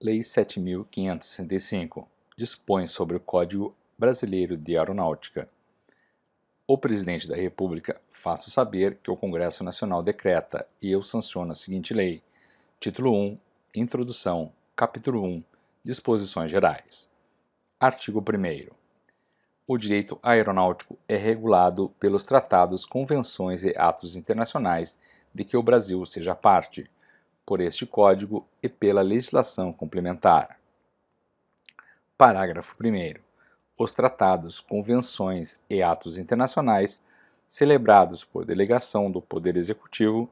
Lei 7.565 dispõe sobre o Código Brasileiro de Aeronáutica. O Presidente da República faço saber que o Congresso Nacional decreta e eu sanciono a seguinte lei. Título 1, Introdução, Capítulo 1, Disposições Gerais. Artigo 1 O direito aeronáutico é regulado pelos tratados, convenções e atos internacionais de que o Brasil seja parte por este Código e pela legislação complementar. Parágrafo 1. Os tratados, convenções e atos internacionais celebrados por delegação do Poder Executivo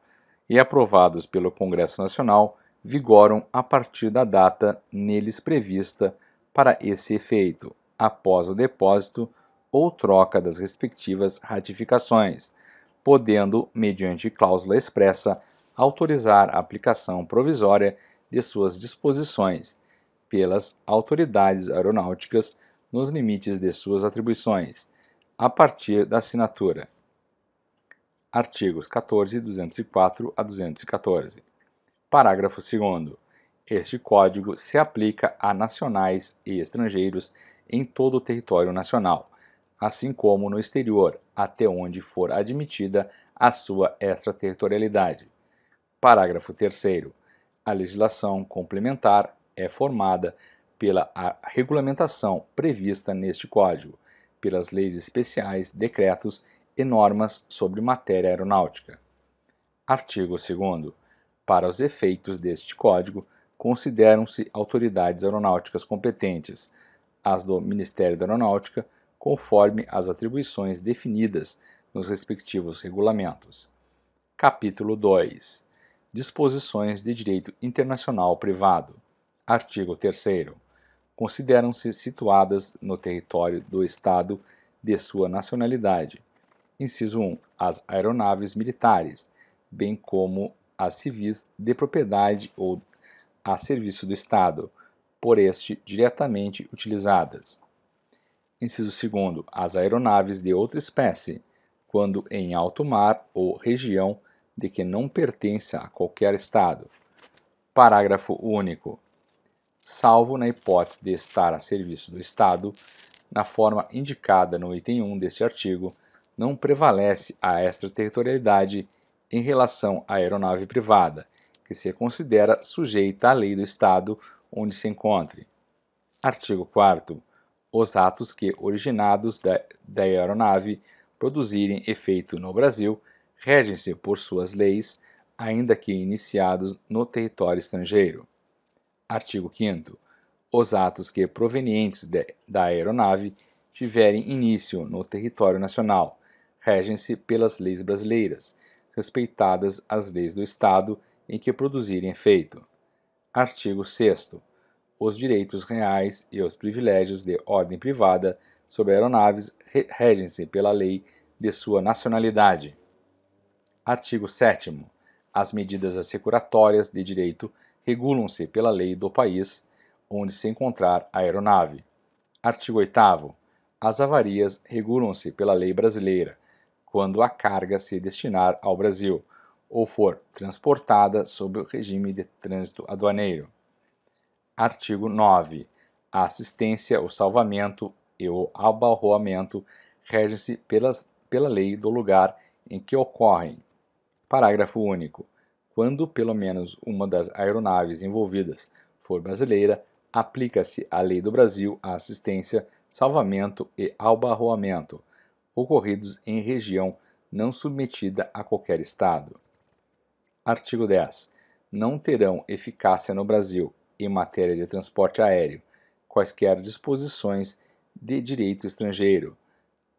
e aprovados pelo Congresso Nacional vigoram a partir da data neles prevista para esse efeito, após o depósito ou troca das respectivas ratificações, podendo, mediante cláusula expressa, autorizar a aplicação provisória de suas disposições pelas autoridades aeronáuticas nos limites de suas atribuições, a partir da assinatura. Artigos 14, 204 a 214. Parágrafo 2. Este código se aplica a nacionais e estrangeiros em todo o território nacional, assim como no exterior, até onde for admitida a sua extraterritorialidade. Parágrafo 3. A legislação complementar é formada pela regulamentação prevista neste Código, pelas leis especiais, decretos e normas sobre matéria aeronáutica. Artigo 2. Para os efeitos deste Código, consideram-se autoridades aeronáuticas competentes as do Ministério da Aeronáutica, conforme as atribuições definidas nos respectivos regulamentos. Capítulo 2 Disposições de direito internacional privado. Artigo 3. Consideram-se situadas no território do Estado de sua nacionalidade. Inciso 1. As aeronaves militares, bem como as civis de propriedade ou a serviço do Estado, por este diretamente utilizadas. Inciso 2. As aeronaves de outra espécie, quando em alto mar ou região de que não pertença a qualquer Estado. Parágrafo único. Salvo na hipótese de estar a serviço do Estado, na forma indicada no item 1 deste artigo, não prevalece a extraterritorialidade em relação à aeronave privada, que se considera sujeita à lei do Estado onde se encontre. Artigo 4. Os atos que, originados da, da aeronave, produzirem efeito no Brasil regem-se por suas leis, ainda que iniciados no território estrangeiro. Artigo 5. Os atos que provenientes de, da aeronave tiverem início no território nacional regem-se pelas leis brasileiras, respeitadas as leis do Estado em que produzirem efeito. Artigo 6. Os direitos reais e os privilégios de ordem privada sobre aeronaves regem-se pela lei de sua nacionalidade. Artigo 7. As medidas assecuratórias de direito regulam-se pela lei do país onde se encontrar a aeronave. Artigo 8. As avarias regulam-se pela lei brasileira quando a carga se destinar ao Brasil ou for transportada sob o regime de trânsito aduaneiro. Artigo 9. A assistência, o salvamento e o abarroamento regem-se pela lei do lugar em que ocorrem, Parágrafo único. Quando pelo menos uma das aeronaves envolvidas for brasileira, aplica-se a lei do Brasil a assistência, salvamento e albarroamento ocorridos em região não submetida a qualquer Estado. Artigo 10. Não terão eficácia no Brasil, em matéria de transporte aéreo, quaisquer disposições de direito estrangeiro,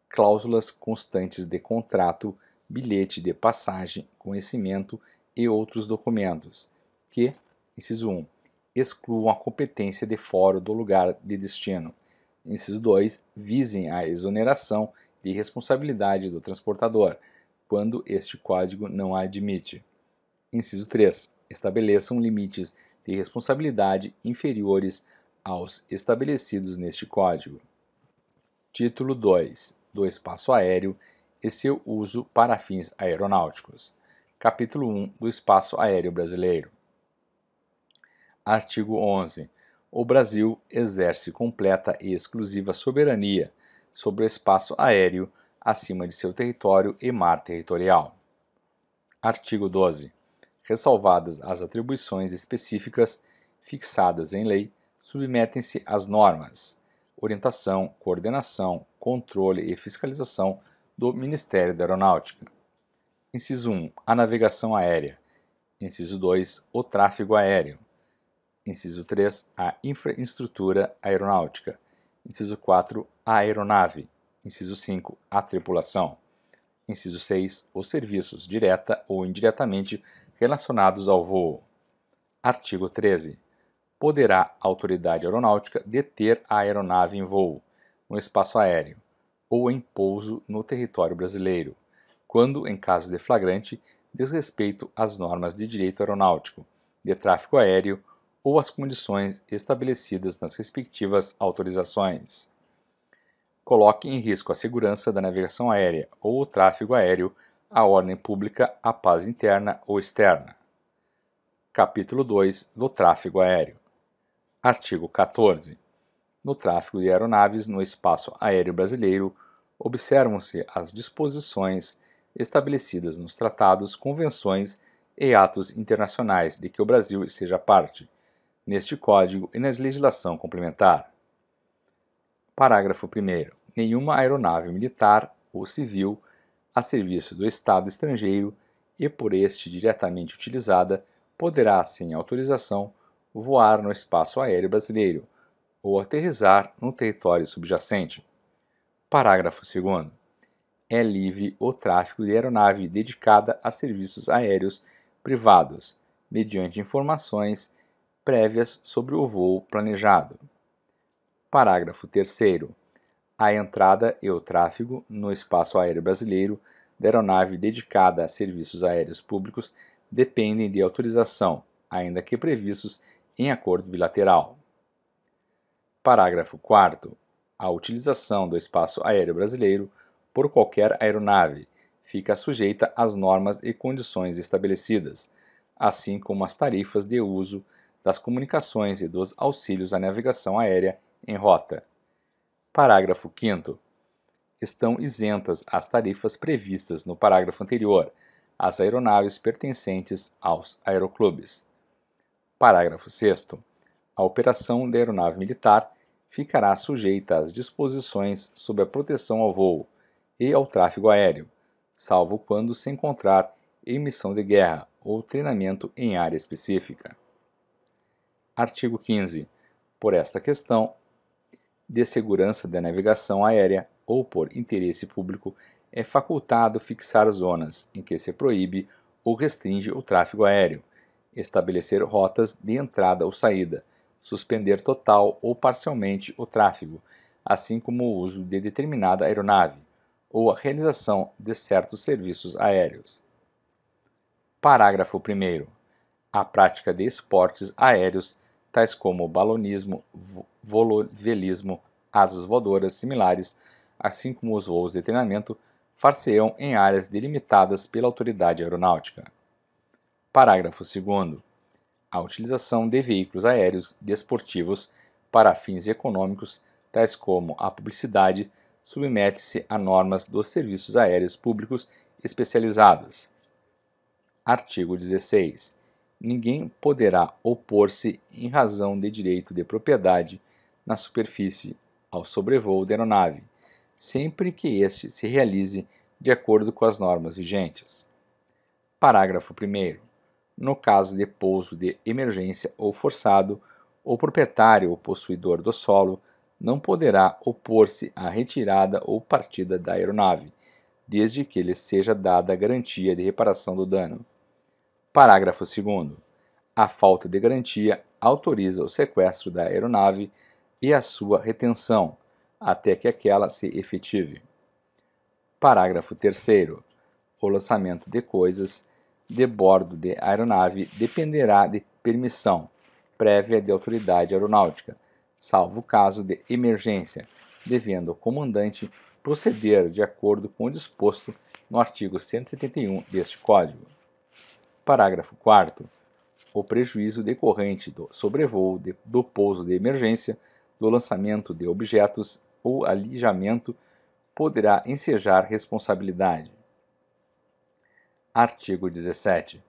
cláusulas constantes de contrato bilhete de passagem, conhecimento e outros documentos, que, inciso 1, excluam a competência de fora do lugar de destino. Inciso 2, visem a exoneração de responsabilidade do transportador, quando este código não a admite. Inciso 3, estabeleçam limites de responsabilidade inferiores aos estabelecidos neste código. Título 2 do espaço aéreo e seu é uso para fins aeronáuticos. Capítulo 1 do Espaço Aéreo Brasileiro. Artigo 11. O Brasil exerce completa e exclusiva soberania sobre o espaço aéreo acima de seu território e mar territorial. Artigo 12. Ressalvadas as atribuições específicas fixadas em lei, submetem-se às normas, orientação, coordenação, controle e fiscalização do Ministério da Aeronáutica. Inciso 1. A navegação aérea. Inciso 2. O tráfego aéreo. Inciso 3. A infraestrutura aeronáutica. Inciso 4. A aeronave. Inciso 5. A tripulação. Inciso 6. Os serviços direta ou indiretamente relacionados ao voo. Artigo 13. Poderá a autoridade aeronáutica deter a aeronave em voo, no espaço aéreo, ou em pouso no território brasileiro, quando, em caso de flagrante, desrespeito às normas de direito aeronáutico, de tráfego aéreo ou às condições estabelecidas nas respectivas autorizações. Coloque em risco a segurança da navegação aérea ou o tráfego aéreo, a ordem pública, a paz interna ou externa. Capítulo 2 do Tráfego Aéreo. Artigo 14 no tráfego de aeronaves no espaço aéreo brasileiro, observam-se as disposições estabelecidas nos tratados, convenções e atos internacionais de que o Brasil seja parte, neste Código e na legislação complementar. Parágrafo 1. Nenhuma aeronave militar ou civil a serviço do Estado estrangeiro e por este diretamente utilizada poderá, sem autorização, voar no espaço aéreo brasileiro ou aterrissar no território subjacente. Parágrafo 2. É livre o tráfego de aeronave dedicada a serviços aéreos privados, mediante informações prévias sobre o voo planejado. Parágrafo 3. A entrada e o tráfego no espaço aéreo brasileiro da aeronave dedicada a serviços aéreos públicos dependem de autorização, ainda que previstos em acordo bilateral. Parágrafo 4. A utilização do espaço aéreo brasileiro por qualquer aeronave fica sujeita às normas e condições estabelecidas, assim como às tarifas de uso das comunicações e dos auxílios à navegação aérea em rota. Parágrafo 5. Estão isentas as tarifas previstas no parágrafo anterior as aeronaves pertencentes aos aeroclubes. Parágrafo 6. A operação da aeronave militar ficará sujeita às disposições sobre a proteção ao voo e ao tráfego aéreo, salvo quando se encontrar em missão de guerra ou treinamento em área específica. Artigo 15. Por esta questão de segurança da navegação aérea ou por interesse público, é facultado fixar zonas em que se proíbe ou restringe o tráfego aéreo, estabelecer rotas de entrada ou saída suspender total ou parcialmente o tráfego, assim como o uso de determinada aeronave, ou a realização de certos serviços aéreos. Parágrafo 1. A prática de esportes aéreos, tais como balonismo, volovelismo, asas voadoras similares, assim como os voos de treinamento, far-se-ão em áreas delimitadas pela autoridade aeronáutica. Parágrafo 2 a utilização de veículos aéreos desportivos para fins econômicos, tais como a publicidade, submete-se a normas dos serviços aéreos públicos especializados. Artigo 16. Ninguém poderá opor-se em razão de direito de propriedade na superfície ao sobrevoo da aeronave, sempre que este se realize de acordo com as normas vigentes. Parágrafo 1 no caso de pouso de emergência ou forçado, o proprietário ou possuidor do solo não poderá opor-se à retirada ou partida da aeronave, desde que lhe seja dada a garantia de reparação do dano. Parágrafo 2. A falta de garantia autoriza o sequestro da aeronave e a sua retenção, até que aquela se efetive. Parágrafo 3. O lançamento de coisas de bordo de aeronave dependerá de permissão prévia de autoridade aeronáutica, salvo caso de emergência, devendo o comandante proceder de acordo com o disposto no artigo 171 deste Código. Parágrafo 4. O prejuízo decorrente do sobrevoo, de, do pouso de emergência, do lançamento de objetos ou alijamento poderá ensejar responsabilidade. Artigo 17.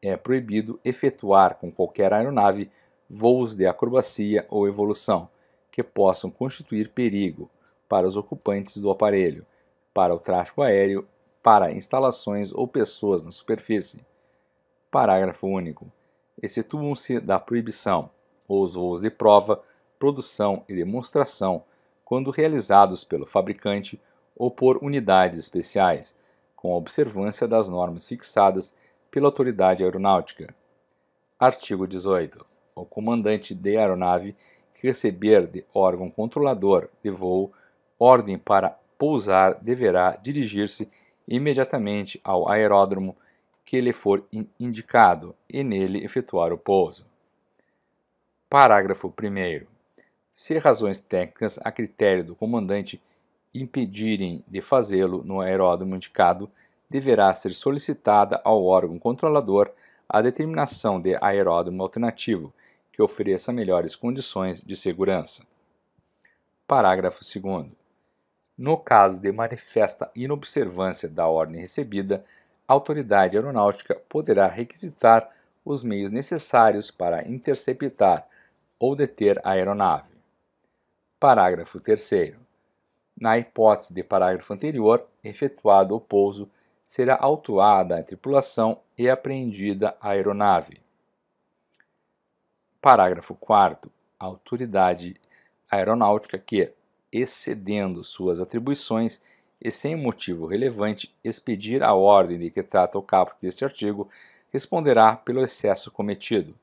É proibido efetuar com qualquer aeronave voos de acrobacia ou evolução que possam constituir perigo para os ocupantes do aparelho, para o tráfego aéreo, para instalações ou pessoas na superfície. Parágrafo único. Excetuam-se da proibição os voos de prova, produção e demonstração quando realizados pelo fabricante ou por unidades especiais, com a observância das normas fixadas pela autoridade aeronáutica. Artigo 18. O comandante de aeronave que receber de órgão controlador de voo ordem para pousar deverá dirigir-se imediatamente ao aeródromo que lhe for indicado e nele efetuar o pouso. Parágrafo 1. Se razões técnicas a critério do comandante impedirem de fazê-lo no aeródromo indicado, deverá ser solicitada ao órgão controlador a determinação de aeródromo alternativo que ofereça melhores condições de segurança. Parágrafo 2. No caso de manifesta inobservância da ordem recebida, a autoridade aeronáutica poderá requisitar os meios necessários para interceptar ou deter a aeronave. Parágrafo 3. Na hipótese de parágrafo anterior, efetuado o pouso, será autuada a tripulação e apreendida a aeronave. Parágrafo 4. A autoridade aeronáutica que, excedendo suas atribuições e sem motivo relevante, expedir a ordem de que trata o caput deste artigo, responderá pelo excesso cometido,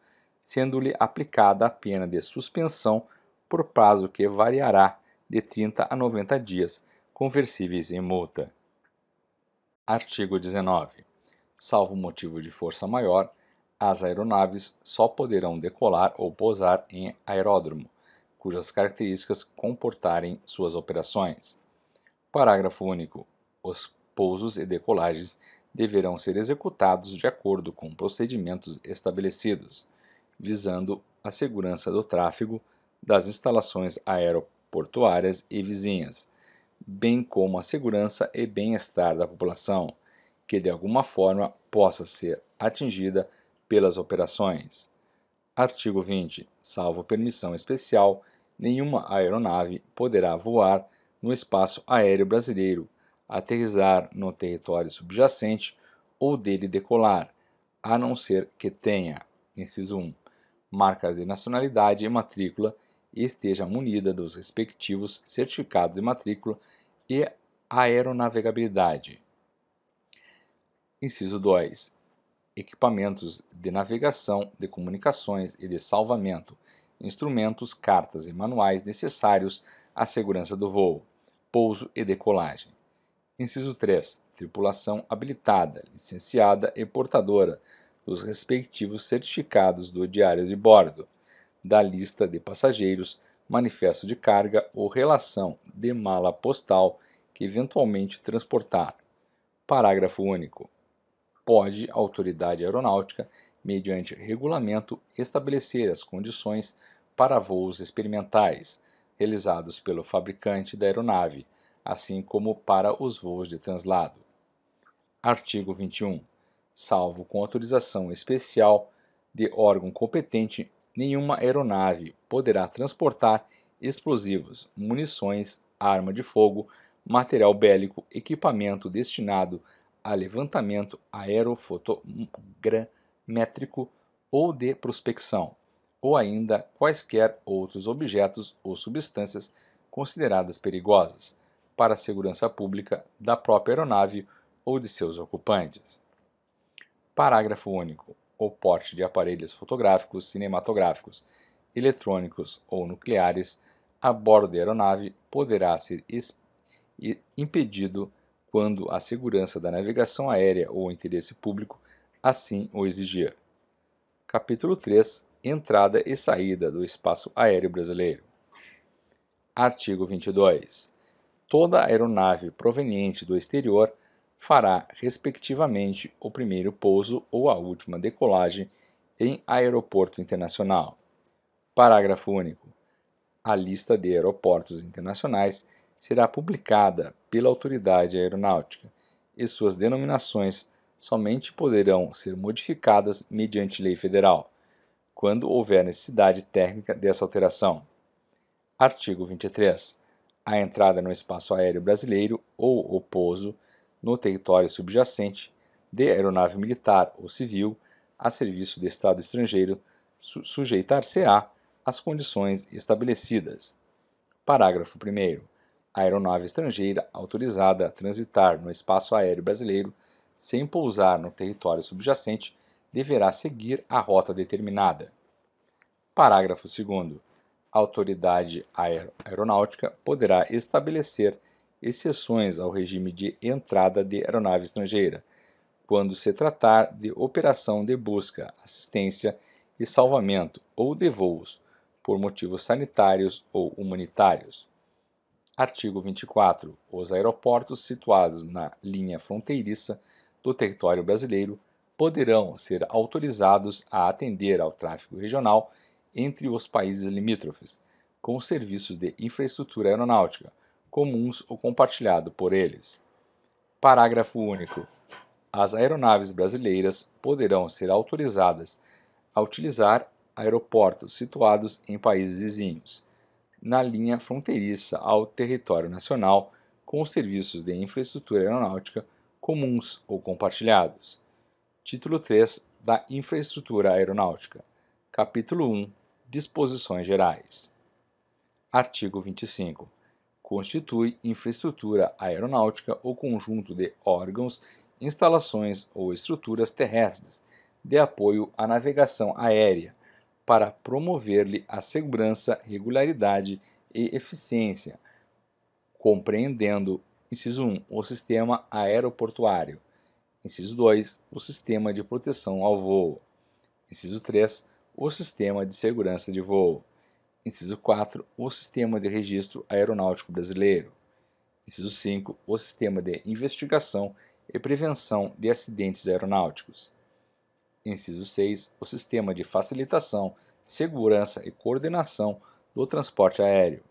sendo-lhe aplicada a pena de suspensão por prazo que variará de 30 a 90 dias, conversíveis em multa. Artigo 19. Salvo motivo de força maior, as aeronaves só poderão decolar ou pousar em aeródromo, cujas características comportarem suas operações. Parágrafo único. Os pousos e decolagens deverão ser executados de acordo com procedimentos estabelecidos, visando a segurança do tráfego das instalações aeroportuárias portuárias e vizinhas, bem como a segurança e bem-estar da população, que de alguma forma possa ser atingida pelas operações. Artigo 20. Salvo permissão especial, nenhuma aeronave poderá voar no espaço aéreo brasileiro, aterrizar no território subjacente ou dele decolar, a não ser que tenha, inciso 1, marcas de nacionalidade e matrícula e esteja munida dos respectivos certificados de matrícula e aeronavegabilidade. Inciso 2. Equipamentos de navegação, de comunicações e de salvamento, instrumentos, cartas e manuais necessários à segurança do voo, pouso e decolagem. Inciso 3. Tripulação habilitada, licenciada e portadora dos respectivos certificados do diário de bordo da lista de passageiros, manifesto de carga ou relação de mala postal que eventualmente transportar. Parágrafo único. Pode a autoridade aeronáutica, mediante regulamento, estabelecer as condições para voos experimentais realizados pelo fabricante da aeronave, assim como para os voos de translado. Artigo 21. Salvo com autorização especial de órgão competente nenhuma aeronave poderá transportar explosivos, munições, arma de fogo, material bélico, equipamento destinado a levantamento aerofotogramétrico ou de prospecção, ou ainda quaisquer outros objetos ou substâncias consideradas perigosas para a segurança pública da própria aeronave ou de seus ocupantes. Parágrafo único ou porte de aparelhos fotográficos, cinematográficos, eletrônicos ou nucleares a bordo da aeronave poderá ser impedido quando a segurança da navegação aérea ou interesse público assim o exigir. Capítulo 3 Entrada e saída do espaço aéreo brasileiro. Artigo 22. Toda aeronave proveniente do exterior fará, respectivamente, o primeiro pouso ou a última decolagem em aeroporto internacional. Parágrafo único. A lista de aeroportos internacionais será publicada pela autoridade aeronáutica e suas denominações somente poderão ser modificadas mediante lei federal, quando houver necessidade técnica dessa alteração. Artigo 23. A entrada no espaço aéreo brasileiro ou o pouso no território subjacente de aeronave militar ou civil a serviço de Estado estrangeiro su sujeitar-se-á às condições estabelecidas. Parágrafo 1. A aeronave estrangeira autorizada a transitar no espaço aéreo brasileiro sem pousar no território subjacente deverá seguir a rota determinada. Parágrafo 2. A autoridade aer aeronáutica poderá estabelecer exceções ao regime de entrada de aeronave estrangeira, quando se tratar de operação de busca, assistência e salvamento ou de voos por motivos sanitários ou humanitários. Artigo 24. Os aeroportos situados na linha fronteiriça do território brasileiro poderão ser autorizados a atender ao tráfego regional entre os países limítrofes, com serviços de infraestrutura aeronáutica, comuns ou compartilhado por eles. Parágrafo único. As aeronaves brasileiras poderão ser autorizadas a utilizar aeroportos situados em países vizinhos, na linha fronteiriça ao território nacional, com os serviços de infraestrutura aeronáutica comuns ou compartilhados. Título 3 da Infraestrutura Aeronáutica. Capítulo 1 Disposições Gerais. Artigo 25 constitui infraestrutura aeronáutica ou conjunto de órgãos, instalações ou estruturas terrestres de apoio à navegação aérea para promover-lhe a segurança, regularidade e eficiência, compreendendo, inciso 1, o sistema aeroportuário, inciso 2, o sistema de proteção ao voo, inciso 3, o sistema de segurança de voo. Inciso 4. O Sistema de Registro Aeronáutico Brasileiro. Inciso 5. O Sistema de Investigação e Prevenção de Acidentes Aeronáuticos. Inciso 6. O Sistema de Facilitação, Segurança e Coordenação do Transporte Aéreo.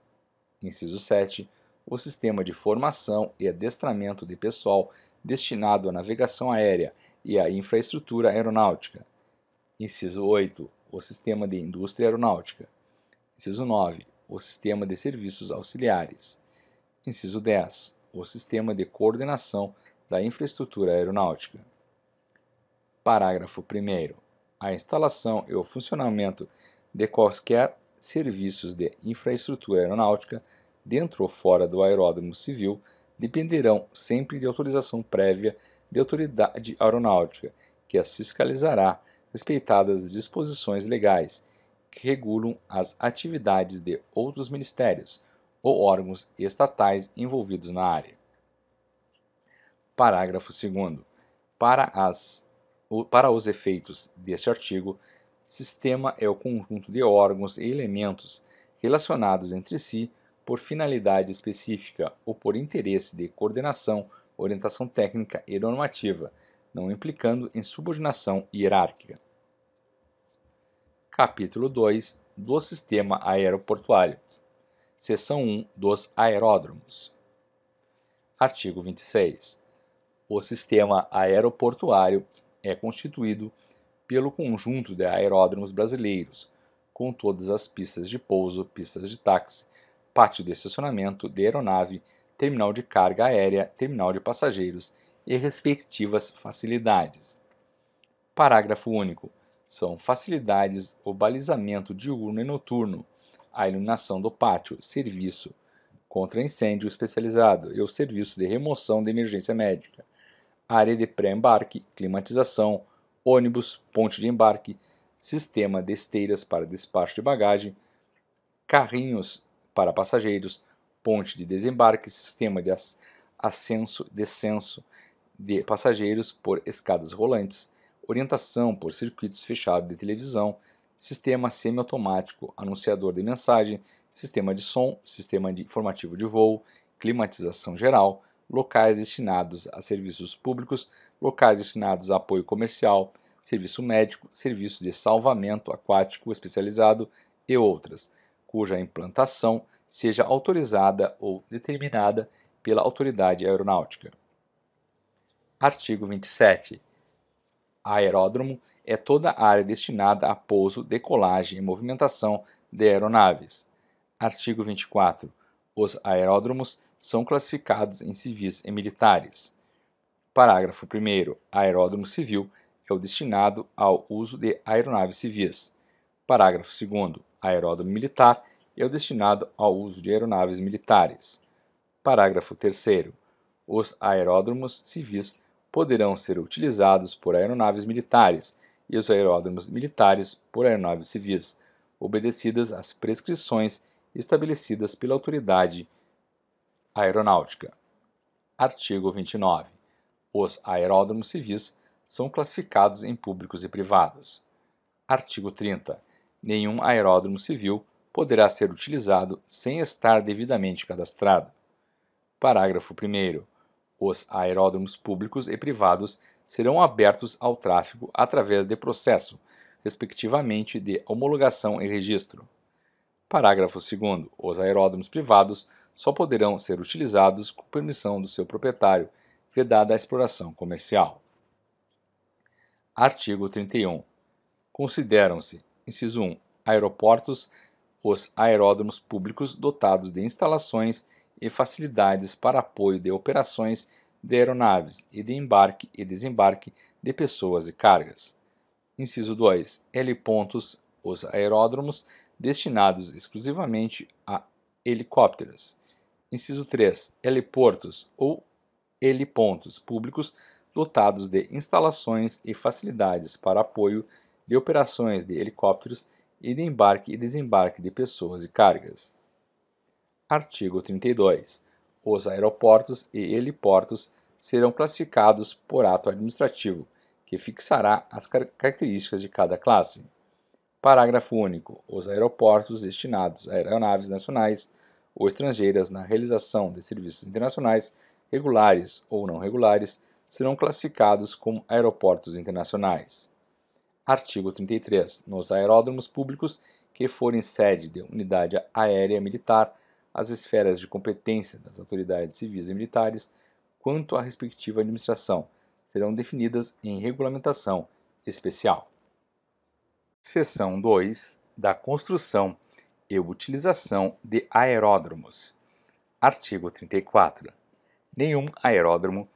Inciso 7. O Sistema de Formação e Adestramento de Pessoal destinado à navegação aérea e à infraestrutura aeronáutica. Inciso 8. O Sistema de Indústria Aeronáutica. Inciso 9. O sistema de serviços auxiliares. Inciso 10. O sistema de coordenação da infraestrutura aeronáutica. Parágrafo 1. A instalação e o funcionamento de quaisquer serviços de infraestrutura aeronáutica dentro ou fora do aeródromo civil dependerão sempre de autorização prévia de autoridade aeronáutica, que as fiscalizará, respeitadas as disposições legais que regulam as atividades de outros ministérios ou órgãos estatais envolvidos na área. Parágrafo 2. Para, as, para os efeitos deste artigo, sistema é o conjunto de órgãos e elementos relacionados entre si por finalidade específica ou por interesse de coordenação, orientação técnica e normativa, não implicando em subordinação hierárquica capítulo 2 do Sistema Aeroportuário, seção 1 dos aeródromos. Artigo 26. O sistema aeroportuário é constituído pelo conjunto de aeródromos brasileiros, com todas as pistas de pouso, pistas de táxi, pátio de estacionamento de aeronave, terminal de carga aérea, terminal de passageiros e respectivas facilidades. Parágrafo único são facilidades, o balizamento diurno e noturno, a iluminação do pátio, serviço contra incêndio especializado e o serviço de remoção de emergência médica, área de pré-embarque, climatização, ônibus, ponte de embarque, sistema de esteiras para despacho de bagagem, carrinhos para passageiros, ponte de desembarque, sistema de ascenso, e descenso de passageiros por escadas rolantes, orientação por circuitos fechados de televisão, sistema semiautomático, anunciador de mensagem, sistema de som, sistema de informativo de voo, climatização geral, locais destinados a serviços públicos, locais destinados a apoio comercial, serviço médico, serviço de salvamento aquático especializado e outras, cuja implantação seja autorizada ou determinada pela autoridade aeronáutica. Artigo 27 aeródromo é toda a área destinada a pouso, decolagem e movimentação de aeronaves. Artigo 24. Os aeródromos são classificados em civis e militares. Parágrafo 1. Aeródromo civil é o destinado ao uso de aeronaves civis. Parágrafo 2. Aeródromo militar é o destinado ao uso de aeronaves militares. Parágrafo 3. Os aeródromos civis poderão ser utilizados por aeronaves militares e os aeródromos militares por aeronaves civis, obedecidas às prescrições estabelecidas pela autoridade aeronáutica. Artigo 29. Os aeródromos civis são classificados em públicos e privados. Artigo 30. Nenhum aeródromo civil poderá ser utilizado sem estar devidamente cadastrado. Parágrafo 1 os aeródromos públicos e privados serão abertos ao tráfego através de processo, respectivamente de homologação e registro. Parágrafo 2. Os aeródromos privados só poderão ser utilizados com permissão do seu proprietário, vedada a exploração comercial. Artigo 31. Consideram-se, inciso 1, aeroportos, os aeródromos públicos dotados de instalações e e facilidades para apoio de operações de aeronaves e de embarque e desembarque de pessoas e cargas. Inciso 2. Helipontos, os aeródromos destinados exclusivamente a helicópteros. Inciso 3. Heliportos ou helipontos públicos dotados de instalações e facilidades para apoio de operações de helicópteros e de embarque e desembarque de pessoas e cargas. Artigo 32. Os aeroportos e heliportos serão classificados por ato administrativo, que fixará as características de cada classe. Parágrafo único. Os aeroportos destinados a aeronaves nacionais ou estrangeiras na realização de serviços internacionais, regulares ou não regulares, serão classificados como aeroportos internacionais. Artigo 33. Nos aeródromos públicos que forem sede de unidade aérea militar as esferas de competência das autoridades civis e militares quanto à respectiva administração serão definidas em regulamentação especial. Seção 2 da construção e utilização de aeródromos. Artigo 34. Nenhum aeródromo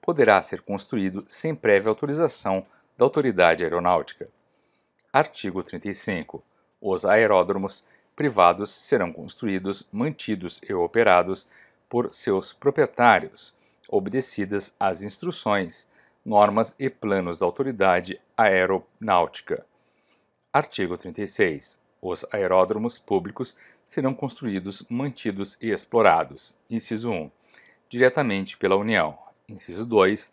poderá ser construído sem prévia autorização da autoridade aeronáutica. Artigo 35. Os aeródromos privados serão construídos, mantidos e operados por seus proprietários, obedecidas às instruções, normas e planos da autoridade aeronáutica. Artigo 36. Os aeródromos públicos serão construídos, mantidos e explorados. Inciso 1. Diretamente pela União. Inciso 2.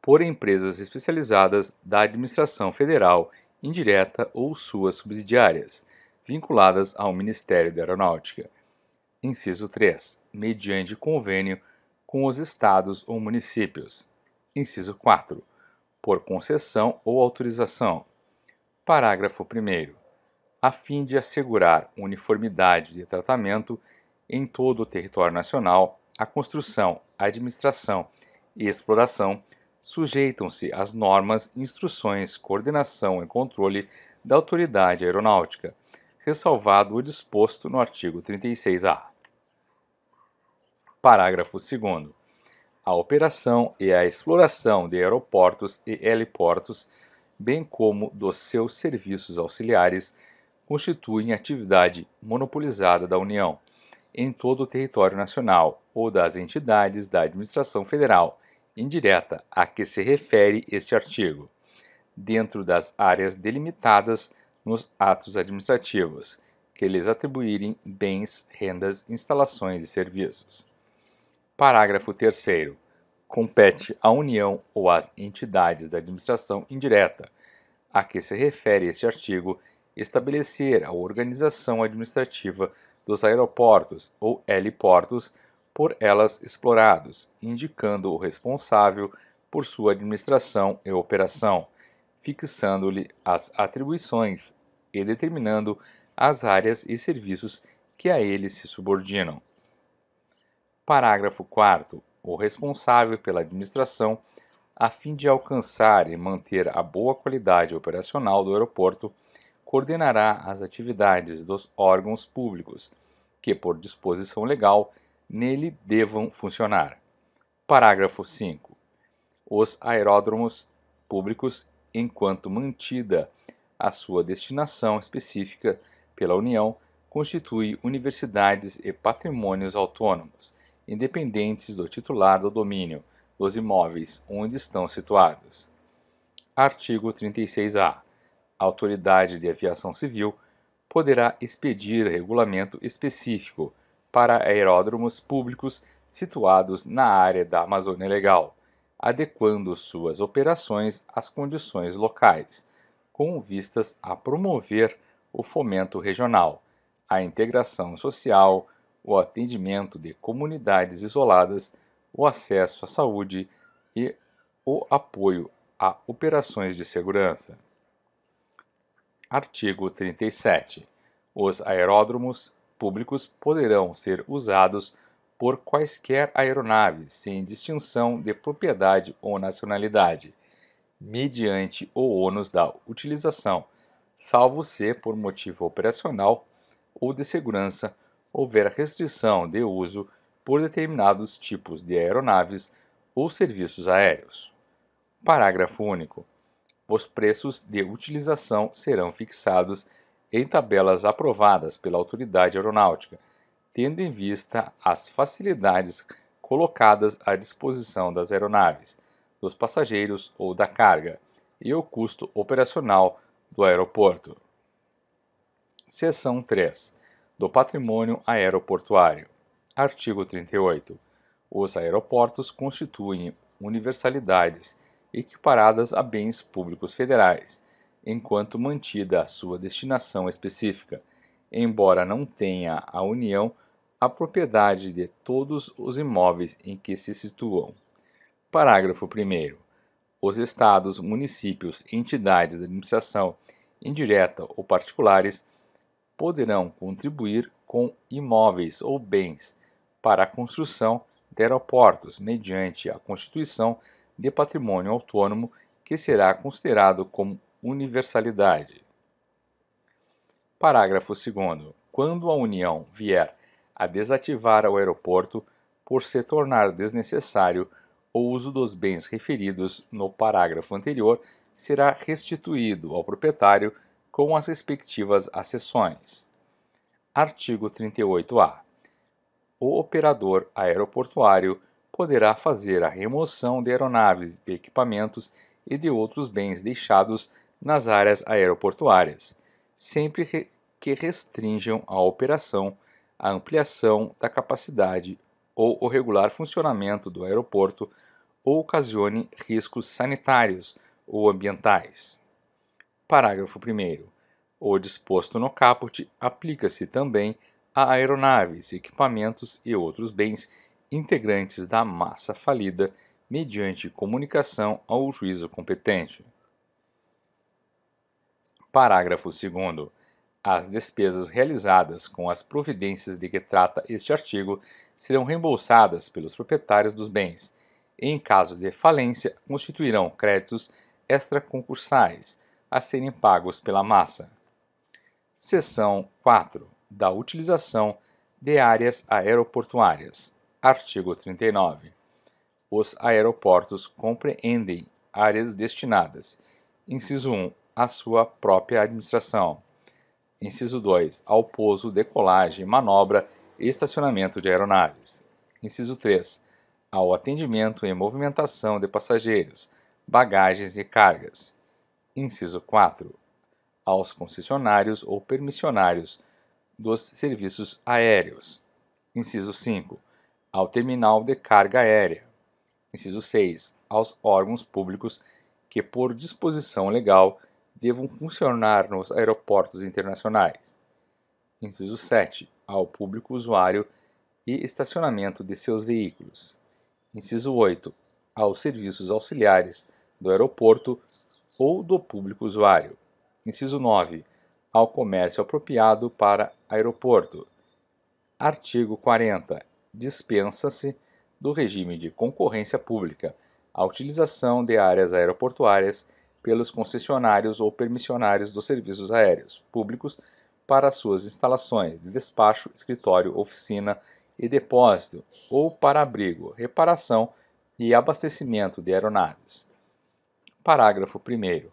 Por empresas especializadas da administração federal, indireta ou suas subsidiárias vinculadas ao Ministério da Aeronáutica. Inciso 3. Mediante convênio com os estados ou municípios. Inciso 4. Por concessão ou autorização. Parágrafo 1. A fim de assegurar uniformidade de tratamento em todo o território nacional, a construção, a administração e exploração sujeitam-se às normas, instruções, coordenação e controle da autoridade aeronáutica ressalvado o disposto no artigo 36-A. Parágrafo 2. A operação e a exploração de aeroportos e heliportos, bem como dos seus serviços auxiliares, constituem atividade monopolizada da União em todo o território nacional ou das entidades da administração federal, indireta a que se refere este artigo, dentro das áreas delimitadas nos atos administrativos, que lhes atribuírem bens, rendas, instalações e serviços. Parágrafo 3. Compete à União ou às entidades da administração indireta, a que se refere este artigo, estabelecer a organização administrativa dos aeroportos ou heliportos por elas explorados, indicando o responsável por sua administração e operação, fixando-lhe as atribuições e determinando as áreas e serviços que a ele se subordinam. Parágrafo 4. O responsável pela administração, a fim de alcançar e manter a boa qualidade operacional do aeroporto, coordenará as atividades dos órgãos públicos que, por disposição legal, nele devam funcionar. Parágrafo 5. Os aeródromos públicos, enquanto mantida a sua destinação específica pela União constitui universidades e patrimônios autônomos, independentes do titular do domínio dos imóveis onde estão situados. Artigo 36-A. A Autoridade de Aviação Civil poderá expedir regulamento específico para aeródromos públicos situados na área da Amazônia Legal, adequando suas operações às condições locais com vistas a promover o fomento regional, a integração social, o atendimento de comunidades isoladas, o acesso à saúde e o apoio a operações de segurança. Artigo 37. Os aeródromos públicos poderão ser usados por quaisquer aeronaves, sem distinção de propriedade ou nacionalidade mediante o ônus da utilização, salvo se, por motivo operacional ou de segurança, houver restrição de uso por determinados tipos de aeronaves ou serviços aéreos. Parágrafo único. Os preços de utilização serão fixados em tabelas aprovadas pela autoridade aeronáutica, tendo em vista as facilidades colocadas à disposição das aeronaves dos passageiros ou da carga e o custo operacional do aeroporto. Seção 3 do Patrimônio Aeroportuário. Artigo 38. Os aeroportos constituem universalidades equiparadas a bens públicos federais, enquanto mantida a sua destinação específica, embora não tenha a União a propriedade de todos os imóveis em que se situam. Parágrafo 1. Os estados, municípios, entidades da administração indireta ou particulares poderão contribuir com imóveis ou bens para a construção de aeroportos mediante a constituição de patrimônio autônomo que será considerado como universalidade. Parágrafo 2. Quando a União vier a desativar o aeroporto por se tornar desnecessário o uso dos bens referidos no parágrafo anterior será restituído ao proprietário com as respectivas acessões. Artigo 38-A. O operador aeroportuário poderá fazer a remoção de aeronaves, de equipamentos e de outros bens deixados nas áreas aeroportuárias, sempre que restringam a operação, a ampliação da capacidade ou o regular funcionamento do aeroporto ou ocasione riscos sanitários ou ambientais. Parágrafo 1. O disposto no caput aplica-se também a aeronaves, equipamentos e outros bens integrantes da massa falida mediante comunicação ao juízo competente. Parágrafo 2. As despesas realizadas com as providências de que trata este artigo serão reembolsadas pelos proprietários dos bens, em caso de falência, constituirão créditos extraconcursais a serem pagos pela massa. Seção 4. Da utilização de áreas aeroportuárias. Artigo 39. Os aeroportos compreendem áreas destinadas, inciso 1, à sua própria administração, inciso 2, ao pouso, decolagem, manobra e estacionamento de aeronaves, inciso 3, ao atendimento e movimentação de passageiros, bagagens e cargas. Inciso 4. Aos concessionários ou permissionários dos serviços aéreos. Inciso 5. Ao terminal de carga aérea. Inciso 6. Aos órgãos públicos que, por disposição legal, devam funcionar nos aeroportos internacionais. Inciso 7. Ao público usuário e estacionamento de seus veículos. Inciso 8. Aos serviços auxiliares do aeroporto ou do público usuário. Inciso 9. Ao comércio apropriado para aeroporto. Artigo 40. Dispensa-se do regime de concorrência pública a utilização de áreas aeroportuárias pelos concessionários ou permissionários dos serviços aéreos públicos para suas instalações de despacho, escritório, oficina, e depósito ou para abrigo, reparação e abastecimento de aeronaves. Parágrafo 1.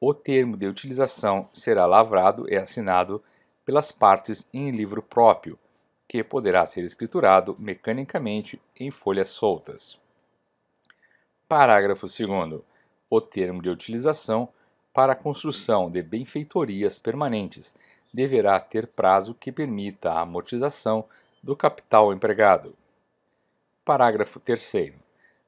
O termo de utilização será lavrado e assinado pelas partes em livro próprio, que poderá ser escriturado mecanicamente em folhas soltas. Parágrafo 2. O termo de utilização para a construção de benfeitorias permanentes deverá ter prazo que permita a amortização do capital empregado. Parágrafo 3.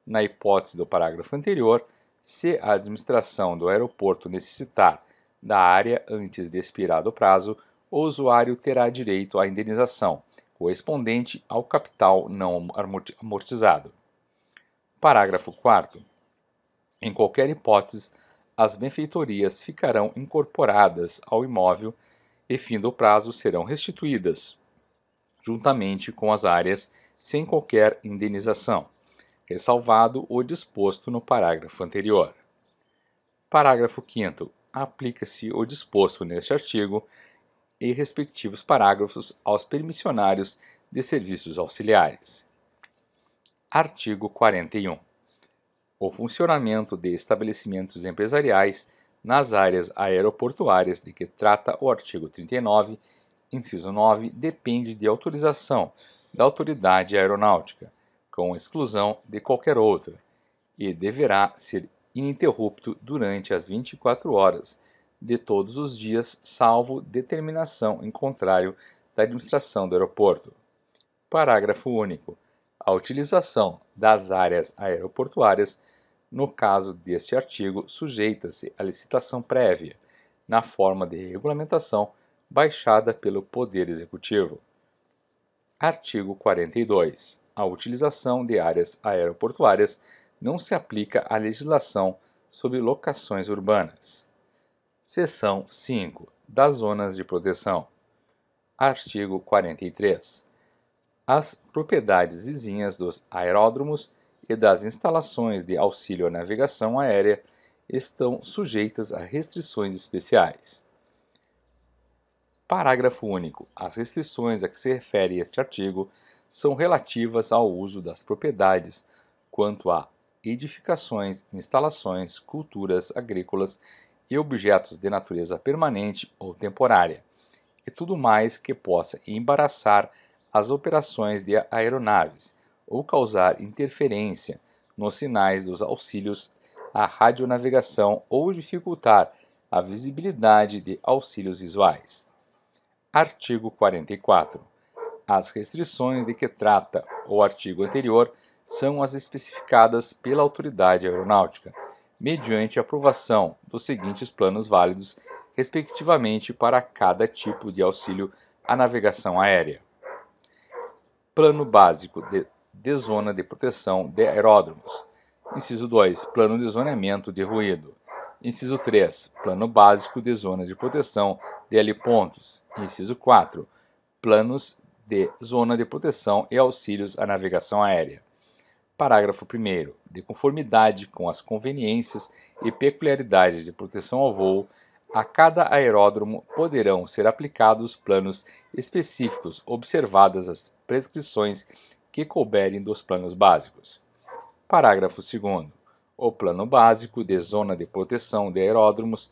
Na hipótese do parágrafo anterior, se a administração do aeroporto necessitar da área antes de expirar o prazo, o usuário terá direito à indenização correspondente ao capital não amortizado. Parágrafo 4. Em qualquer hipótese, as benfeitorias ficarão incorporadas ao imóvel e, fim do prazo, serão restituídas juntamente com as áreas, sem qualquer indenização, ressalvado o disposto no parágrafo anterior. Parágrafo 5. Aplica-se o disposto neste artigo e respectivos parágrafos aos permissionários de serviços auxiliares. Artigo 41. O funcionamento de estabelecimentos empresariais nas áreas aeroportuárias de que trata o artigo 39 inciso 9, depende de autorização da autoridade aeronáutica, com exclusão de qualquer outra, e deverá ser ininterrupto durante as 24 horas de todos os dias, salvo determinação em contrário da administração do aeroporto. Parágrafo único. A utilização das áreas aeroportuárias, no caso deste artigo, sujeita-se à licitação prévia, na forma de regulamentação baixada pelo Poder Executivo. Artigo 42. A utilização de áreas aeroportuárias não se aplica à legislação sobre locações urbanas. Seção 5. Das zonas de proteção. Artigo 43. As propriedades vizinhas dos aeródromos e das instalações de auxílio à navegação aérea estão sujeitas a restrições especiais. Parágrafo único. As restrições a que se refere este artigo são relativas ao uso das propriedades quanto a edificações, instalações, culturas agrícolas e objetos de natureza permanente ou temporária, e tudo mais que possa embaraçar as operações de aeronaves ou causar interferência nos sinais dos auxílios à radionavegação ou dificultar a visibilidade de auxílios visuais. Artigo 44. As restrições de que trata o artigo anterior são as especificadas pela autoridade aeronáutica, mediante aprovação dos seguintes planos válidos, respectivamente, para cada tipo de auxílio à navegação aérea: Plano Básico de, de Zona de Proteção de Aeródromos. Inciso 2. Plano de Zoneamento de Ruído. Inciso 3. Plano básico de zona de proteção de L pontos. Inciso 4. Planos de zona de proteção e auxílios à navegação aérea. Parágrafo 1. De conformidade com as conveniências e peculiaridades de proteção ao voo, a cada aeródromo poderão ser aplicados planos específicos, observadas as prescrições que couberem dos planos básicos. Parágrafo 2 o plano básico de zona de proteção de aeródromos,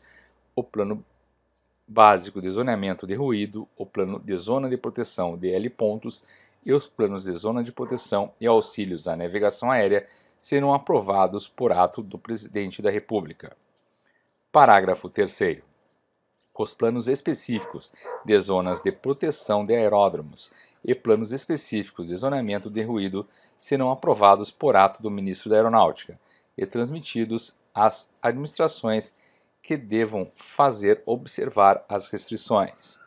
o plano básico de zoneamento de ruído, o plano de zona de proteção de L pontos e os planos de zona de proteção e auxílios à navegação aérea serão aprovados por ato do Presidente da República. Parágrafo 3 os planos específicos de zonas de proteção de aeródromos e planos específicos de zonamento de ruído serão aprovados por ato do ministro da Aeronáutica, e transmitidos às administrações que devam fazer observar as restrições.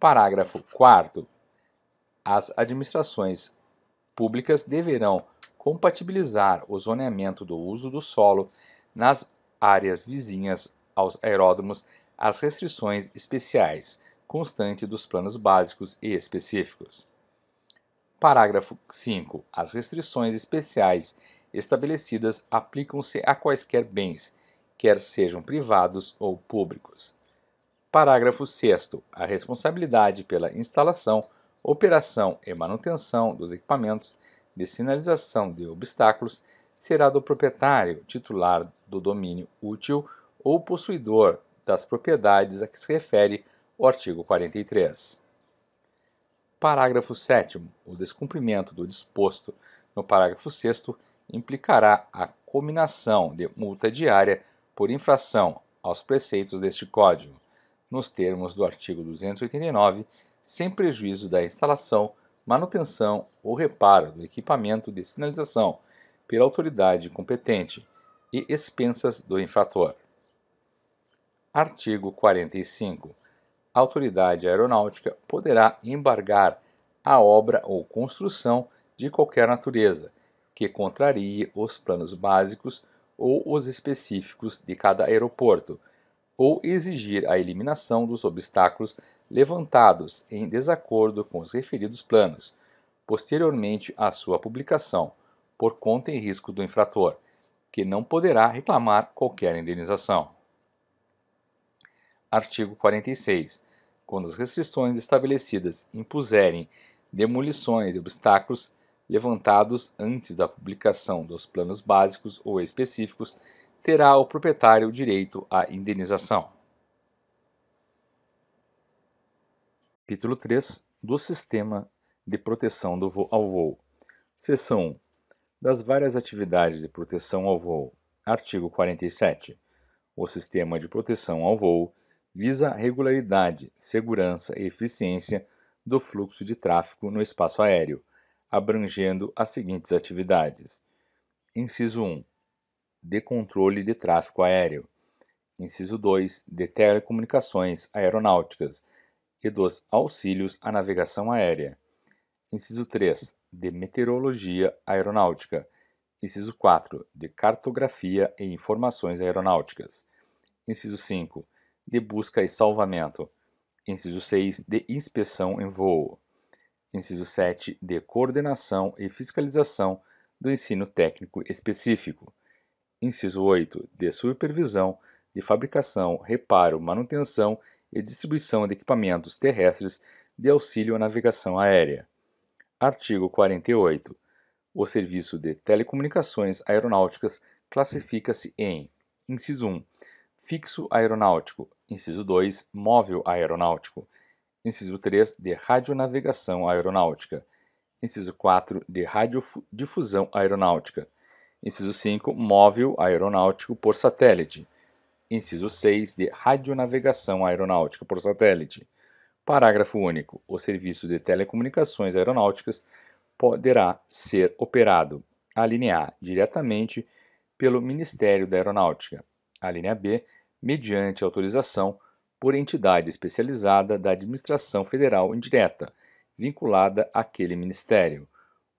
Parágrafo 4. As administrações públicas deverão compatibilizar o zoneamento do uso do solo nas áreas vizinhas aos aeródromos às restrições especiais, constante dos planos básicos e específicos. Parágrafo 5. As restrições especiais estabelecidas aplicam-se a quaisquer bens, quer sejam privados ou públicos. Parágrafo 6. A responsabilidade pela instalação, operação e manutenção dos equipamentos de sinalização de obstáculos será do proprietário, titular do domínio útil ou possuidor das propriedades a que se refere o artigo 43. Parágrafo 7. O descumprimento do disposto no parágrafo 6 implicará a cominação de multa diária por infração aos preceitos deste Código, nos termos do artigo 289, sem prejuízo da instalação, manutenção ou reparo do equipamento de sinalização pela autoridade competente e expensas do infrator. Artigo 45. A autoridade aeronáutica poderá embargar a obra ou construção de qualquer natureza, que contrarie os planos básicos ou os específicos de cada aeroporto, ou exigir a eliminação dos obstáculos levantados em desacordo com os referidos planos, posteriormente à sua publicação, por conta e risco do infrator, que não poderá reclamar qualquer indenização. Artigo 46. Quando as restrições estabelecidas impuserem demolições de obstáculos levantados antes da publicação dos planos básicos ou específicos, terá o proprietário direito à indenização. Capítulo 3 do Sistema de Proteção do voo ao Voo. Seção 1. Das várias atividades de proteção ao voo. Artigo 47. O sistema de proteção ao voo visa a regularidade, segurança e eficiência do fluxo de tráfego no espaço aéreo abrangendo as seguintes atividades: Inciso 1 de controle de tráfego aéreo. Inciso 2 de telecomunicações aeronáuticas e dos auxílios à navegação aérea. Inciso 3 de meteorologia aeronáutica. Inciso 4 de cartografia e informações aeronáuticas. Inciso 5 de busca e salvamento. Inciso 6 de inspeção em voo. Inciso 7, de coordenação e fiscalização do ensino técnico específico. Inciso 8, de supervisão de fabricação, reparo, manutenção e distribuição de equipamentos terrestres de auxílio à navegação aérea. Artigo 48. O serviço de telecomunicações aeronáuticas classifica-se em: inciso 1, fixo aeronáutico, inciso 2, móvel aeronáutico, Inciso 3, de radionavegação aeronáutica. Inciso 4, de radiodifusão aeronáutica. Inciso 5, móvel aeronáutico por satélite. Inciso 6, de radionavegação aeronáutica por satélite. Parágrafo único. O serviço de telecomunicações aeronáuticas poderá ser operado, alinear diretamente pelo Ministério da Aeronáutica, a linha B, mediante autorização por entidade especializada da administração federal indireta, vinculada àquele ministério,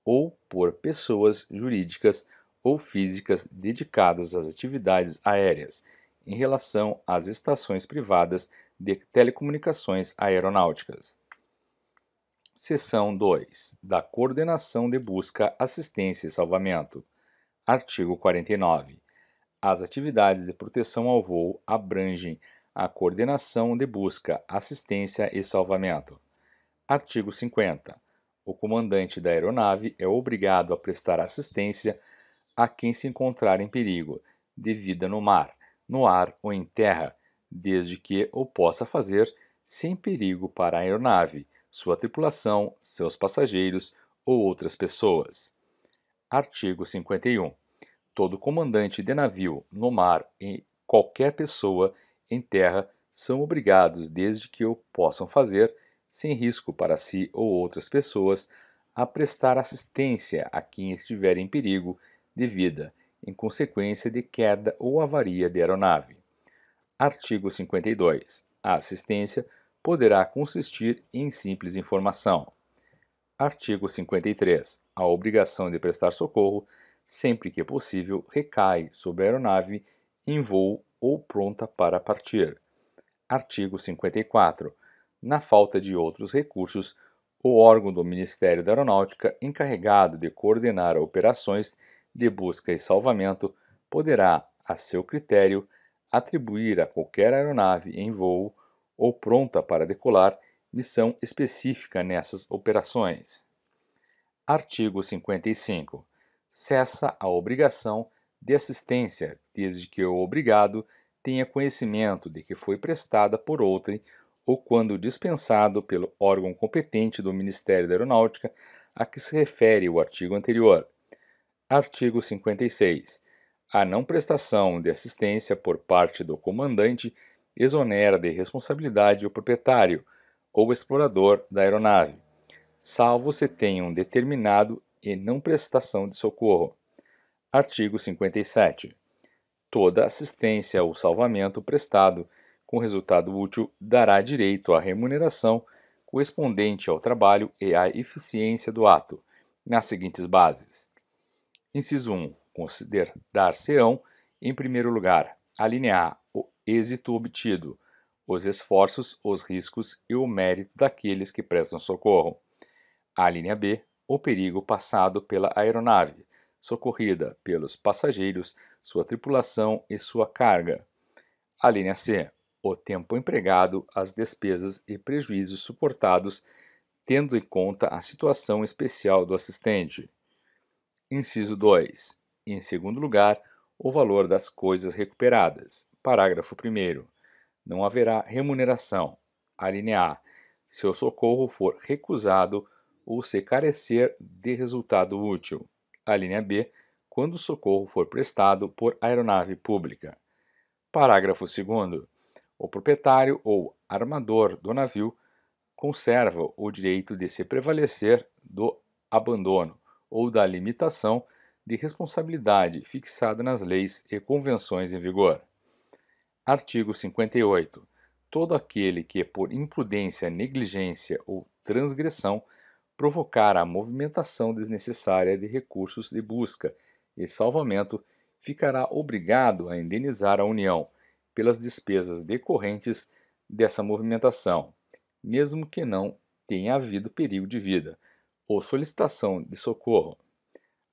ou por pessoas jurídicas ou físicas dedicadas às atividades aéreas, em relação às estações privadas de telecomunicações aeronáuticas. Seção 2. Da Coordenação de Busca, Assistência e Salvamento. Artigo 49. As atividades de proteção ao voo abrangem a coordenação de busca, assistência e salvamento. Artigo 50. O comandante da aeronave é obrigado a prestar assistência a quem se encontrar em perigo de vida no mar, no ar ou em terra, desde que o possa fazer sem perigo para a aeronave, sua tripulação, seus passageiros ou outras pessoas. Artigo 51. Todo comandante de navio no mar e qualquer pessoa em terra são obrigados, desde que o possam fazer, sem risco para si ou outras pessoas, a prestar assistência a quem estiver em perigo de vida em consequência de queda ou avaria de aeronave. Artigo 52. A assistência poderá consistir em simples informação. Artigo 53. A obrigação de prestar socorro, sempre que possível, recai sobre a aeronave em voo ou pronta para partir. Artigo 54. Na falta de outros recursos, o órgão do Ministério da Aeronáutica encarregado de coordenar operações de busca e salvamento poderá, a seu critério, atribuir a qualquer aeronave em voo ou pronta para decolar missão específica nessas operações. Artigo 55. Cessa a obrigação de assistência, desde que o obrigado tenha conhecimento de que foi prestada por outrem ou quando dispensado pelo órgão competente do Ministério da Aeronáutica a que se refere o artigo anterior. Artigo 56. A não prestação de assistência por parte do comandante exonera de responsabilidade o proprietário ou explorador da aeronave, salvo se tenham um determinado e não prestação de socorro. Artigo 57. Toda assistência ou salvamento prestado com resultado útil dará direito à remuneração correspondente ao trabalho e à eficiência do ato, nas seguintes bases. Inciso 1. Considerar-se-ão, em primeiro lugar, a linha o êxito obtido, os esforços, os riscos e o mérito daqueles que prestam socorro. A linha B, o perigo passado pela aeronave, socorrida pelos passageiros, sua tripulação e sua carga. A linha C. O tempo empregado, as despesas e prejuízos suportados, tendo em conta a situação especial do assistente. Inciso 2. Em segundo lugar, o valor das coisas recuperadas. Parágrafo 1. Não haverá remuneração. Alínea A. Se o socorro for recusado ou se carecer de resultado útil a linha B, quando o socorro for prestado por aeronave pública. Parágrafo 2. O proprietário ou armador do navio conserva o direito de se prevalecer do abandono ou da limitação de responsabilidade fixada nas leis e convenções em vigor. Artigo 58. Todo aquele que, por imprudência, negligência ou transgressão, provocar a movimentação desnecessária de recursos de busca e salvamento, ficará obrigado a indenizar a União pelas despesas decorrentes dessa movimentação, mesmo que não tenha havido perigo de vida ou solicitação de socorro.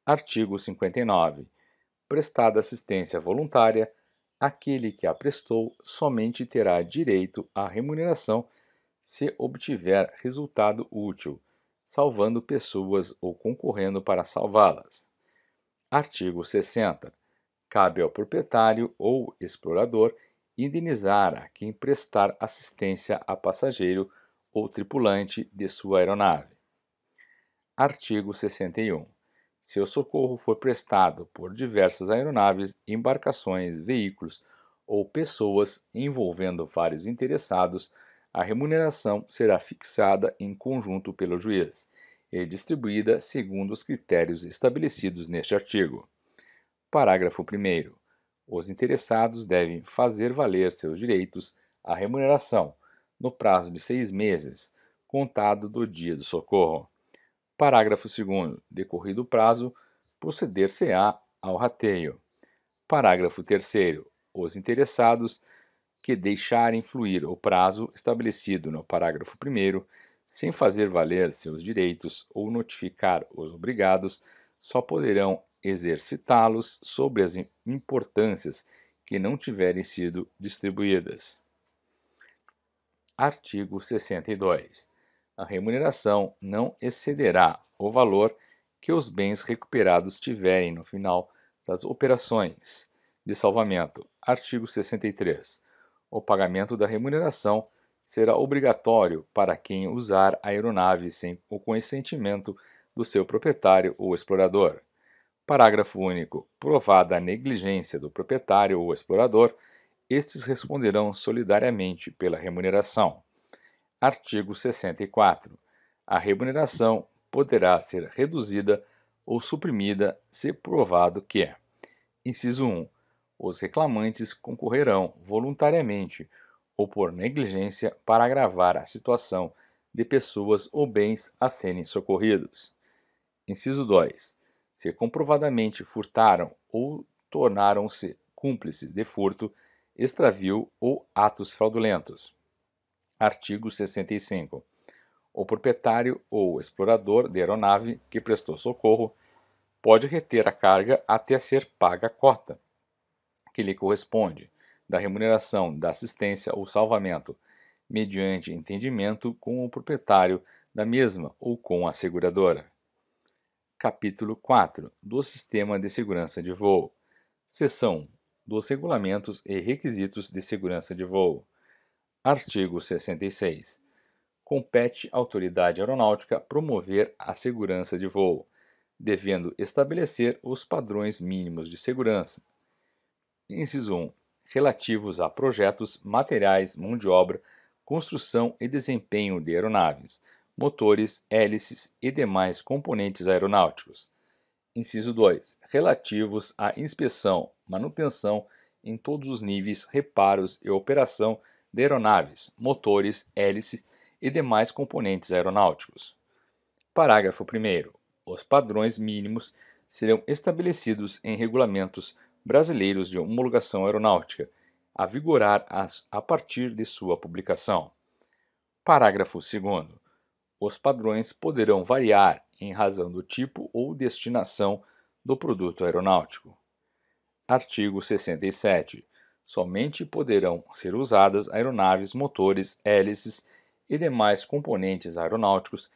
Artigo 59. Prestada assistência voluntária, aquele que a prestou somente terá direito à remuneração se obtiver resultado útil salvando pessoas ou concorrendo para salvá-las. Artigo 60. Cabe ao proprietário ou explorador indenizar a quem prestar assistência a passageiro ou tripulante de sua aeronave. Artigo 61. Se o socorro for prestado por diversas aeronaves, embarcações, veículos ou pessoas envolvendo vários interessados, a remuneração será fixada em conjunto pelo juiz e distribuída segundo os critérios estabelecidos neste artigo. Parágrafo 1. Os interessados devem fazer valer seus direitos à remuneração no prazo de seis meses, contado do dia do socorro. Parágrafo 2. Decorrido o prazo, proceder-se-á ao rateio. Parágrafo 3. Os interessados que deixarem fluir o prazo estabelecido no parágrafo 1, sem fazer valer seus direitos ou notificar os obrigados, só poderão exercitá-los sobre as importâncias que não tiverem sido distribuídas. Artigo 62. A remuneração não excederá o valor que os bens recuperados tiverem no final das operações de salvamento. Artigo 63 o pagamento da remuneração será obrigatório para quem usar a aeronave sem o consentimento do seu proprietário ou explorador. Parágrafo único. Provada a negligência do proprietário ou explorador, estes responderão solidariamente pela remuneração. Artigo 64. A remuneração poderá ser reduzida ou suprimida se provado que: é. Inciso 1 os reclamantes concorrerão voluntariamente ou por negligência para agravar a situação de pessoas ou bens a serem socorridos. Inciso 2. Se comprovadamente furtaram ou tornaram-se cúmplices de furto, extravio ou atos fraudulentos. Artigo 65. O proprietário ou explorador de aeronave que prestou socorro pode reter a carga até ser paga a cota que lhe corresponde, da remuneração, da assistência ou salvamento, mediante entendimento com o proprietário da mesma ou com a seguradora. Capítulo 4 do Sistema de Segurança de Voo. Seção dos Regulamentos e Requisitos de Segurança de Voo. Artigo 66. Compete à autoridade aeronáutica promover a segurança de voo, devendo estabelecer os padrões mínimos de segurança, Inciso 1. Relativos a projetos, materiais, mão de obra, construção e desempenho de aeronaves, motores, hélices e demais componentes aeronáuticos. Inciso 2. Relativos à inspeção, manutenção em todos os níveis, reparos e operação de aeronaves, motores, hélices e demais componentes aeronáuticos. Parágrafo 1. Os padrões mínimos serão estabelecidos em regulamentos brasileiros de homologação aeronáutica, a vigorar as, a partir de sua publicação. Parágrafo 2. Os padrões poderão variar em razão do tipo ou destinação do produto aeronáutico. Artigo 67. Somente poderão ser usadas aeronaves, motores, hélices e demais componentes aeronáuticos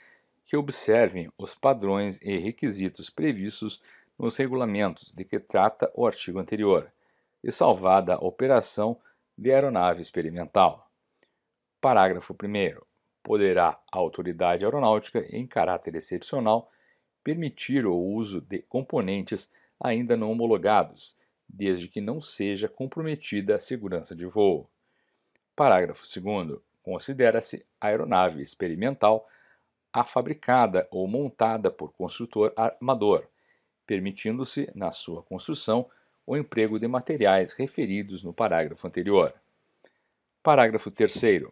que observem os padrões e requisitos previstos nos regulamentos de que trata o artigo anterior e salvada a operação de aeronave experimental. Parágrafo 1. Poderá a autoridade aeronáutica, em caráter excepcional, permitir o uso de componentes ainda não homologados, desde que não seja comprometida a segurança de voo. Parágrafo 2. Considera-se aeronave experimental a fabricada ou montada por construtor armador permitindo-se, na sua construção, o emprego de materiais referidos no parágrafo anterior. Parágrafo 3.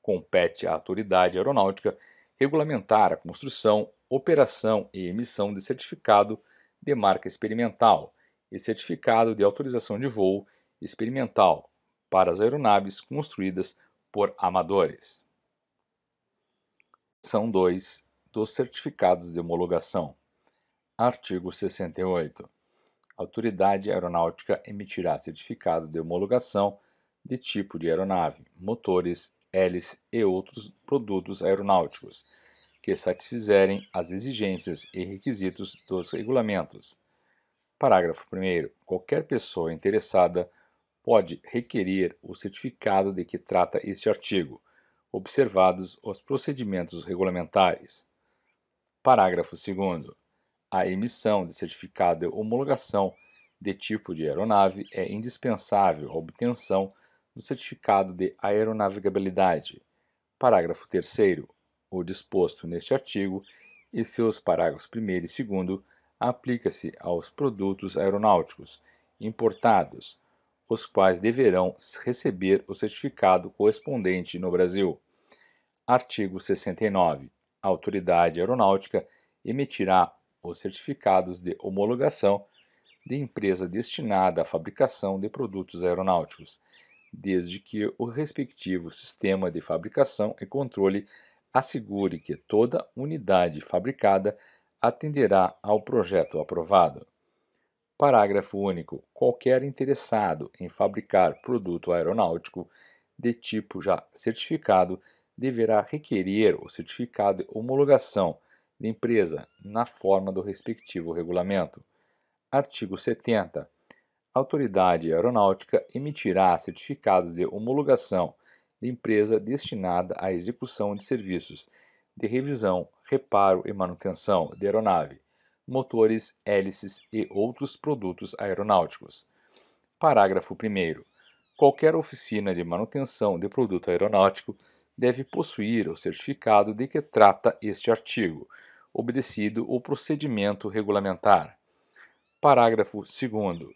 Compete à autoridade aeronáutica regulamentar a construção, operação e emissão de certificado de marca experimental e certificado de autorização de voo experimental para as aeronaves construídas por amadores. São 2 dos certificados de homologação. Artigo 68. A autoridade aeronáutica emitirá certificado de homologação de tipo de aeronave, motores, hélices e outros produtos aeronáuticos que satisfizerem as exigências e requisitos dos regulamentos. Parágrafo 1. Qualquer pessoa interessada pode requerer o certificado de que trata este artigo, observados os procedimentos regulamentares. Parágrafo 2 a emissão de certificado de homologação de tipo de aeronave é indispensável à obtenção do certificado de aeronavegabilidade. Parágrafo 3. O disposto neste artigo e seus parágrafos 1 e 2 aplica-se aos produtos aeronáuticos importados, os quais deverão receber o certificado correspondente no Brasil. Artigo 69. A autoridade aeronáutica emitirá os certificados de homologação de empresa destinada à fabricação de produtos aeronáuticos, desde que o respectivo sistema de fabricação e controle assegure que toda unidade fabricada atenderá ao projeto aprovado. Parágrafo único. Qualquer interessado em fabricar produto aeronáutico de tipo já certificado deverá requerer o certificado de homologação de empresa, na forma do respectivo regulamento. Artigo 70. A autoridade aeronáutica emitirá certificados de homologação de empresa destinada à execução de serviços de revisão, reparo e manutenção de aeronave, motores, hélices e outros produtos aeronáuticos. Parágrafo 1. Qualquer oficina de manutenção de produto aeronáutico deve possuir o certificado de que trata este artigo, obedecido o procedimento regulamentar. Parágrafo 2.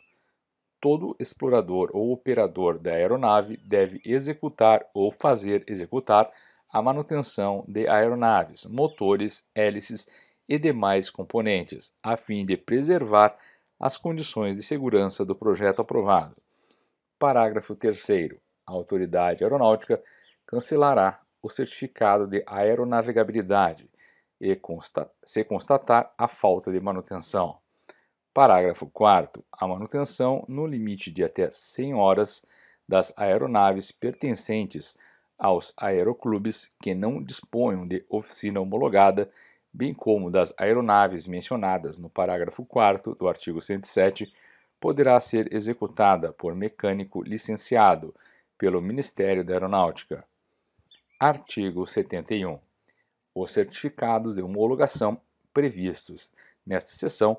Todo explorador ou operador da aeronave deve executar ou fazer executar a manutenção de aeronaves, motores, hélices e demais componentes, a fim de preservar as condições de segurança do projeto aprovado. Parágrafo 3. A autoridade aeronáutica cancelará o certificado de aeronavegabilidade, e se constatar a falta de manutenção. Parágrafo 4. A manutenção, no limite de até 100 horas, das aeronaves pertencentes aos aeroclubes que não disponham de oficina homologada, bem como das aeronaves mencionadas no parágrafo 4 do artigo 107, poderá ser executada por mecânico licenciado pelo Ministério da Aeronáutica. Artigo 71. Os certificados de homologação previstos nesta sessão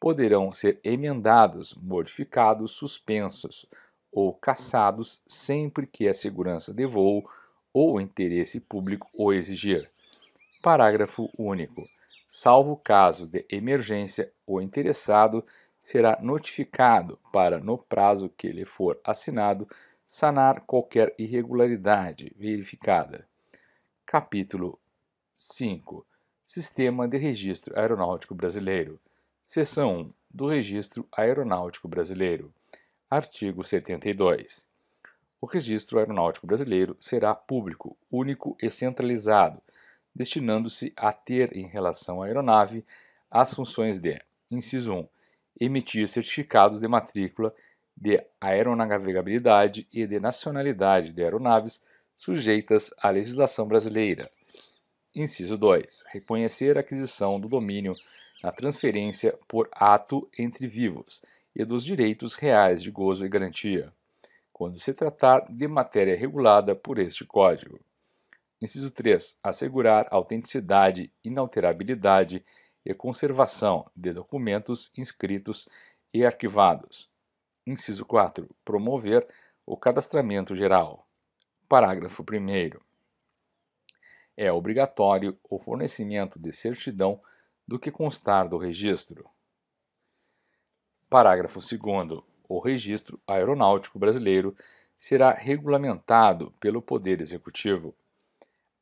poderão ser emendados, modificados, suspensos ou cassados sempre que a segurança de voo ou o interesse público o exigir. Parágrafo único. Salvo caso de emergência, o interessado será notificado para, no prazo que lhe for assinado, sanar qualquer irregularidade verificada. Capítulo 5. Sistema de Registro Aeronáutico Brasileiro. Seção 1. Do Registro Aeronáutico Brasileiro. Artigo 72. O Registro Aeronáutico Brasileiro será público, único e centralizado, destinando-se a ter em relação à aeronave as funções de: inciso 1. Emitir certificados de matrícula de aeronavegabilidade e de nacionalidade de aeronaves sujeitas à legislação brasileira. Inciso 2. Reconhecer a aquisição do domínio na transferência por ato entre vivos e dos direitos reais de gozo e garantia, quando se tratar de matéria regulada por este Código. Inciso 3. Assegurar a autenticidade, inalterabilidade e conservação de documentos inscritos e arquivados. Inciso 4. Promover o cadastramento geral. Parágrafo 1 é obrigatório o fornecimento de certidão do que constar do registro. Parágrafo 2. O registro aeronáutico brasileiro será regulamentado pelo Poder Executivo.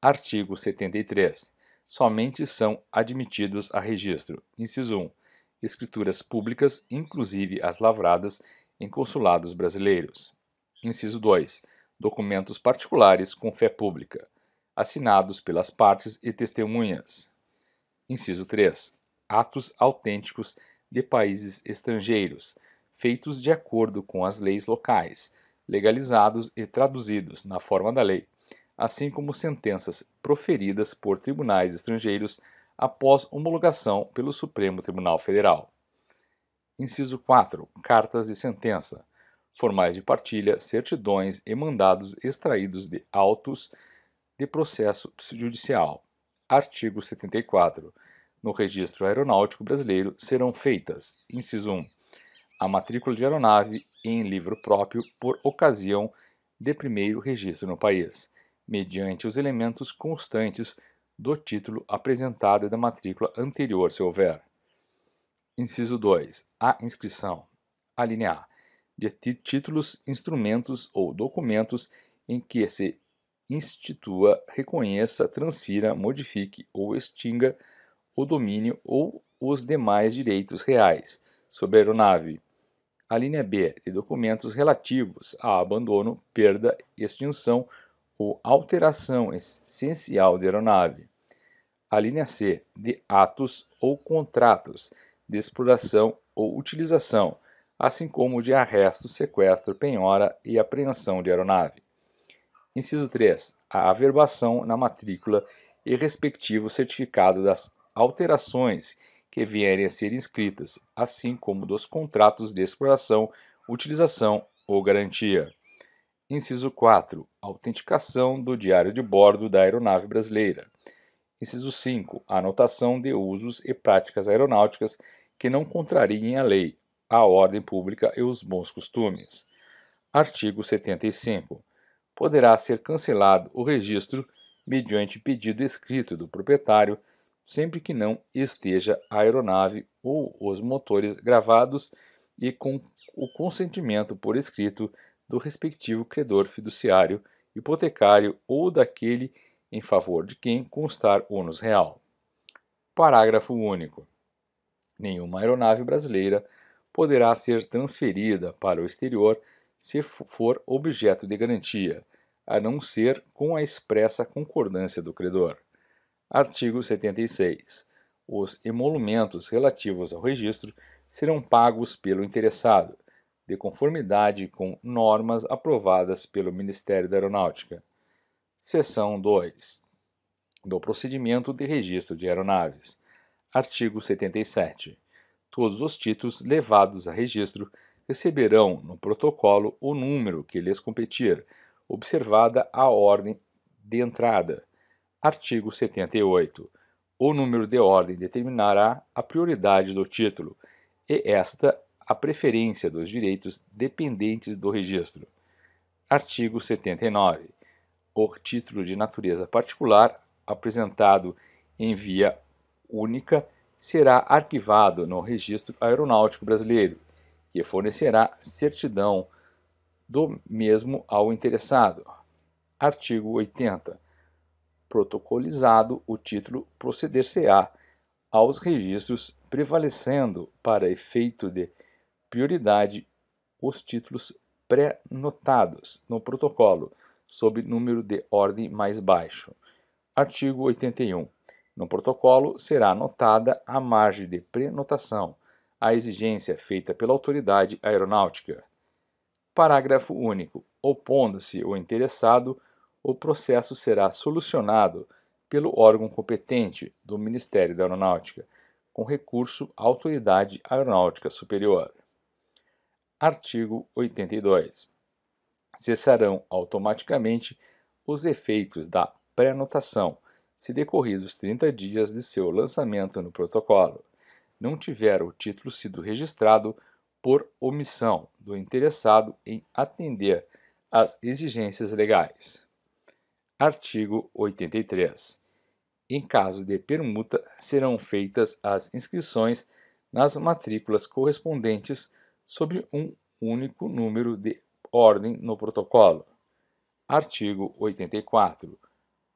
Artigo 73. Somente são admitidos a registro, inciso 1, escrituras públicas, inclusive as lavradas em consulados brasileiros. Inciso 2. Documentos particulares com fé pública assinados pelas partes e testemunhas. Inciso 3. Atos autênticos de países estrangeiros, feitos de acordo com as leis locais, legalizados e traduzidos na forma da lei, assim como sentenças proferidas por tribunais estrangeiros após homologação pelo Supremo Tribunal Federal. Inciso 4. Cartas de sentença, formais de partilha, certidões e mandados extraídos de autos de processo judicial. Artigo 74. No Registro Aeronáutico Brasileiro serão feitas: inciso 1. A matrícula de aeronave em livro próprio por ocasião de primeiro registro no país, mediante os elementos constantes do título apresentado e da matrícula anterior, se houver. Inciso 2. A inscrição. Alínea A. De títulos, instrumentos ou documentos em que se institua, reconheça, transfira, modifique ou extinga o domínio ou os demais direitos reais sobre a aeronave. A linha B de documentos relativos a abandono, perda, extinção ou alteração essencial da aeronave. A linha C de atos ou contratos de exploração ou utilização, assim como de arresto, sequestro, penhora e apreensão de aeronave. Inciso 3. A averbação na matrícula e respectivo certificado das alterações que vierem a ser inscritas, assim como dos contratos de exploração, utilização ou garantia. Inciso 4. Autenticação do diário de bordo da aeronave brasileira. Inciso 5. Anotação de usos e práticas aeronáuticas que não contrariem a lei, a ordem pública e os bons costumes. Artigo 75 poderá ser cancelado o registro mediante pedido escrito do proprietário, sempre que não esteja a aeronave ou os motores gravados e com o consentimento por escrito do respectivo credor fiduciário, hipotecário ou daquele em favor de quem constar ônus real. Parágrafo único. Nenhuma aeronave brasileira poderá ser transferida para o exterior se for objeto de garantia, a não ser com a expressa concordância do credor. Artigo 76. Os emolumentos relativos ao registro serão pagos pelo interessado, de conformidade com normas aprovadas pelo Ministério da Aeronáutica. Seção 2. Do procedimento de registro de aeronaves. Artigo 77. Todos os títulos levados a registro receberão no protocolo o número que lhes competir, observada a ordem de entrada. Artigo 78. O número de ordem determinará a prioridade do título e esta a preferência dos direitos dependentes do registro. Artigo 79. O título de natureza particular apresentado em via única será arquivado no Registro Aeronáutico Brasileiro, que fornecerá certidão do mesmo ao interessado. Artigo 80. Protocolizado o título, proceder-se-á aos registros, prevalecendo, para efeito de prioridade, os títulos pré-notados no protocolo, sob número de ordem mais baixo. Artigo 81. No protocolo será anotada a margem de prenotação, a exigência feita pela autoridade aeronáutica. Parágrafo único. Opondo-se o interessado, o processo será solucionado pelo órgão competente do Ministério da Aeronáutica, com recurso à Autoridade Aeronáutica Superior. Artigo 82. Cessarão automaticamente os efeitos da pré-anotação, se decorridos 30 dias de seu lançamento no protocolo. Não tiver o título sido registrado, por omissão do interessado em atender às exigências legais. Artigo 83. Em caso de permuta, serão feitas as inscrições nas matrículas correspondentes sobre um único número de ordem no protocolo. Artigo 84.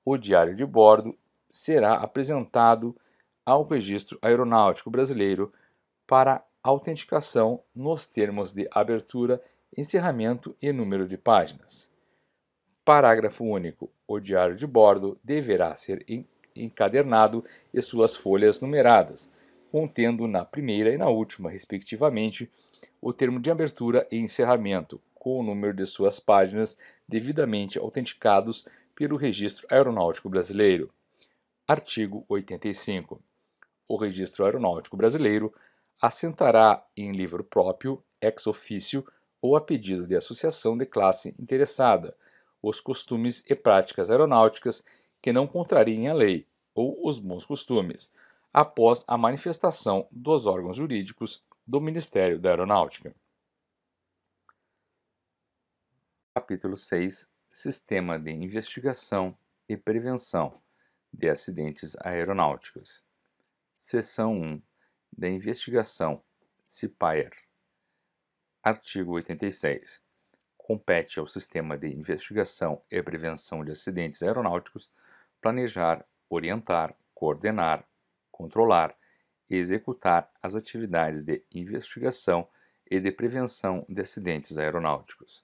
O diário de bordo será apresentado ao Registro Aeronáutico Brasileiro para autenticação nos termos de abertura, encerramento e número de páginas. Parágrafo único. O diário de bordo deverá ser encadernado e suas folhas numeradas, contendo na primeira e na última, respectivamente, o termo de abertura e encerramento, com o número de suas páginas devidamente autenticados pelo Registro Aeronáutico Brasileiro. Artigo 85. O Registro Aeronáutico Brasileiro assentará em livro próprio, ex officio ou a pedido de associação de classe interessada, os costumes e práticas aeronáuticas que não contrariem a lei ou os bons costumes, após a manifestação dos órgãos jurídicos do Ministério da Aeronáutica. Capítulo 6 Sistema de Investigação e Prevenção de Acidentes Aeronáuticos Seção 1 da investigação CIPAER. Artigo 86. Compete ao Sistema de Investigação e Prevenção de Acidentes Aeronáuticos planejar, orientar, coordenar, controlar e executar as atividades de investigação e de prevenção de acidentes aeronáuticos.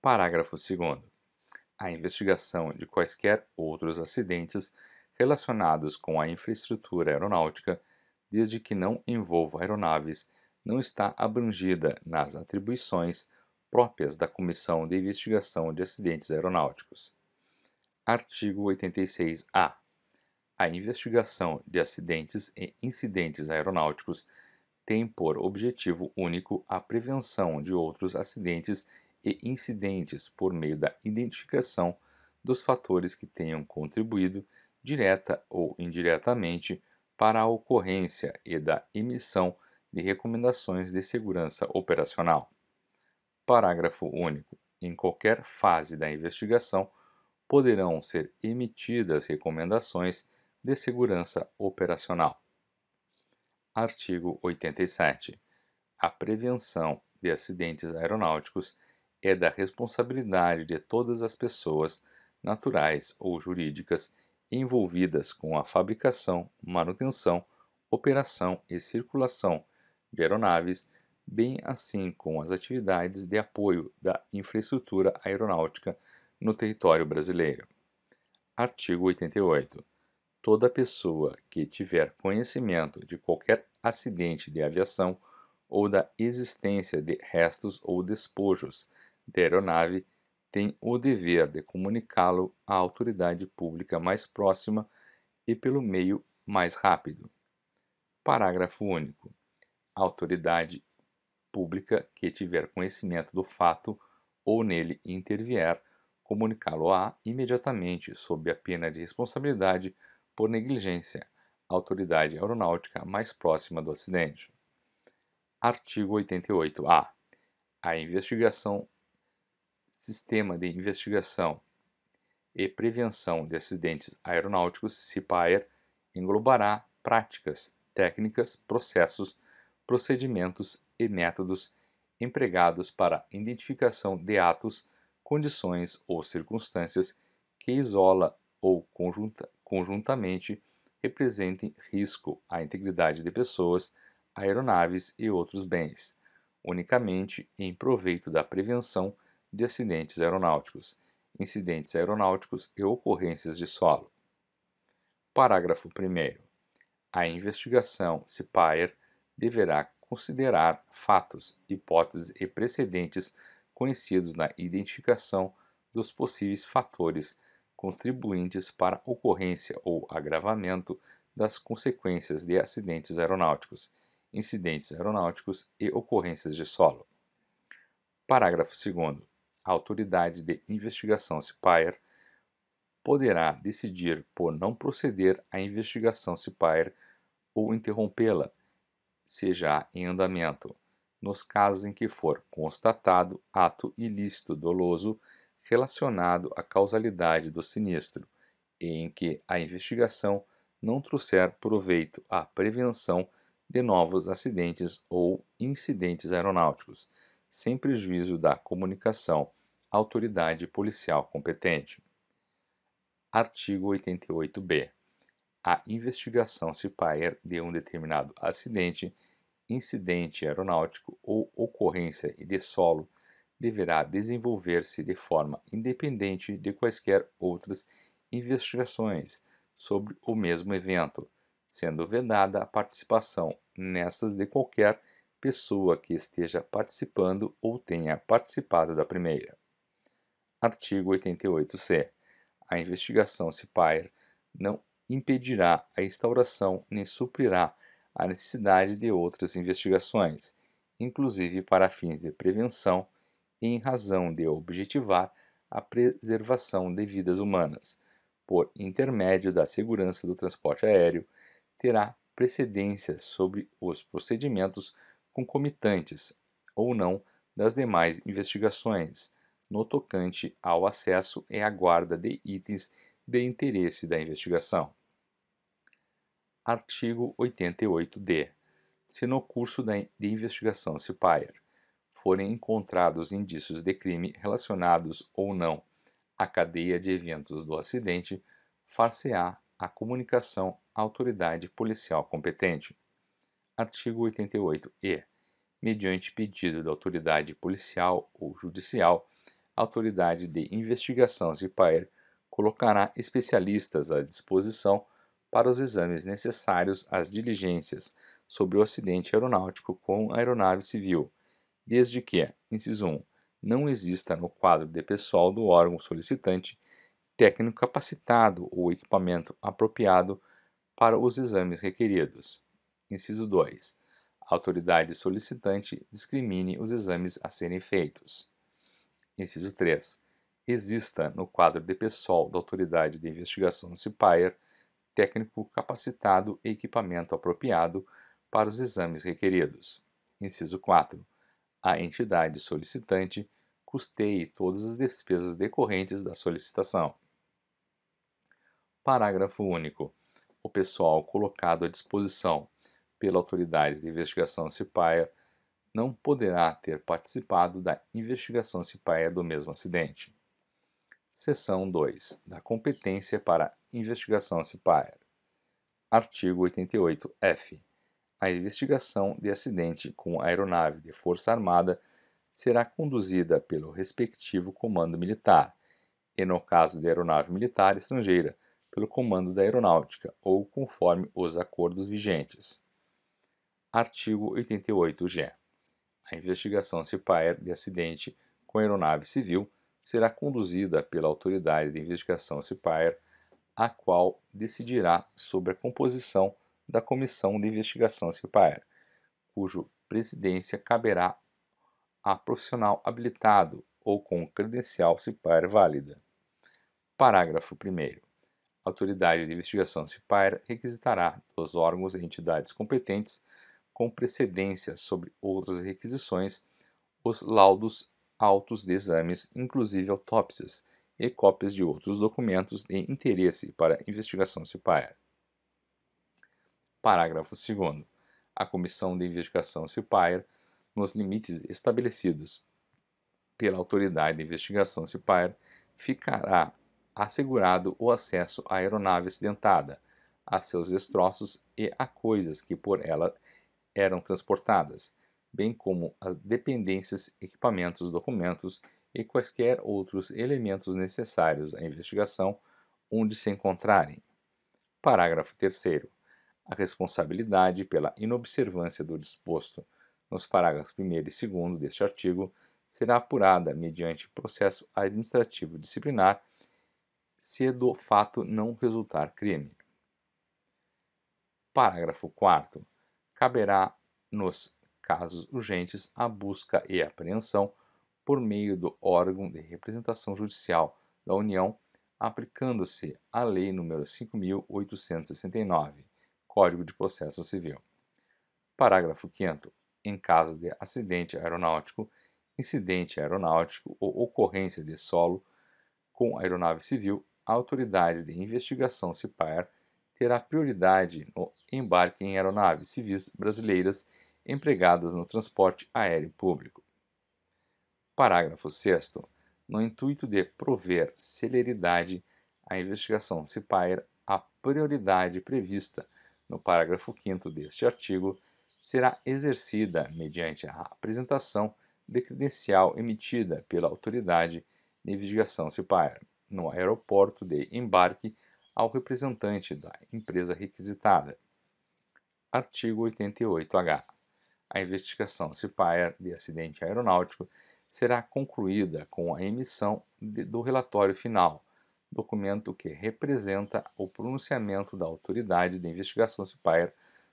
Parágrafo 2. A investigação de quaisquer outros acidentes relacionados com a infraestrutura aeronáutica desde que não envolva aeronaves, não está abrangida nas atribuições próprias da Comissão de Investigação de Acidentes Aeronáuticos. Artigo 86-A. A investigação de acidentes e incidentes aeronáuticos tem por objetivo único a prevenção de outros acidentes e incidentes por meio da identificação dos fatores que tenham contribuído, direta ou indiretamente, para a ocorrência e da emissão de recomendações de segurança operacional. Parágrafo único. Em qualquer fase da investigação, poderão ser emitidas recomendações de segurança operacional. Artigo 87. A prevenção de acidentes aeronáuticos é da responsabilidade de todas as pessoas, naturais ou jurídicas, envolvidas com a fabricação, manutenção, operação e circulação de aeronaves, bem assim com as atividades de apoio da infraestrutura aeronáutica no território brasileiro. Artigo 88. Toda pessoa que tiver conhecimento de qualquer acidente de aviação ou da existência de restos ou despojos de aeronave tem o dever de comunicá-lo à autoridade pública mais próxima e pelo meio mais rápido. Parágrafo único. A autoridade pública que tiver conhecimento do fato ou nele intervier, comunicá-lo-á imediatamente, sob a pena de responsabilidade por negligência, à autoridade aeronáutica mais próxima do acidente. Artigo 88-A. A investigação Sistema de Investigação e Prevenção de Acidentes Aeronáuticos, CIPAER, englobará práticas, técnicas, processos, procedimentos e métodos empregados para identificação de atos, condições ou circunstâncias que isola ou conjunta, conjuntamente representem risco à integridade de pessoas, aeronaves e outros bens, unicamente em proveito da prevenção de acidentes aeronáuticos, incidentes aeronáuticos e ocorrências de solo. Parágrafo 1. A investigação CIPAER deverá considerar fatos, hipóteses e precedentes conhecidos na identificação dos possíveis fatores contribuintes para a ocorrência ou agravamento das consequências de acidentes aeronáuticos, incidentes aeronáuticos e ocorrências de solo. Parágrafo 2 a autoridade de investigação CIPAER poderá decidir por não proceder à investigação CIPAER ou interrompê-la, se já em andamento, nos casos em que for constatado ato ilícito doloso relacionado à causalidade do sinistro e em que a investigação não trouxer proveito à prevenção de novos acidentes ou incidentes aeronáuticos sem prejuízo da comunicação à autoridade policial competente. Artigo 88b. A investigação se pair de um determinado acidente, incidente aeronáutico ou ocorrência de solo deverá desenvolver-se de forma independente de quaisquer outras investigações sobre o mesmo evento, sendo vedada a participação nessas de qualquer pessoa que esteja participando ou tenha participado da primeira. Artigo 88c. A investigação CIPAIR não impedirá a instauração nem suprirá a necessidade de outras investigações, inclusive para fins de prevenção e em razão de objetivar a preservação de vidas humanas, por intermédio da segurança do transporte aéreo, terá precedência sobre os procedimentos concomitantes ou não das demais investigações, no tocante ao acesso e à guarda de itens de interesse da investigação. Artigo 88-D. Se no curso de investigação CIPAIR forem encontrados indícios de crime relacionados ou não à cadeia de eventos do acidente, far-se-á a comunicação à autoridade policial competente, Artigo 88-E. Mediante pedido da autoridade policial ou judicial, a autoridade de investigação CIPAER colocará especialistas à disposição para os exames necessários às diligências sobre o acidente aeronáutico com aeronave civil, desde que, inciso 1, não exista no quadro de pessoal do órgão solicitante técnico capacitado ou equipamento apropriado para os exames requeridos. Inciso 2. A autoridade solicitante discrimine os exames a serem feitos. Inciso 3. Exista, no quadro de pessoal da Autoridade de Investigação do CIPAER, técnico capacitado e equipamento apropriado para os exames requeridos. Inciso 4. A entidade solicitante custeie todas as despesas decorrentes da solicitação. Parágrafo único. O pessoal colocado à disposição pela autoridade de investigação CIPAIA não poderá ter participado da investigação CIPAIA é do mesmo acidente. Seção 2. Da competência para investigação CIPAIA. Artigo 88-F. A investigação de acidente com aeronave de Força Armada será conduzida pelo respectivo comando militar, e no caso de aeronave militar estrangeira, pelo comando da aeronáutica, ou conforme os acordos vigentes. Artigo 88-G. A investigação CIPAER de acidente com aeronave civil será conduzida pela autoridade de investigação CIPAER, a qual decidirá sobre a composição da comissão de investigação CIPAER, cujo presidência caberá a profissional habilitado ou com credencial CIPAER válida. Parágrafo 1. A autoridade de investigação CIPAER requisitará dos órgãos e entidades competentes com precedência sobre outras requisições, os laudos autos de exames, inclusive autópsias, e cópias de outros documentos de interesse para investigação CIPAER. Parágrafo 2. A Comissão de Investigação CIPAER, nos limites estabelecidos pela Autoridade de Investigação CIPAER, ficará assegurado o acesso à aeronave acidentada, a seus destroços e a coisas que por ela eram transportadas, bem como as dependências, equipamentos, documentos e quaisquer outros elementos necessários à investigação onde se encontrarem. Parágrafo 3. A responsabilidade pela inobservância do disposto nos parágrafos 1 e 2 deste artigo será apurada mediante processo administrativo disciplinar se do fato não resultar crime. Parágrafo 4 caberá, nos casos urgentes, a busca e apreensão por meio do órgão de representação judicial da União, aplicando-se a Lei nº 5.869, Código de Processo Civil. Parágrafo 5 Em caso de acidente aeronáutico, incidente aeronáutico ou ocorrência de solo com aeronave civil, a autoridade de investigação CIPAR terá prioridade no embarque em aeronaves civis brasileiras empregadas no transporte aéreo público. Parágrafo 6. No intuito de prover celeridade à investigação CIPAIR, a prioridade prevista no parágrafo 5 deste artigo será exercida mediante a apresentação de credencial emitida pela autoridade de investigação CIPAIR no aeroporto de embarque ao representante da empresa requisitada. Artigo 88-H. A investigação CIPAER de acidente aeronáutico será concluída com a emissão de, do relatório final, documento que representa o pronunciamento da autoridade de investigação CIPAER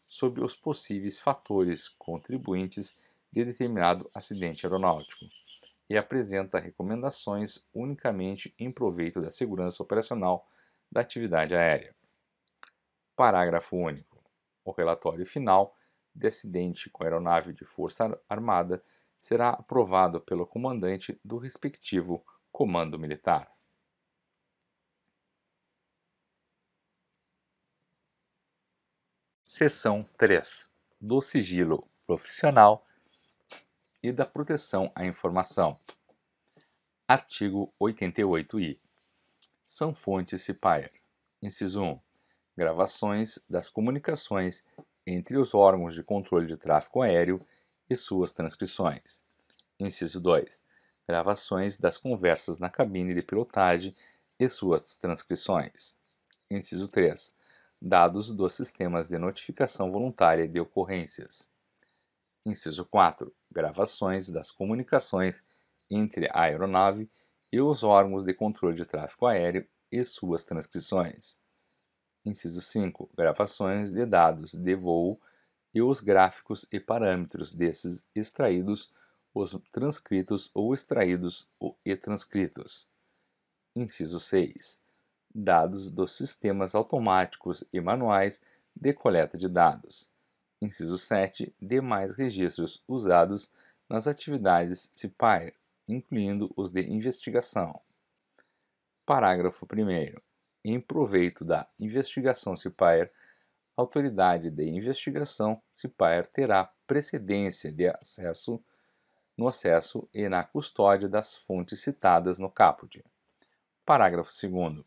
sobre os possíveis fatores contribuintes de determinado acidente aeronáutico e apresenta recomendações unicamente em proveito da segurança operacional da atividade aérea. Parágrafo único. O relatório final de acidente com aeronave de Força Armada será aprovado pelo comandante do respectivo comando militar. Seção 3 do sigilo profissional e da proteção à informação. Artigo 88-I são e Cipayer. Inciso 1. Gravações das comunicações entre os órgãos de controle de tráfego aéreo e suas transcrições. Inciso 2. Gravações das conversas na cabine de pilotagem e suas transcrições. Inciso 3. Dados dos sistemas de notificação voluntária de ocorrências. Inciso 4. Gravações das comunicações entre a aeronave e e os órgãos de controle de tráfego aéreo e suas transcrições. Inciso 5. Gravações de dados de voo e os gráficos e parâmetros desses extraídos, os transcritos ou extraídos ou e transcritos. Inciso 6. Dados dos sistemas automáticos e manuais de coleta de dados. Inciso 7. Demais registros usados nas atividades CIPAIR incluindo os de investigação. Parágrafo 1. Em proveito da investigação CIPAER, a autoridade de investigação CIPAER terá precedência de acesso no acesso e na custódia das fontes citadas no caput. Parágrafo 2.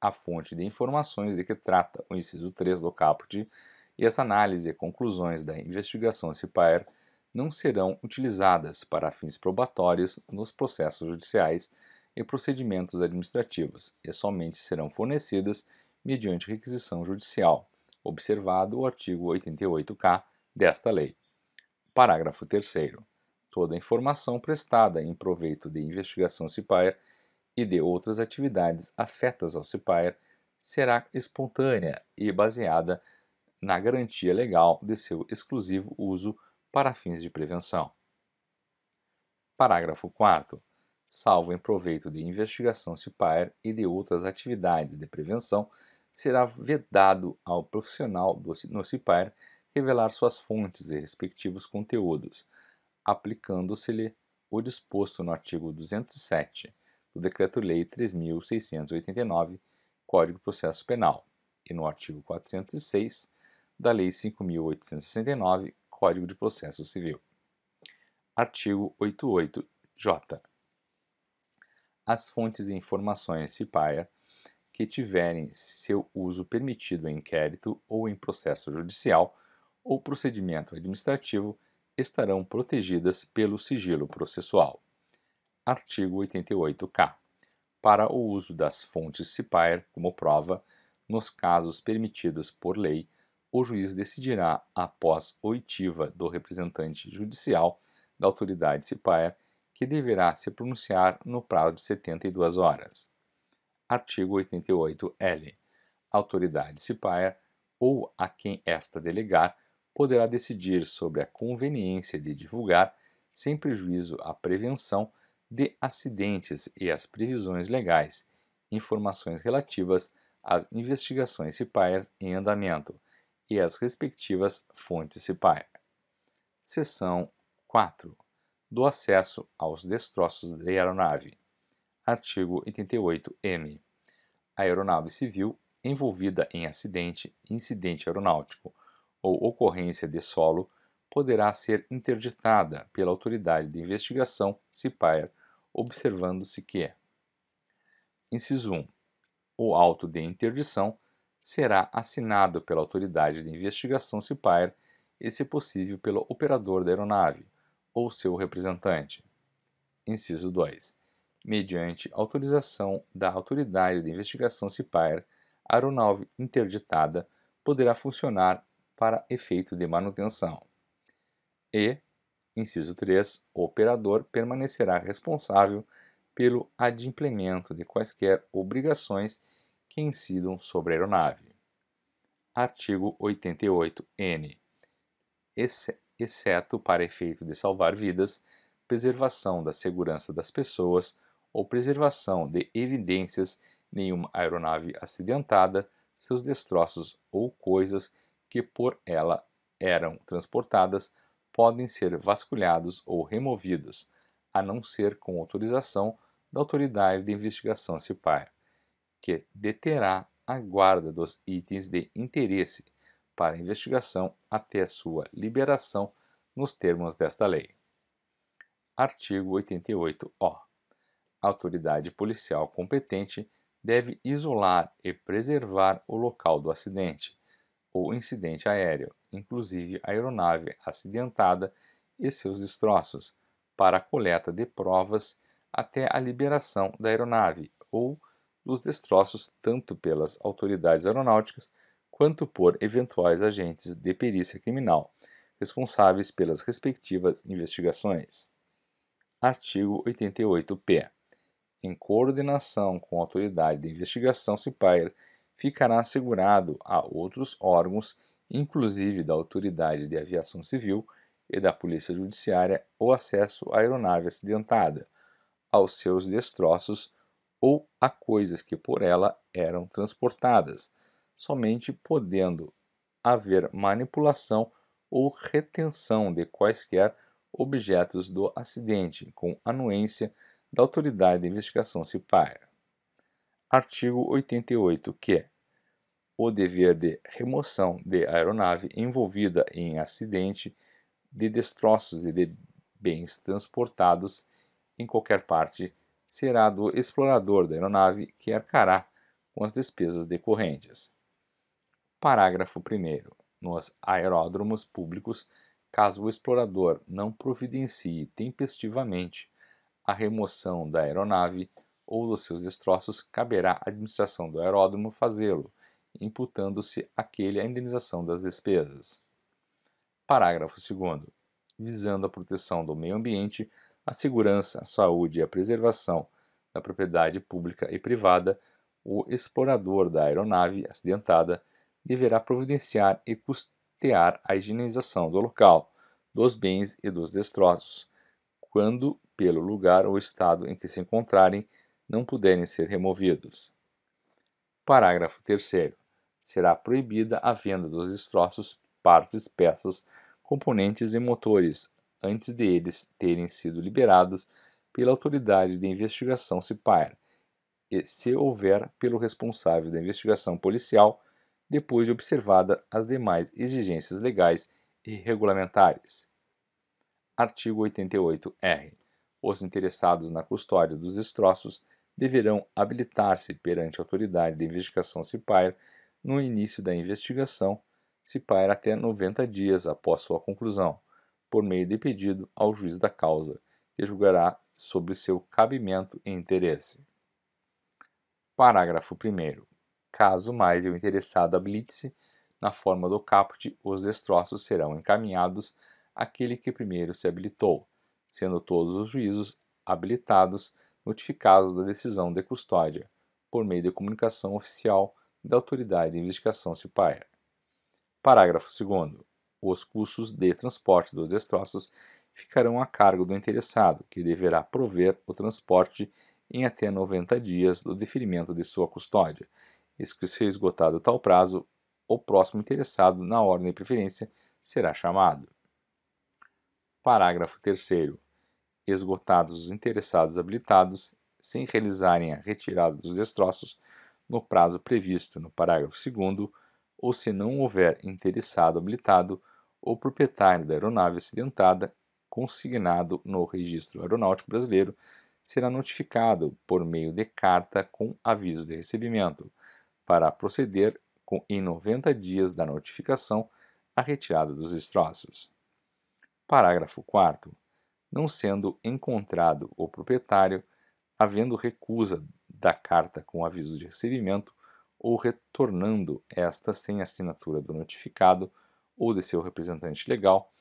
A fonte de informações de que trata o inciso 3 do caput e as análises e conclusões da investigação CIPAER não serão utilizadas para fins probatórios nos processos judiciais e procedimentos administrativos e somente serão fornecidas mediante requisição judicial, observado o artigo 88-K desta lei. Parágrafo 3 Toda informação prestada em proveito de investigação CIPAER e de outras atividades afetas ao CIPAER será espontânea e baseada na garantia legal de seu exclusivo uso para fins de prevenção. Parágrafo 4. Salvo em proveito de investigação CIPAER e de outras atividades de prevenção, será vedado ao profissional do, no CIPAER revelar suas fontes e respectivos conteúdos, aplicando-se-lhe o disposto no artigo 207 do Decreto-Lei 3.689, Código de Processo Penal, e no artigo 406 da Lei 5.869, Código de Processo Civil. Artigo 88-J. As fontes e informações CIPAIA que tiverem seu uso permitido em inquérito ou em processo judicial ou procedimento administrativo estarão protegidas pelo sigilo processual. Artigo 88-K. Para o uso das fontes CIPAIR como prova, nos casos permitidos por lei, o juiz decidirá, após oitiva do representante judicial da autoridade CIPAER, que deverá se pronunciar no prazo de 72 horas. Artigo 88-L. A autoridade CIPAER ou a quem esta delegar poderá decidir sobre a conveniência de divulgar, sem prejuízo à prevenção de acidentes e às previsões legais, informações relativas às investigações CIPAER em andamento e as respectivas fontes cipair. Seção 4. Do acesso aos destroços de aeronave. Artigo 88-M. A aeronave civil envolvida em acidente, incidente aeronáutico ou ocorrência de solo poderá ser interditada pela autoridade de investigação CIPAER, observando-se que é: Inciso 1. O auto de interdição será assinado pela autoridade de investigação CIPAIR e, é se possível, pelo operador da aeronave ou seu representante. Inciso 2. Mediante autorização da autoridade de investigação CIPAIR, a aeronave interditada poderá funcionar para efeito de manutenção. E, inciso 3, o operador permanecerá responsável pelo adimplemento de quaisquer obrigações que incidam sobre a aeronave. Artigo 88-N. Exceto para efeito de salvar vidas, preservação da segurança das pessoas ou preservação de evidências, nenhuma aeronave acidentada, seus destroços ou coisas que por ela eram transportadas podem ser vasculhados ou removidos, a não ser com autorização da autoridade de investigação CIPAR que deterá a guarda dos itens de interesse para investigação até sua liberação nos termos desta lei. Artigo 88-O. A autoridade policial competente deve isolar e preservar o local do acidente ou incidente aéreo, inclusive a aeronave acidentada e seus destroços, para a coleta de provas até a liberação da aeronave ou dos destroços tanto pelas autoridades aeronáuticas quanto por eventuais agentes de perícia criminal responsáveis pelas respectivas investigações. Artigo 88-P. Em coordenação com a autoridade de investigação CIPAIR, ficará assegurado a outros órgãos, inclusive da Autoridade de Aviação Civil e da Polícia Judiciária, o acesso à aeronave acidentada, aos seus destroços ou a coisas que por ela eram transportadas, somente podendo haver manipulação ou retenção de quaisquer objetos do acidente, com anuência da autoridade de investigação CIPAR. Artigo 88 que o dever de remoção de aeronave envolvida em acidente de destroços e de bens transportados em qualquer parte será do explorador da aeronave que arcará com as despesas decorrentes. Parágrafo 1. Nos aeródromos públicos, caso o explorador não providencie tempestivamente a remoção da aeronave ou dos seus destroços, caberá à administração do aeródromo fazê-lo, imputando-se àquele a indenização das despesas. Parágrafo 2. Visando a proteção do meio ambiente, a segurança, a saúde e a preservação da propriedade pública e privada, o explorador da aeronave acidentada deverá providenciar e custear a higienização do local, dos bens e dos destroços, quando pelo lugar ou estado em que se encontrarem não puderem ser removidos. Parágrafo 3. Será proibida a venda dos destroços, partes, peças, componentes e motores antes de eles terem sido liberados pela autoridade de investigação e se houver pelo responsável da investigação policial, depois de observada as demais exigências legais e regulamentares. Artigo 88-R. Os interessados na custódia dos destroços deverão habilitar-se perante a autoridade de investigação CIPAR no início da investigação, CIPAR até 90 dias após sua conclusão por meio de pedido ao juiz da causa, que julgará sobre seu cabimento e interesse. Parágrafo 1. Caso mais o interessado habilite-se, na forma do caput, os destroços serão encaminhados àquele que primeiro se habilitou, sendo todos os juízos habilitados notificados da decisão de custódia, por meio de comunicação oficial da autoridade de investigação CIPAER. Parágrafo 2. Os custos de transporte dos destroços ficarão a cargo do interessado, que deverá prover o transporte em até 90 dias do deferimento de sua custódia. Se esgotado tal prazo, o próximo interessado, na ordem de preferência, será chamado. Parágrafo 3. Esgotados os interessados habilitados, sem realizarem a retirada dos destroços no prazo previsto no parágrafo 2, ou se não houver interessado habilitado, ou proprietário da aeronave acidentada consignado no Registro Aeronáutico Brasileiro será notificado por meio de carta com aviso de recebimento, para proceder com, em 90 dias da notificação à retirada dos destroços. Parágrafo 4. Não sendo encontrado o proprietário, havendo recusa da carta com aviso de recebimento ou retornando esta sem assinatura do notificado, ou de seu representante legal,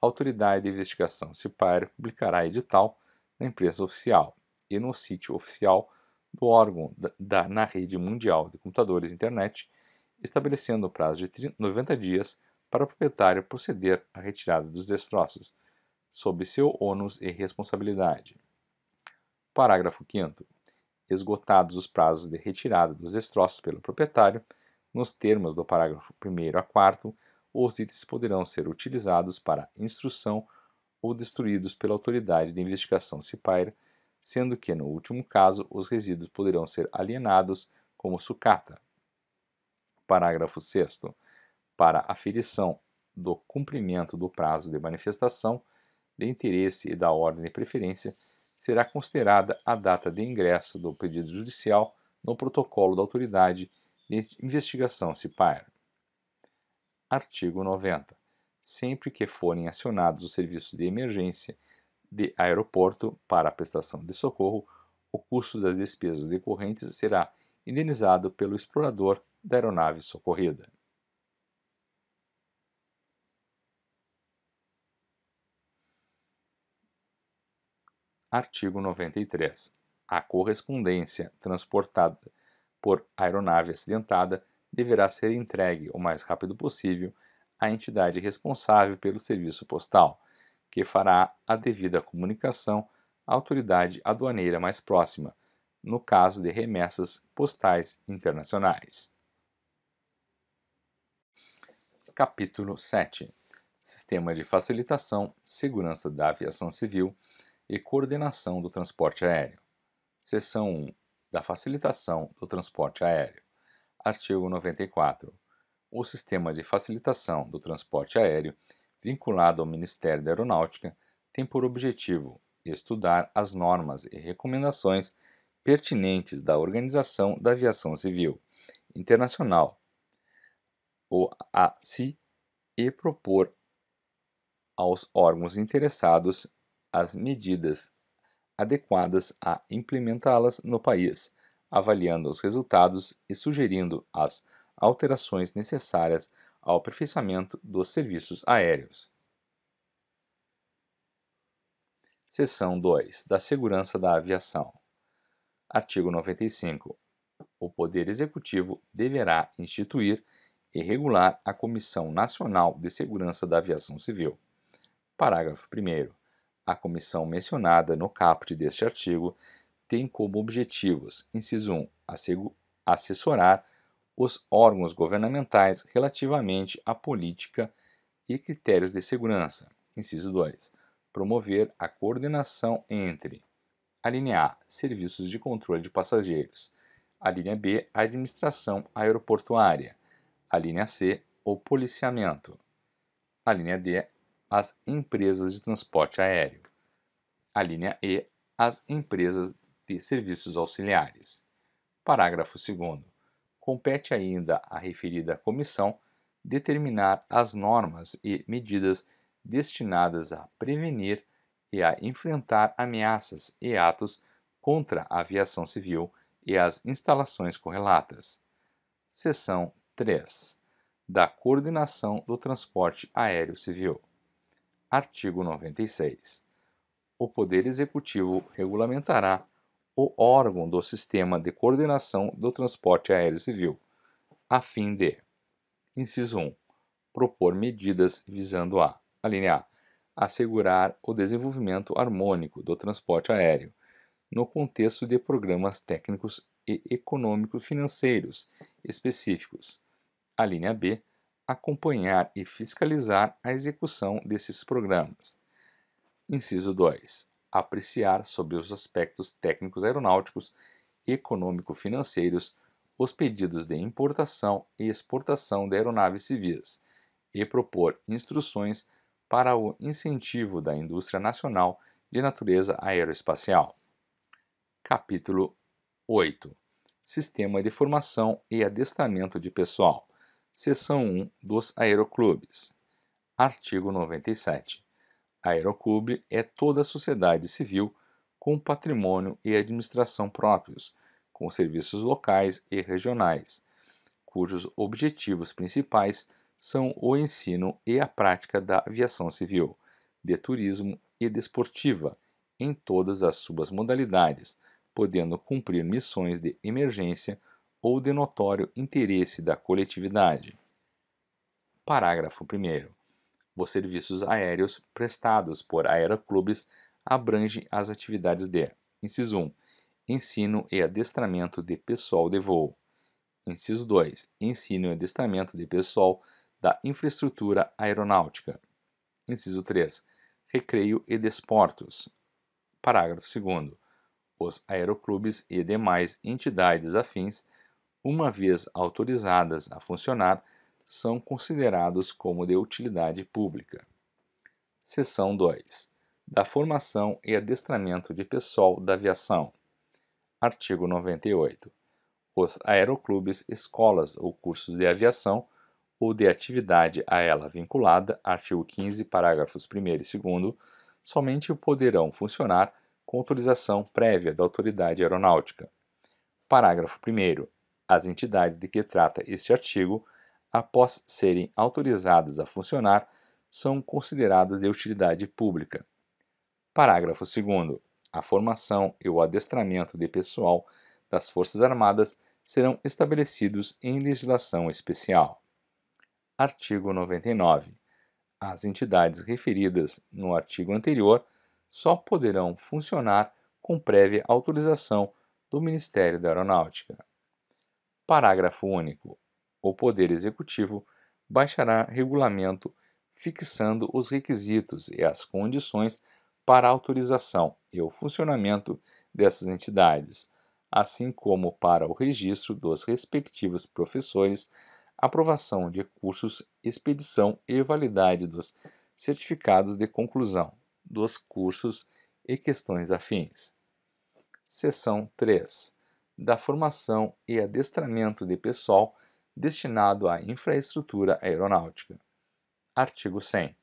a autoridade de investigação CIPAR publicará edital na empresa oficial e no sítio oficial do órgão da, da, na rede mundial de computadores e internet, estabelecendo o prazo de 30, 90 dias para o proprietário proceder à retirada dos destroços, sob seu ônus e responsabilidade. Parágrafo 5. Esgotados os prazos de retirada dos destroços pelo proprietário, nos termos do parágrafo 1 a 4 os itens poderão ser utilizados para instrução ou destruídos pela autoridade de investigação CIPAIR, sendo que, no último caso, os resíduos poderão ser alienados como sucata. Parágrafo 6. Para aferição do cumprimento do prazo de manifestação de interesse e da ordem de preferência, será considerada a data de ingresso do pedido judicial no protocolo da autoridade de investigação CIPAIR. Artigo 90. Sempre que forem acionados os serviços de emergência de aeroporto para a prestação de socorro, o custo das despesas decorrentes será indenizado pelo explorador da aeronave socorrida. Artigo 93. A correspondência transportada por aeronave acidentada deverá ser entregue o mais rápido possível à entidade responsável pelo serviço postal, que fará a devida comunicação à autoridade aduaneira mais próxima, no caso de remessas postais internacionais. Capítulo 7 Sistema de Facilitação, Segurança da Aviação Civil e Coordenação do Transporte Aéreo. Seção 1 Da Facilitação do Transporte Aéreo. Artigo 94. O sistema de facilitação do transporte aéreo, vinculado ao Ministério da Aeronáutica, tem por objetivo estudar as normas e recomendações pertinentes da Organização da Aviação Civil Internacional, OACI, e propor aos órgãos interessados as medidas adequadas a implementá-las no país, avaliando os resultados e sugerindo as alterações necessárias ao aperfeiçoamento dos serviços aéreos. Seção 2 da Segurança da Aviação. Artigo 95. O Poder Executivo deverá instituir e regular a Comissão Nacional de Segurança da Aviação Civil. Parágrafo 1. A comissão mencionada no caput deste artigo tem como objetivos, inciso 1, assessorar os órgãos governamentais relativamente à política e critérios de segurança. Inciso 2, promover a coordenação entre a linha A, serviços de controle de passageiros, a linha B, administração aeroportuária, a linha C, o policiamento, a linha D, as empresas de transporte aéreo, a linha E, as empresas de serviços auxiliares. Parágrafo 2. Compete ainda à referida comissão determinar as normas e medidas destinadas a prevenir e a enfrentar ameaças e atos contra a aviação civil e as instalações correlatas. Seção 3. Da coordenação do transporte aéreo civil. Artigo 96. O Poder Executivo regulamentará o órgão do Sistema de Coordenação do Transporte Aéreo Civil, a fim de: inciso 1. Propor medidas visando a: alínea A. Assegurar o desenvolvimento harmônico do transporte aéreo, no contexto de programas técnicos e econômico-financeiros específicos. A linha B, acompanhar e fiscalizar a execução desses programas. Inciso 2 apreciar sobre os aspectos técnicos aeronáuticos, econômico-financeiros, os pedidos de importação e exportação de aeronaves civis e propor instruções para o incentivo da indústria nacional de natureza aeroespacial. Capítulo 8 Sistema de formação e adestramento de pessoal. Seção 1 dos Aeroclubes. Artigo 97. A Aeroclube é toda a sociedade civil com patrimônio e administração próprios, com serviços locais e regionais, cujos objetivos principais são o ensino e a prática da aviação civil, de turismo e desportiva, de em todas as suas modalidades, podendo cumprir missões de emergência ou de notório interesse da coletividade. Parágrafo 1 os serviços aéreos prestados por aeroclubes abrange as atividades de: inciso 1, ensino e adestramento de pessoal de voo. Inciso 2, ensino e adestramento de pessoal da infraestrutura aeronáutica. Inciso 3, recreio e desportos. Parágrafo 2 os aeroclubes e demais entidades afins, uma vez autorizadas a funcionar, são considerados como de utilidade pública. Seção 2. Da formação e adestramento de pessoal da aviação. Artigo 98. Os aeroclubes, escolas ou cursos de aviação ou de atividade a ela vinculada, artigo 15, parágrafos 1 e 2, somente poderão funcionar com autorização prévia da autoridade aeronáutica. Parágrafo 1. As entidades de que trata este artigo após serem autorizadas a funcionar, são consideradas de utilidade pública. Parágrafo 2. A formação e o adestramento de pessoal das Forças Armadas serão estabelecidos em legislação especial. Artigo 99. As entidades referidas no artigo anterior só poderão funcionar com prévia autorização do Ministério da Aeronáutica. Parágrafo único o Poder Executivo baixará regulamento fixando os requisitos e as condições para a autorização e o funcionamento dessas entidades, assim como para o registro dos respectivos professores, aprovação de cursos, expedição e validade dos certificados de conclusão dos cursos e questões afins. Seção 3. Da formação e adestramento de pessoal destinado à infraestrutura aeronáutica. Artigo 100.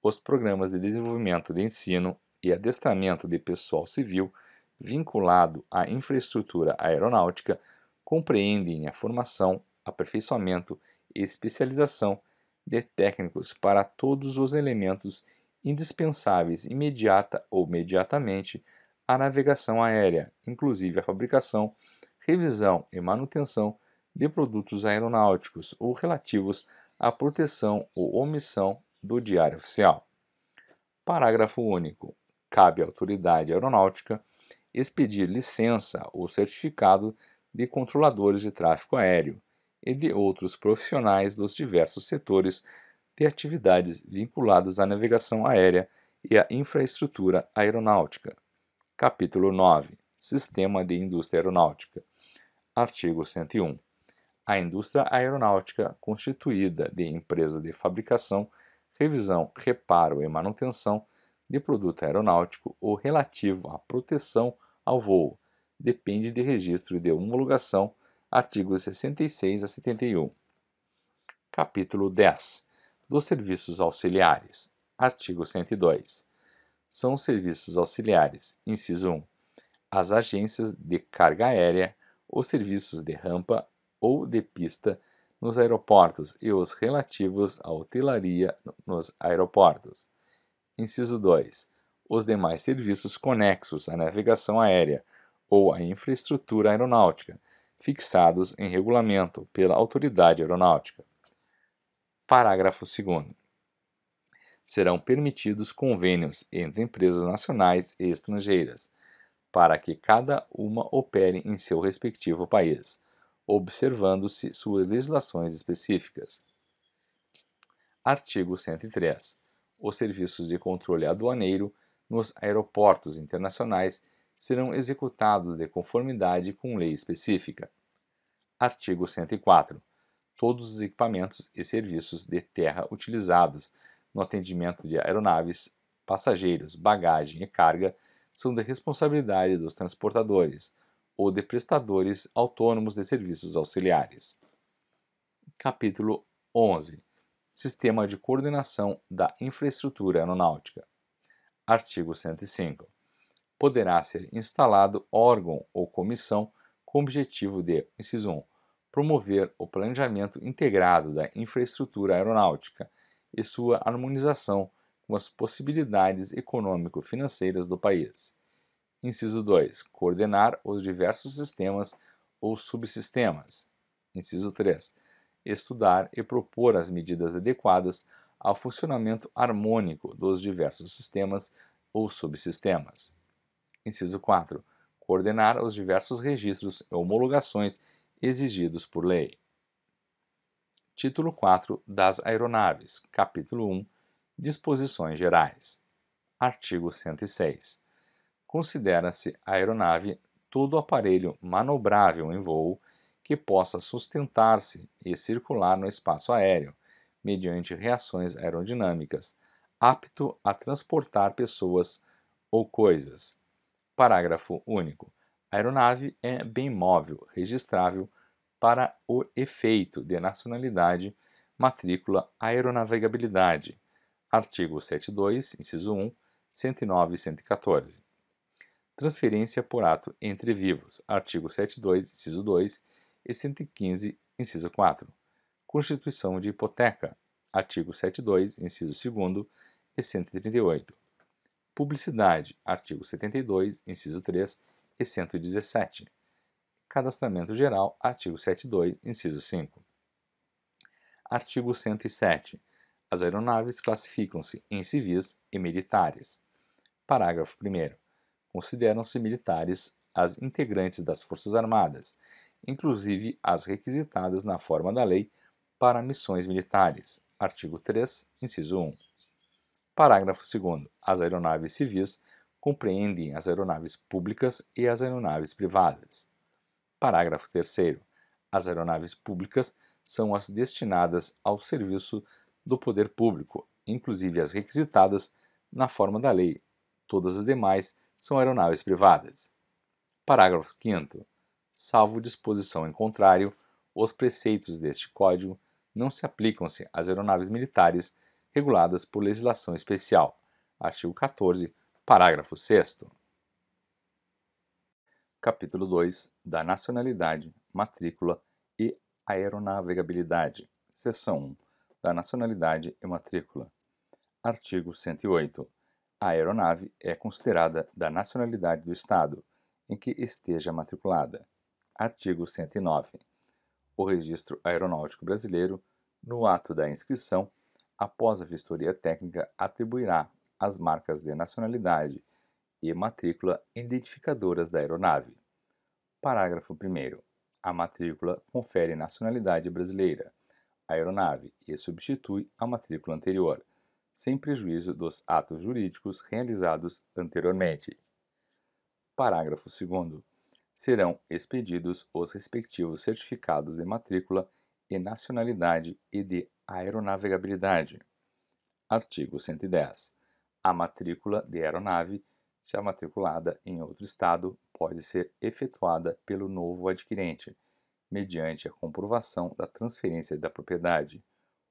Os programas de desenvolvimento de ensino e adestramento de pessoal civil vinculado à infraestrutura aeronáutica compreendem a formação, aperfeiçoamento e especialização de técnicos para todos os elementos indispensáveis imediata ou imediatamente à navegação aérea, inclusive a fabricação, revisão e manutenção de produtos aeronáuticos ou relativos à proteção ou omissão do Diário Oficial. Parágrafo único. Cabe à autoridade aeronáutica expedir licença ou certificado de controladores de tráfego aéreo e de outros profissionais dos diversos setores de atividades vinculadas à navegação aérea e à infraestrutura aeronáutica. Capítulo 9 Sistema de Indústria Aeronáutica. Artigo 101 a indústria aeronáutica, constituída de empresa de fabricação, revisão, reparo e manutenção de produto aeronáutico ou relativo à proteção ao voo, depende de registro e de homologação, artigos 66 a 71. Capítulo 10 dos serviços auxiliares. Artigo 102. São serviços auxiliares, inciso 1, as agências de carga aérea, os serviços de rampa ou de pista nos aeroportos e os relativos à hotelaria nos aeroportos. Inciso 2. Os demais serviços conexos à navegação aérea ou à infraestrutura aeronáutica, fixados em regulamento pela autoridade aeronáutica. Parágrafo 2. Serão permitidos convênios entre empresas nacionais e estrangeiras, para que cada uma opere em seu respectivo país observando-se suas legislações específicas. Artigo 103. Os serviços de controle aduaneiro nos aeroportos internacionais serão executados de conformidade com lei específica. Artigo 104. Todos os equipamentos e serviços de terra utilizados no atendimento de aeronaves, passageiros, bagagem e carga são da responsabilidade dos transportadores, ou de prestadores autônomos de serviços auxiliares. Capítulo 11 Sistema de Coordenação da Infraestrutura Aeronáutica. Artigo 105. Poderá ser instalado órgão ou comissão com o objetivo de, inciso 1, promover o planejamento integrado da infraestrutura aeronáutica e sua harmonização com as possibilidades econômico-financeiras do país. Inciso 2. Coordenar os diversos sistemas ou subsistemas. Inciso 3. Estudar e propor as medidas adequadas ao funcionamento harmônico dos diversos sistemas ou subsistemas. Inciso 4. Coordenar os diversos registros e homologações exigidos por lei. Título 4 das Aeronaves, Capítulo 1 Disposições Gerais. Artigo 106 considera-se aeronave todo aparelho manobrável em voo que possa sustentar-se e circular no espaço aéreo, mediante reações aerodinâmicas, apto a transportar pessoas ou coisas. Parágrafo único. A aeronave é bem móvel, registrável para o efeito de nacionalidade, matrícula, aeronavegabilidade. Artigo 72, inciso 1, 109 e 114 transferência por ato entre vivos, artigo 72, inciso 2 e 115, inciso 4. Constituição de hipoteca, artigo 72, inciso 2 e 138. Publicidade, artigo 72, inciso 3 e 117. Cadastramento geral, artigo 72, inciso 5. Artigo 107. As aeronaves classificam-se em civis e militares. Parágrafo 1 consideram-se militares as integrantes das Forças Armadas, inclusive as requisitadas na forma da lei para missões militares. Artigo 3, inciso 1. Parágrafo 2. As aeronaves civis compreendem as aeronaves públicas e as aeronaves privadas. Parágrafo 3. As aeronaves públicas são as destinadas ao serviço do poder público, inclusive as requisitadas na forma da lei. Todas as demais são aeronaves privadas. Parágrafo 5. Salvo disposição em contrário, os preceitos deste Código não se aplicam-se às aeronaves militares reguladas por legislação especial. Artigo 14, parágrafo 6. Capítulo 2 da Nacionalidade, Matrícula e Aeronavegabilidade. Seção 1 da Nacionalidade e Matrícula. Artigo 108 a aeronave é considerada da nacionalidade do Estado em que esteja matriculada. Artigo 109. O Registro Aeronáutico Brasileiro, no ato da inscrição, após a vistoria técnica, atribuirá as marcas de nacionalidade e matrícula identificadoras da aeronave. Parágrafo 1. A matrícula confere nacionalidade brasileira à aeronave e substitui a matrícula anterior sem prejuízo dos atos jurídicos realizados anteriormente. Parágrafo 2. Serão expedidos os respectivos certificados de matrícula e nacionalidade e de aeronavegabilidade. Artigo 110. A matrícula de aeronave já matriculada em outro estado pode ser efetuada pelo novo adquirente, mediante a comprovação da transferência da propriedade,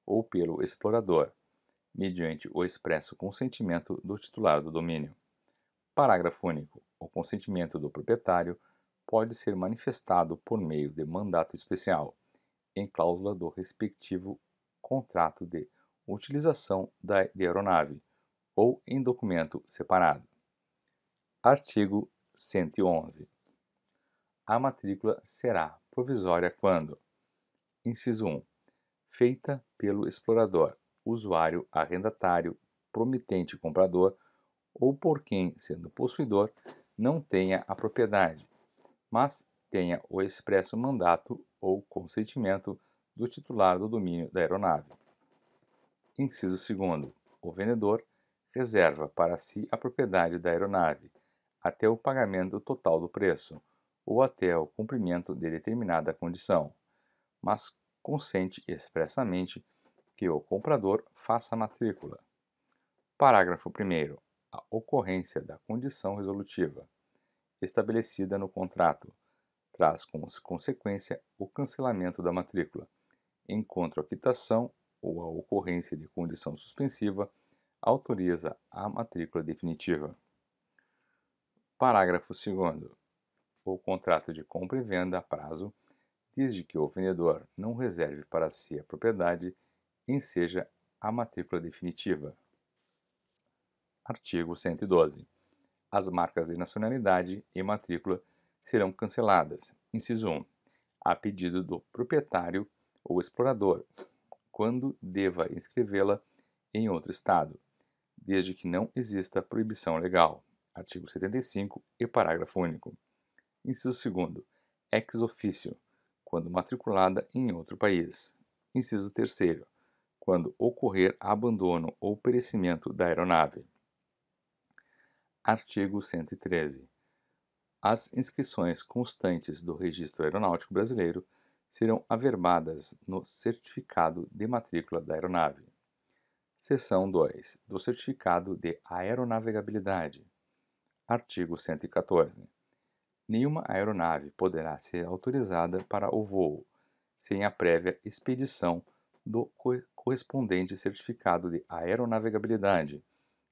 ou pelo explorador, mediante o expresso consentimento do titular do domínio. Parágrafo único. O consentimento do proprietário pode ser manifestado por meio de mandato especial, em cláusula do respectivo contrato de utilização da aeronave ou em documento separado. Artigo 111. A matrícula será provisória quando: inciso 1, feita pelo explorador, usuário, arrendatário, promitente comprador ou por quem, sendo possuidor, não tenha a propriedade, mas tenha o expresso mandato ou consentimento do titular do domínio da aeronave. Inciso 2. O vendedor reserva para si a propriedade da aeronave até o pagamento total do preço ou até o cumprimento de determinada condição, mas consente expressamente que o comprador faça a matrícula. Parágrafo 1. A ocorrência da condição resolutiva estabelecida no contrato traz como consequência o cancelamento da matrícula, enquanto a quitação ou a ocorrência de condição suspensiva autoriza a matrícula definitiva. Parágrafo 2. O contrato de compra e venda a prazo, desde que o vendedor não reserve para si a propriedade, enseja a matrícula definitiva. Artigo 112. As marcas de nacionalidade e matrícula serão canceladas. Inciso 1. A pedido do proprietário ou explorador, quando deva inscrevê-la em outro estado, desde que não exista proibição legal. Artigo 75 e parágrafo único. Inciso 2. Ex officio, quando matriculada em outro país. Inciso 3 quando ocorrer abandono ou perecimento da aeronave. Artigo 113. As inscrições constantes do Registro Aeronáutico Brasileiro serão averbadas no certificado de matrícula da aeronave. Seção 2. Do certificado de aeronavegabilidade. Artigo 114. Nenhuma aeronave poderá ser autorizada para o voo sem a prévia expedição do correspondente certificado de aeronavegabilidade,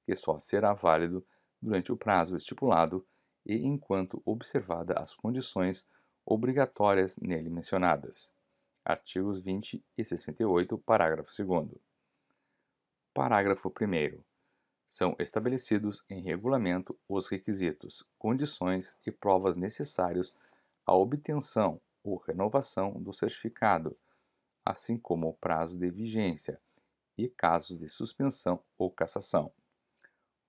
que só será válido durante o prazo estipulado e enquanto observada as condições obrigatórias nele mencionadas. Artigos 20 e 68, parágrafo 2. Parágrafo 1. São estabelecidos em regulamento os requisitos, condições e provas necessários à obtenção ou renovação do certificado assim como o prazo de vigência e casos de suspensão ou cassação.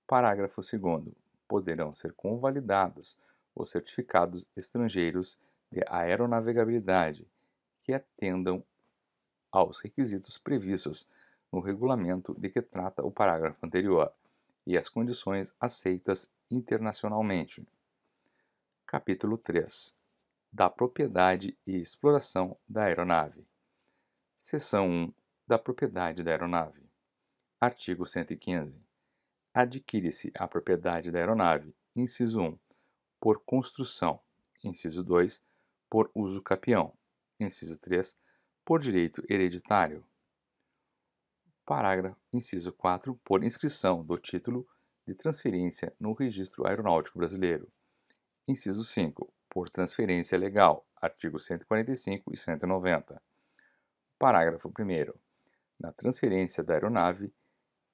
Parágrafo 2. Poderão ser convalidados os certificados estrangeiros de aeronavegabilidade que atendam aos requisitos previstos no regulamento de que trata o parágrafo anterior e as condições aceitas internacionalmente. Capítulo 3 Da propriedade e exploração da aeronave. Seção 1 da propriedade da aeronave. Artigo 115. Adquire-se a propriedade da aeronave, inciso 1, por construção, inciso 2, por uso capião, inciso 3, por direito hereditário. Parágrafo, inciso 4, por inscrição do título de transferência no Registro Aeronáutico Brasileiro. Inciso 5, por transferência legal, artigos 145 e 190. Parágrafo 1. Na transferência da aeronave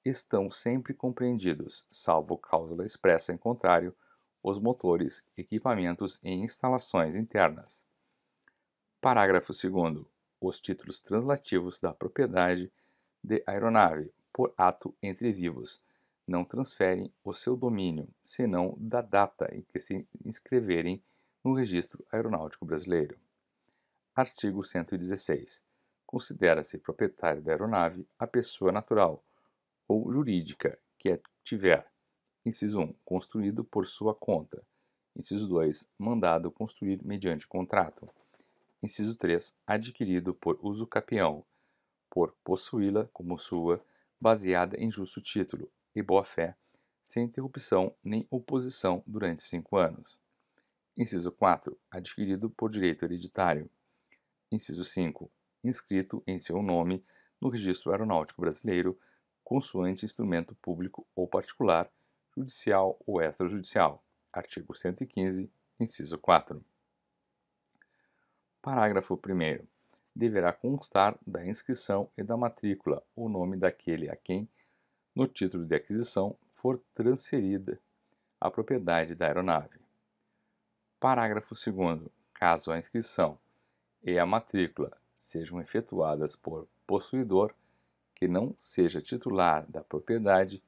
estão sempre compreendidos, salvo cláusula expressa em contrário, os motores, equipamentos e instalações internas. Parágrafo 2. Os títulos translativos da propriedade de aeronave por ato entre vivos não transferem o seu domínio, senão da data em que se inscreverem no Registro Aeronáutico Brasileiro. Artigo 116 considera-se proprietário da aeronave a pessoa natural ou jurídica que a tiver. Inciso 1. Construído por sua conta. Inciso 2. Mandado construir mediante contrato. Inciso 3. Adquirido por uso capião, por possuí-la como sua, baseada em justo título e boa-fé, sem interrupção nem oposição durante cinco anos. Inciso 4. Adquirido por direito hereditário. Inciso 5 inscrito em seu nome no Registro Aeronáutico Brasileiro, consoante instrumento público ou particular, judicial ou extrajudicial. Artigo 115, inciso 4. Parágrafo 1. Deverá constar da inscrição e da matrícula o nome daquele a quem, no título de aquisição, for transferida a propriedade da aeronave. Parágrafo 2. Caso a inscrição e a matrícula sejam efetuadas por possuidor que não seja titular da propriedade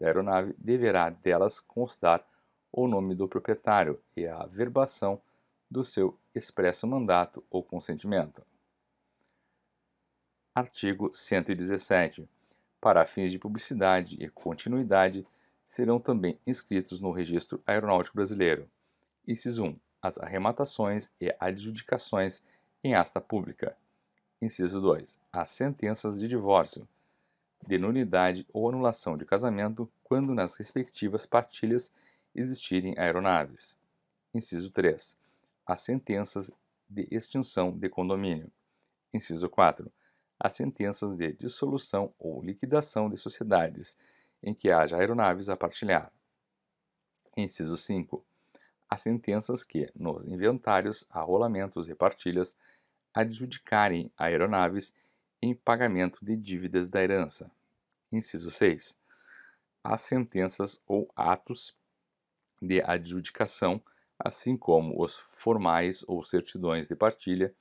da aeronave deverá delas constar o nome do proprietário e a verbação do seu expresso mandato ou consentimento. Artigo 117. Para fins de publicidade e continuidade, serão também inscritos no Registro Aeronáutico Brasileiro. Inciso 1. As arrematações e adjudicações em asta pública. Inciso 2. As sentenças de divórcio, de nulidade ou anulação de casamento quando nas respectivas partilhas existirem aeronaves. Inciso 3. As sentenças de extinção de condomínio. Inciso 4. As sentenças de dissolução ou liquidação de sociedades em que haja aeronaves a partilhar. Inciso 5. As sentenças que, nos inventários, arrolamentos e partilhas, adjudicarem aeronaves em pagamento de dívidas da herança. Inciso 6. As sentenças ou atos de adjudicação, assim como os formais ou certidões de partilha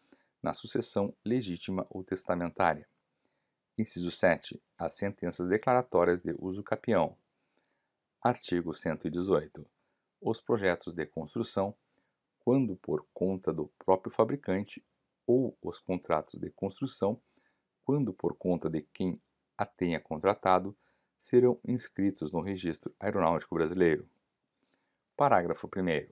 na sucessão legítima ou testamentária. Inciso 7. As sentenças declaratórias de uso capião. Artigo 118. Os projetos de construção, quando por conta do próprio fabricante ou os contratos de construção, quando por conta de quem a tenha contratado, serão inscritos no Registro Aeronáutico Brasileiro. Parágrafo 1.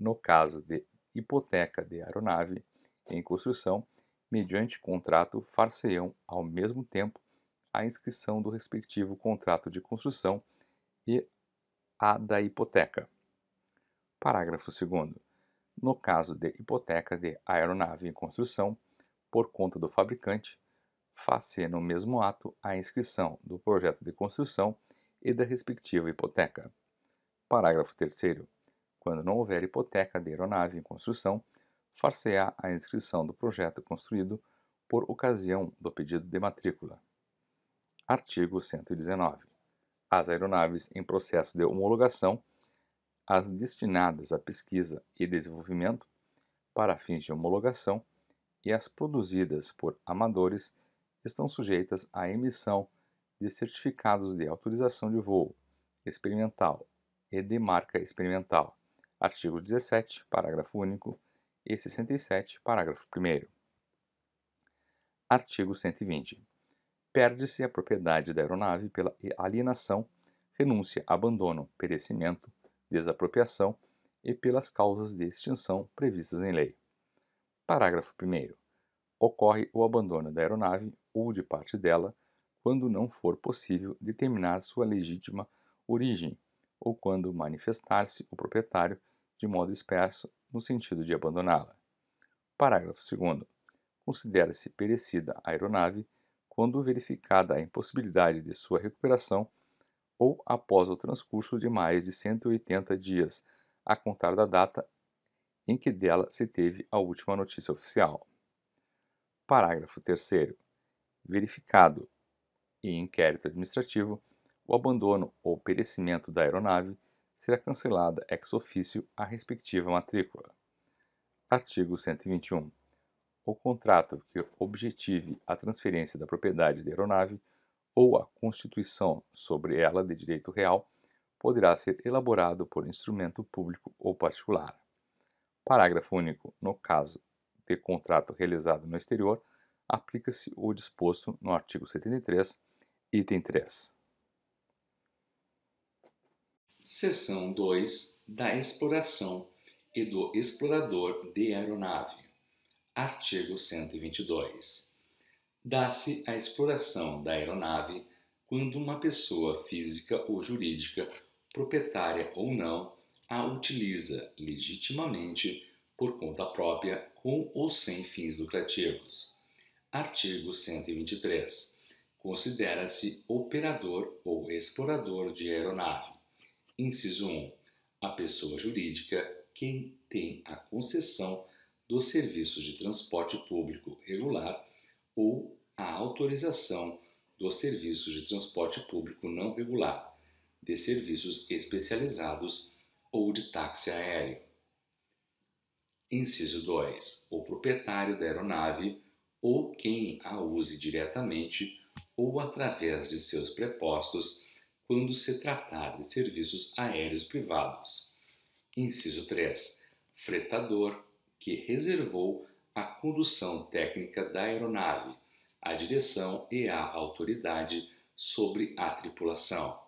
No caso de hipoteca de aeronave em construção, mediante contrato, far-se-ão, ao mesmo tempo, a inscrição do respectivo contrato de construção e a da hipoteca. Parágrafo 2 no caso de hipoteca de aeronave em construção, por conta do fabricante, faz-se no mesmo ato a inscrição do projeto de construção e da respectiva hipoteca. Parágrafo 3. Quando não houver hipoteca de aeronave em construção, far-se-á a inscrição do projeto construído por ocasião do pedido de matrícula. Artigo 119. As aeronaves em processo de homologação as destinadas à pesquisa e desenvolvimento para fins de homologação e as produzidas por amadores estão sujeitas à emissão de certificados de autorização de voo experimental e de marca experimental. Artigo 17, parágrafo único e 67, parágrafo 1. Artigo 120. Perde-se a propriedade da aeronave pela alienação, renúncia, abandono, perecimento, desapropriação e pelas causas de extinção previstas em lei. Parágrafo 1. Ocorre o abandono da aeronave ou de parte dela quando não for possível determinar sua legítima origem ou quando manifestar-se o proprietário de modo expresso no sentido de abandoná-la. Parágrafo 2. Considera-se perecida a aeronave quando verificada a impossibilidade de sua recuperação ou após o transcurso de mais de 180 dias, a contar da data em que dela se teve a última notícia oficial. Parágrafo 3. Verificado em inquérito administrativo, o abandono ou perecimento da aeronave será cancelada ex officio a respectiva matrícula. Artigo 121. O contrato que objetive a transferência da propriedade da aeronave ou a Constituição sobre ela de direito real poderá ser elaborado por instrumento público ou particular. Parágrafo único. No caso de contrato realizado no exterior, aplica-se o disposto no artigo 73, item 3. Seção 2 da exploração e do explorador de aeronave. Artigo 122 dá-se a exploração da aeronave quando uma pessoa física ou jurídica, proprietária ou não, a utiliza legitimamente por conta própria com ou sem fins lucrativos. Artigo 123. Considera-se operador ou explorador de aeronave. Inciso 1. A pessoa jurídica quem tem a concessão dos serviços de transporte público regular ou a autorização dos serviços de transporte público não regular, de serviços especializados ou de táxi aéreo. Inciso 2. O proprietário da aeronave ou quem a use diretamente ou através de seus prepostos quando se tratar de serviços aéreos privados. Inciso 3. Fretador que reservou a condução técnica da aeronave a direção e a autoridade sobre a tripulação.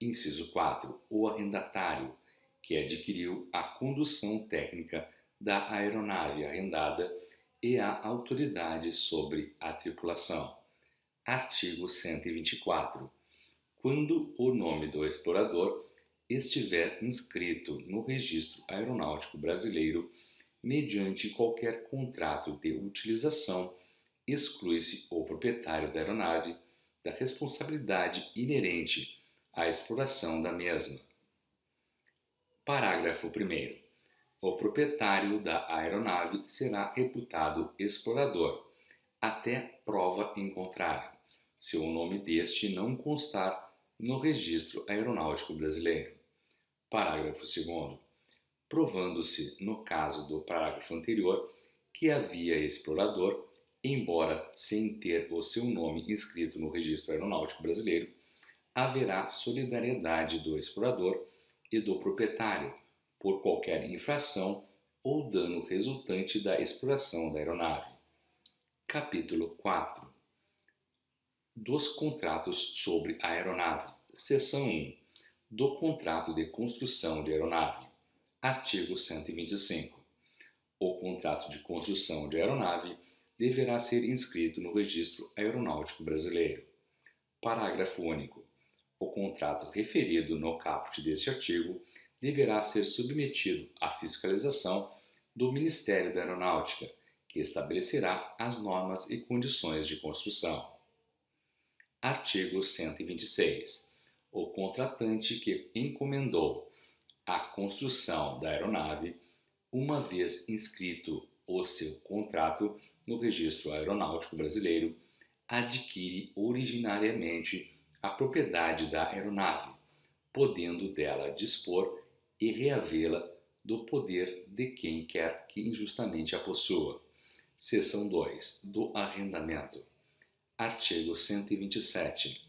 Inciso 4. O arrendatário, que adquiriu a condução técnica da aeronave arrendada e a autoridade sobre a tripulação. Artigo 124. Quando o nome do explorador estiver inscrito no Registro Aeronáutico Brasileiro, mediante qualquer contrato de utilização exclui-se o proprietário da aeronave da responsabilidade inerente à exploração da mesma. Parágrafo 1. O proprietário da aeronave será reputado explorador, até prova em contrário, se o nome deste não constar no Registro Aeronáutico Brasileiro. Parágrafo 2. Provando-se, no caso do parágrafo anterior, que havia explorador, embora sem ter o seu nome inscrito no Registro Aeronáutico Brasileiro, haverá solidariedade do explorador e do proprietário por qualquer infração ou dano resultante da exploração da aeronave. Capítulo 4 Dos contratos sobre a aeronave. Seção 1 Do contrato de construção de aeronave. Artigo 125. O contrato de construção de aeronave deverá ser inscrito no Registro Aeronáutico Brasileiro. Parágrafo único. O contrato referido no caput deste artigo deverá ser submetido à fiscalização do Ministério da Aeronáutica, que estabelecerá as normas e condições de construção. Artigo 126. O contratante que encomendou a construção da aeronave, uma vez inscrito o seu contrato no Registro Aeronáutico Brasileiro, adquire originariamente a propriedade da aeronave, podendo dela dispor e reavê-la do poder de quem quer que injustamente a possua. Seção 2. Do arrendamento. Artigo 127.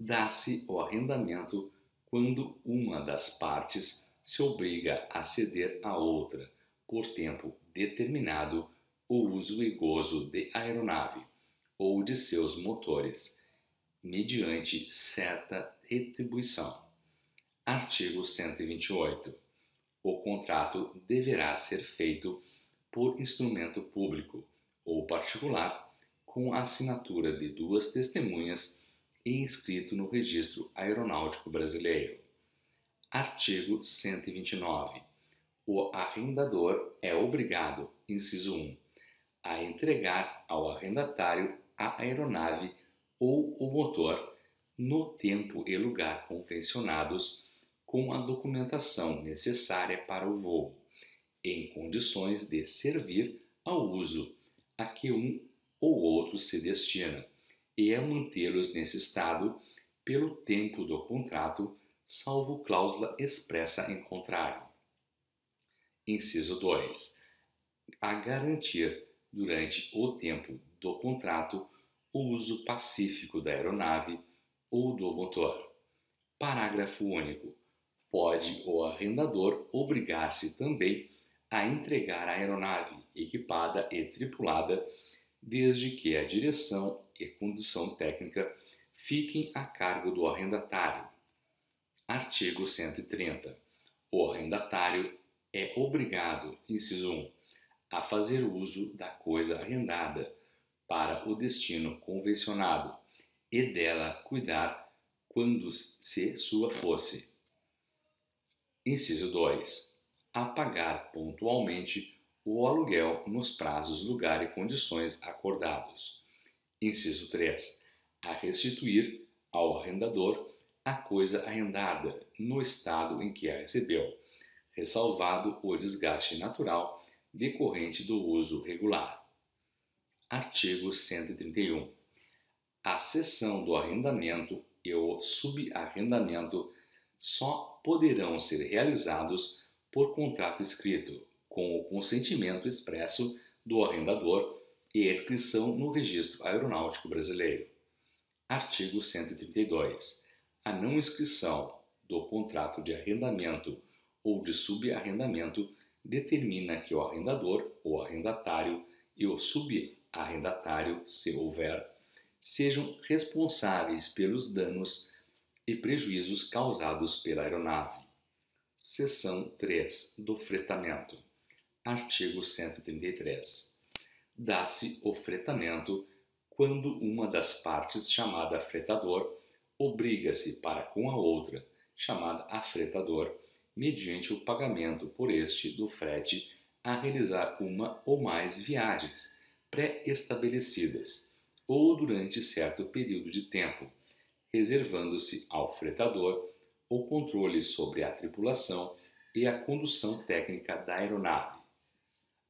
Dá-se o arrendamento quando uma das partes se obriga a ceder à outra, por tempo determinado o uso e gozo de aeronave ou de seus motores, mediante certa retribuição. Artigo 128. O contrato deverá ser feito por instrumento público ou particular, com assinatura de duas testemunhas e inscrito no Registro Aeronáutico Brasileiro. Artigo 129 o arrendador é obrigado, inciso 1, a entregar ao arrendatário a aeronave ou o motor no tempo e lugar convencionados com a documentação necessária para o voo, em condições de servir ao uso a que um ou outro se destina, e a mantê-los nesse estado pelo tempo do contrato, salvo cláusula expressa em contrário. Inciso 2. A garantir, durante o tempo do contrato, o uso pacífico da aeronave ou do motor. Parágrafo único. Pode o arrendador obrigar-se também a entregar a aeronave equipada e tripulada, desde que a direção e condução técnica fiquem a cargo do arrendatário. Artigo 130. O arrendatário é obrigado, inciso 1, a fazer uso da coisa arrendada para o destino convencionado e dela cuidar quando se sua fosse. Inciso 2. A pagar pontualmente o aluguel nos prazos, lugar e condições acordados. Inciso 3. A restituir ao arrendador a coisa arrendada no estado em que a recebeu ressalvado o desgaste natural decorrente do uso regular. Artigo 131. A cessão do arrendamento e o subarrendamento só poderão ser realizados por contrato escrito, com o consentimento expresso do arrendador e inscrição no Registro Aeronáutico Brasileiro. Artigo 132. A não inscrição do contrato de arrendamento ou de subarrendamento determina que o arrendador, o arrendatário e o subarrendatário, se houver, sejam responsáveis pelos danos e prejuízos causados pela aeronave. Seção 3 do fretamento. Artigo 133. Dá-se o fretamento quando uma das partes, chamada fretador, obriga-se para com a outra, chamada afretador, mediante o pagamento por este do frete a realizar uma ou mais viagens pré-estabelecidas ou durante certo período de tempo, reservando-se ao fretador o controle sobre a tripulação e a condução técnica da aeronave.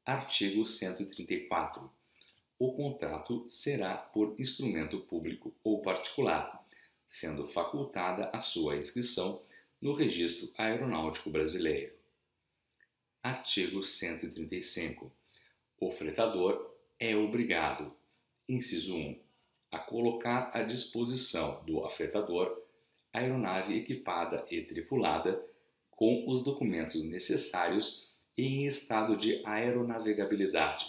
Artigo 134. O contrato será por instrumento público ou particular, sendo facultada a sua inscrição no Registro Aeronáutico Brasileiro. Artigo 135. O fretador é obrigado, inciso 1, a colocar à disposição do afretador aeronave equipada e tripulada com os documentos necessários e em estado de aeronavegabilidade.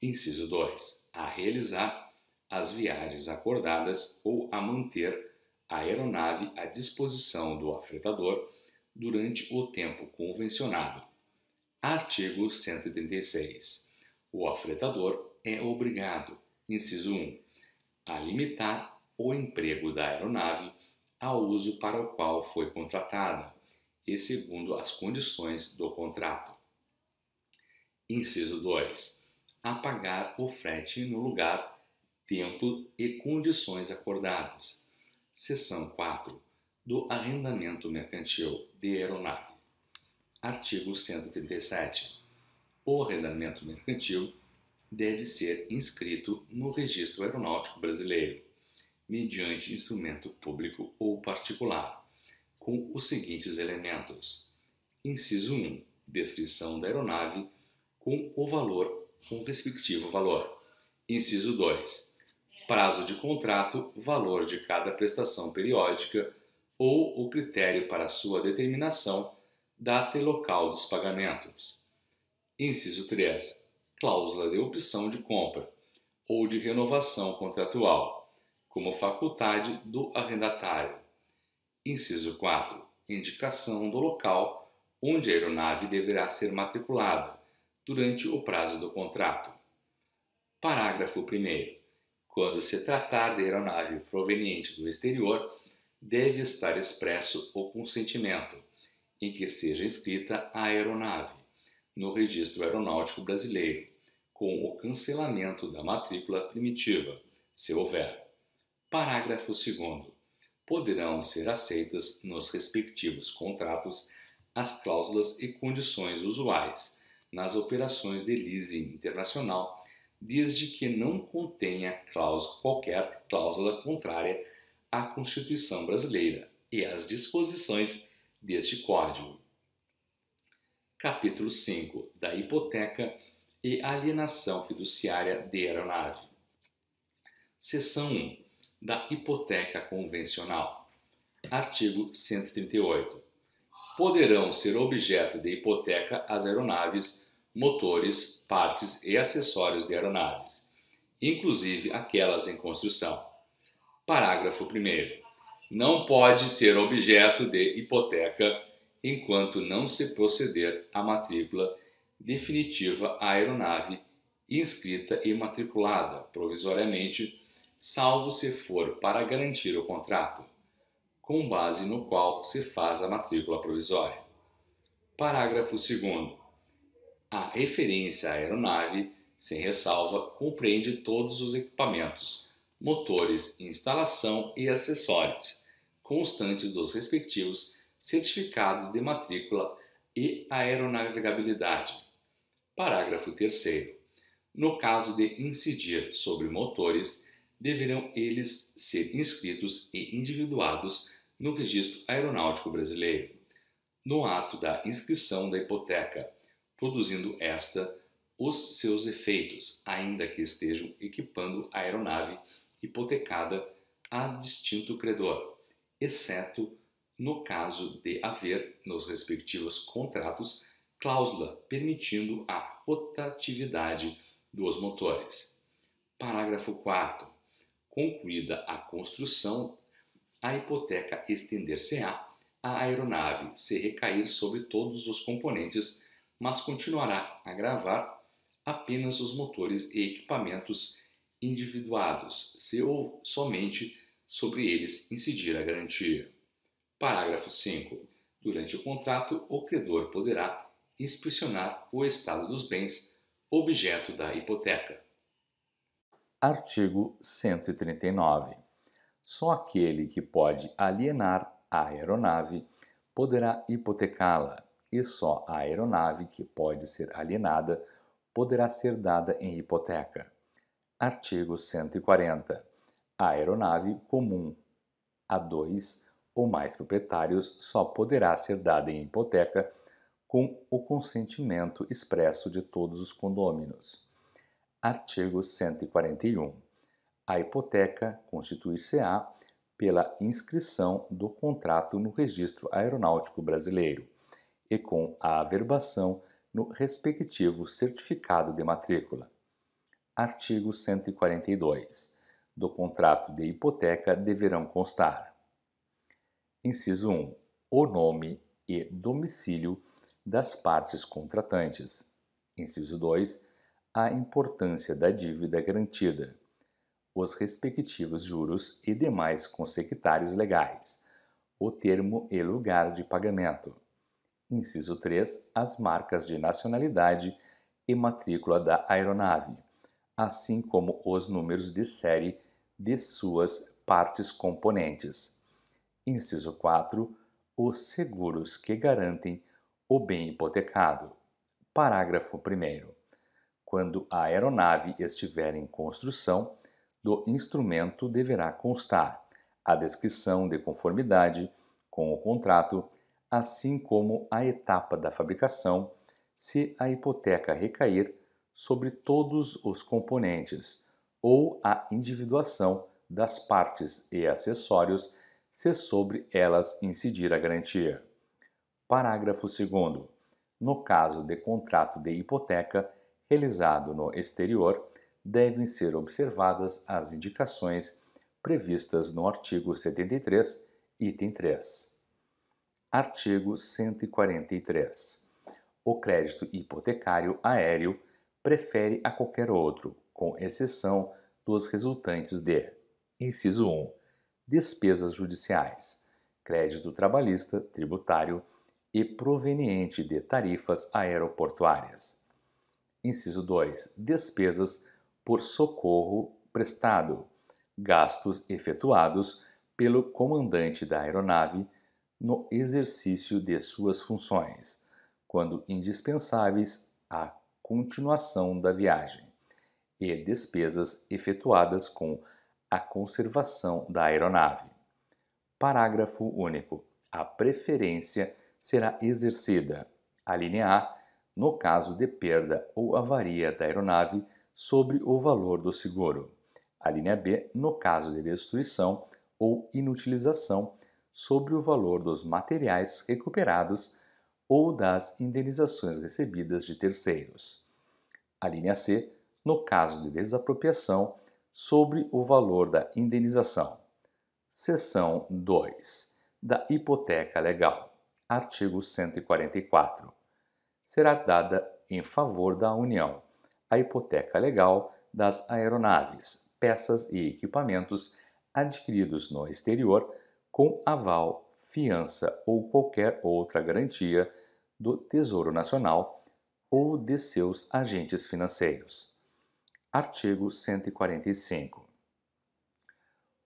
Inciso 2. A realizar as viagens acordadas ou a manter a aeronave à disposição do afretador durante o tempo convencionado. Artigo 136. O afretador é obrigado, inciso 1, a limitar o emprego da aeronave ao uso para o qual foi contratada e segundo as condições do contrato. Inciso 2. A pagar o frete no lugar, tempo e condições acordadas. Seção 4 do Arrendamento Mercantil de Aeronave. Artigo 137. O arrendamento mercantil deve ser inscrito no Registro Aeronáutico Brasileiro, mediante instrumento público ou particular, com os seguintes elementos: Inciso 1. Descrição da aeronave com o valor, com o respectivo valor. Inciso 2 prazo de contrato, valor de cada prestação periódica ou o critério para sua determinação, data e local dos pagamentos. Inciso 3. Cláusula de opção de compra ou de renovação contratual, como faculdade do arrendatário. Inciso 4. Indicação do local onde a aeronave deverá ser matriculada durante o prazo do contrato. Parágrafo 1. Quando se tratar de aeronave proveniente do exterior, deve estar expresso o consentimento em que seja inscrita a aeronave no Registro Aeronáutico Brasileiro, com o cancelamento da matrícula primitiva, se houver. Parágrafo 2. Poderão ser aceitas nos respectivos contratos as cláusulas e condições usuais nas operações de leasing internacional desde que não contenha cláusula, qualquer cláusula contrária à Constituição brasileira e às disposições deste Código. Capítulo 5 da Hipoteca e Alienação Fiduciária de Aeronave. Seção 1 da Hipoteca Convencional. Artigo 138. Poderão ser objeto de hipoteca as aeronaves motores, partes e acessórios de aeronaves, inclusive aquelas em construção. Parágrafo 1. Não pode ser objeto de hipoteca enquanto não se proceder à matrícula definitiva à aeronave inscrita e matriculada provisoriamente, salvo se for para garantir o contrato, com base no qual se faz a matrícula provisória. Parágrafo 2. A referência à aeronave, sem ressalva, compreende todos os equipamentos, motores, instalação e acessórios, constantes dos respectivos certificados de matrícula e aeronavegabilidade. Parágrafo 3. No caso de incidir sobre motores, deverão eles ser inscritos e individuados no Registro Aeronáutico Brasileiro, no ato da inscrição da hipoteca produzindo esta os seus efeitos, ainda que estejam equipando a aeronave hipotecada a distinto credor, exceto no caso de haver, nos respectivos contratos, cláusula permitindo a rotatividade dos motores. Parágrafo 4. Concluída a construção, a hipoteca estender-se-á à aeronave se recair sobre todos os componentes mas continuará a gravar apenas os motores e equipamentos individuados, se ou somente sobre eles incidir a garantia. Parágrafo 5. Durante o contrato, o credor poderá inspecionar o estado dos bens objeto da hipoteca. Artigo 139. Só aquele que pode alienar a aeronave poderá hipotecá-la e só a aeronave que pode ser alienada poderá ser dada em hipoteca. Artigo 140. A aeronave comum a dois ou mais proprietários só poderá ser dada em hipoteca com o consentimento expresso de todos os condôminos. Artigo 141. A hipoteca constituir-se-á pela inscrição do contrato no Registro Aeronáutico Brasileiro e com a averbação no respectivo certificado de matrícula. Artigo 142. Do contrato de hipoteca deverão constar: Inciso 1. O nome e domicílio das partes contratantes. Inciso 2. A importância da dívida garantida, os respectivos juros e demais consectários legais, o termo e lugar de pagamento, Inciso 3. As marcas de nacionalidade e matrícula da aeronave, assim como os números de série de suas partes componentes. Inciso 4. Os seguros que garantem o bem hipotecado. Parágrafo 1. Quando a aeronave estiver em construção, do instrumento deverá constar a descrição de conformidade com o contrato assim como a etapa da fabricação, se a hipoteca recair sobre todos os componentes ou a individuação das partes e acessórios, se sobre elas incidir a garantia. Parágrafo 2. No caso de contrato de hipoteca realizado no exterior, devem ser observadas as indicações previstas no artigo 73, item 3. Artigo 143. O crédito hipotecário aéreo prefere a qualquer outro, com exceção dos resultantes de: inciso 1. Despesas judiciais, crédito trabalhista, tributário e proveniente de tarifas aeroportuárias. Inciso 2. Despesas por socorro prestado, gastos efetuados pelo comandante da aeronave no exercício de suas funções, quando indispensáveis à continuação da viagem, e despesas efetuadas com a conservação da aeronave. Parágrafo único. A preferência será exercida, a linha A, no caso de perda ou avaria da aeronave sobre o valor do seguro. A linha B, no caso de destruição ou inutilização sobre o valor dos materiais recuperados ou das indenizações recebidas de terceiros. A linha C, no caso de desapropriação, sobre o valor da indenização. Seção 2. Da hipoteca legal. Artigo 144. Será dada em favor da União a hipoteca legal das aeronaves, peças e equipamentos adquiridos no exterior com aval, fiança ou qualquer outra garantia do Tesouro Nacional ou de seus agentes financeiros. Artigo 145.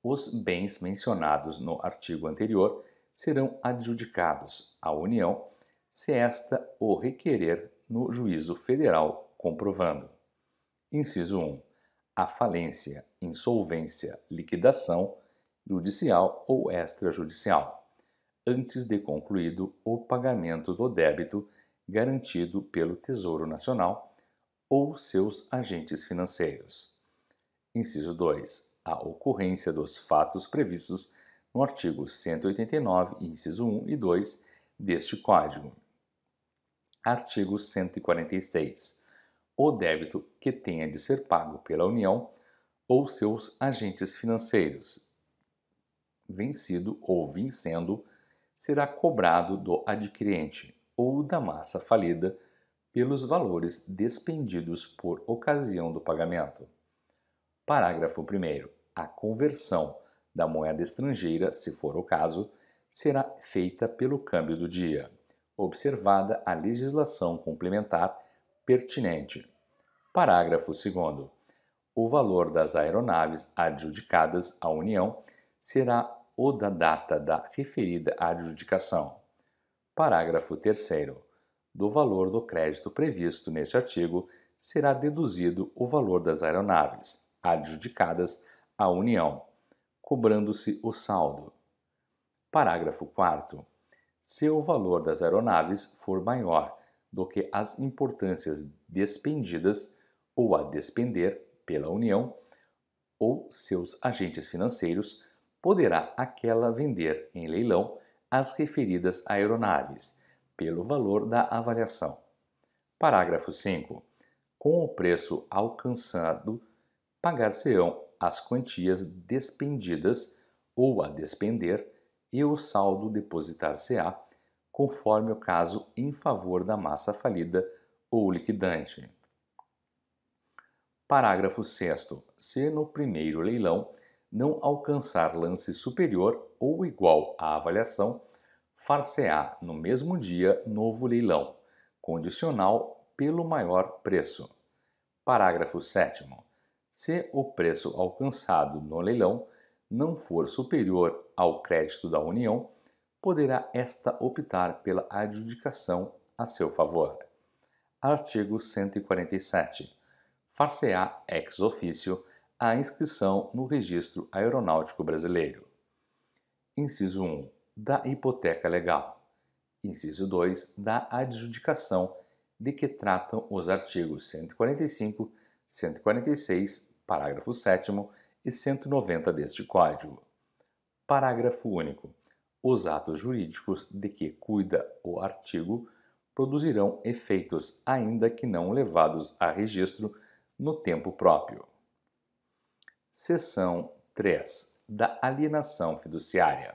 Os bens mencionados no artigo anterior serão adjudicados à União se esta o requerer no juízo federal comprovando. Inciso 1. A falência, insolvência, liquidação judicial ou extrajudicial, antes de concluído o pagamento do débito garantido pelo Tesouro Nacional ou seus agentes financeiros. Inciso 2. A ocorrência dos fatos previstos no artigo 189, inciso 1 e 2 deste Código. Artigo 146. O débito que tenha de ser pago pela União ou seus agentes financeiros, vencido ou vencendo, será cobrado do adquirente ou da massa falida pelos valores despendidos por ocasião do pagamento. Parágrafo 1. A conversão da moeda estrangeira, se for o caso, será feita pelo câmbio do dia, observada a legislação complementar pertinente. Parágrafo 2. O valor das aeronaves adjudicadas à União será o da data da referida adjudicação. Parágrafo 3. Do valor do crédito previsto neste artigo será deduzido o valor das aeronaves adjudicadas à União, cobrando-se o saldo. Parágrafo 4. Se o valor das aeronaves for maior do que as importâncias despendidas ou a despender pela União ou seus agentes financeiros, poderá aquela vender em leilão as referidas aeronaves, pelo valor da avaliação. Parágrafo 5. Com o preço alcançado, pagar-se-ão as quantias despendidas ou a despender e o saldo depositar-se-á, conforme o caso, em favor da massa falida ou liquidante. Parágrafo 6. Se no primeiro leilão não alcançar lance superior ou igual à avaliação, far-se-á no mesmo dia novo leilão, condicional pelo maior preço. Parágrafo 7. Se o preço alcançado no leilão não for superior ao crédito da União, poderá esta optar pela adjudicação a seu favor. Artigo 147. Far-se-á ex ofício a inscrição no Registro Aeronáutico Brasileiro. Inciso 1. Da hipoteca legal. Inciso 2. Da adjudicação de que tratam os artigos 145, 146, parágrafo 7 e 190 deste Código. Parágrafo único. Os atos jurídicos de que cuida o artigo produzirão efeitos ainda que não levados a registro no tempo próprio. Seção 3 da alienação fiduciária.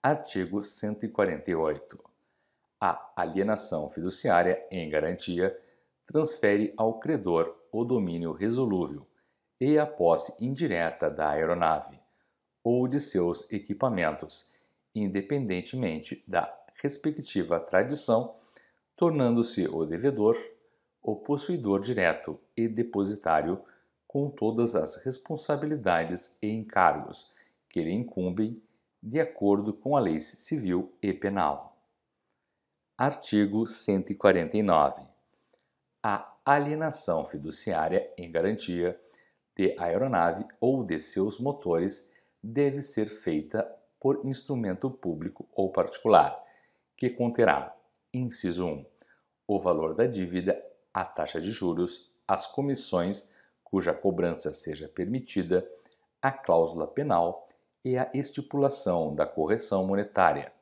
Artigo 148. A alienação fiduciária em garantia transfere ao credor o domínio resolúvel e a posse indireta da aeronave ou de seus equipamentos, independentemente da respectiva tradição, tornando-se o devedor, o possuidor direto e depositário com todas as responsabilidades e encargos que lhe incumbem de acordo com a lei civil e penal. Artigo 149. A alienação fiduciária em garantia de aeronave ou de seus motores deve ser feita por instrumento público ou particular, que conterá, inciso 1, o valor da dívida, a taxa de juros, as comissões, cuja cobrança seja permitida, a cláusula penal e a estipulação da correção monetária,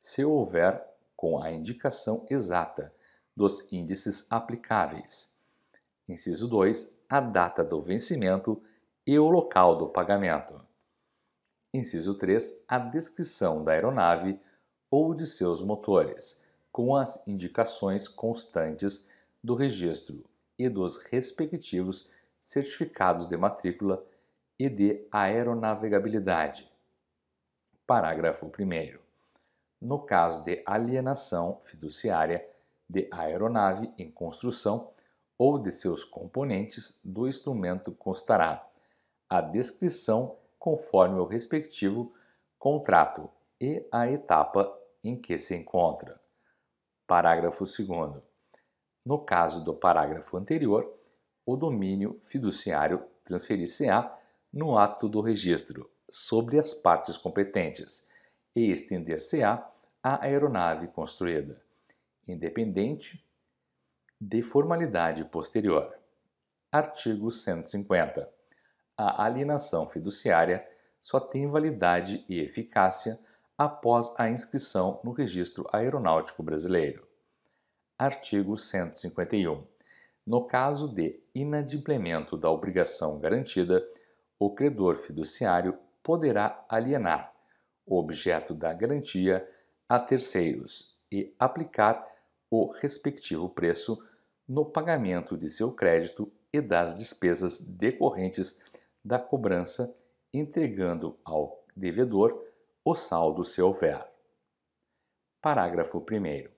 se houver com a indicação exata dos índices aplicáveis. Inciso 2. A data do vencimento e o local do pagamento. Inciso 3. A descrição da aeronave ou de seus motores, com as indicações constantes do registro e dos respectivos certificados de matrícula e de aeronavegabilidade. Parágrafo 1. No caso de alienação fiduciária de aeronave em construção ou de seus componentes, do instrumento constará a descrição conforme o respectivo contrato e a etapa em que se encontra. Parágrafo 2. No caso do parágrafo anterior, o domínio fiduciário transferir-se-á no ato do registro sobre as partes competentes e estender-se-á à aeronave construída, independente de formalidade posterior. Artigo 150. A alienação fiduciária só tem validade e eficácia após a inscrição no Registro Aeronáutico Brasileiro. Artigo 151. No caso de inadimplemento da obrigação garantida, o credor fiduciário poderá alienar o objeto da garantia a terceiros e aplicar o respectivo preço no pagamento de seu crédito e das despesas decorrentes da cobrança, entregando ao devedor o saldo se houver. Parágrafo 1.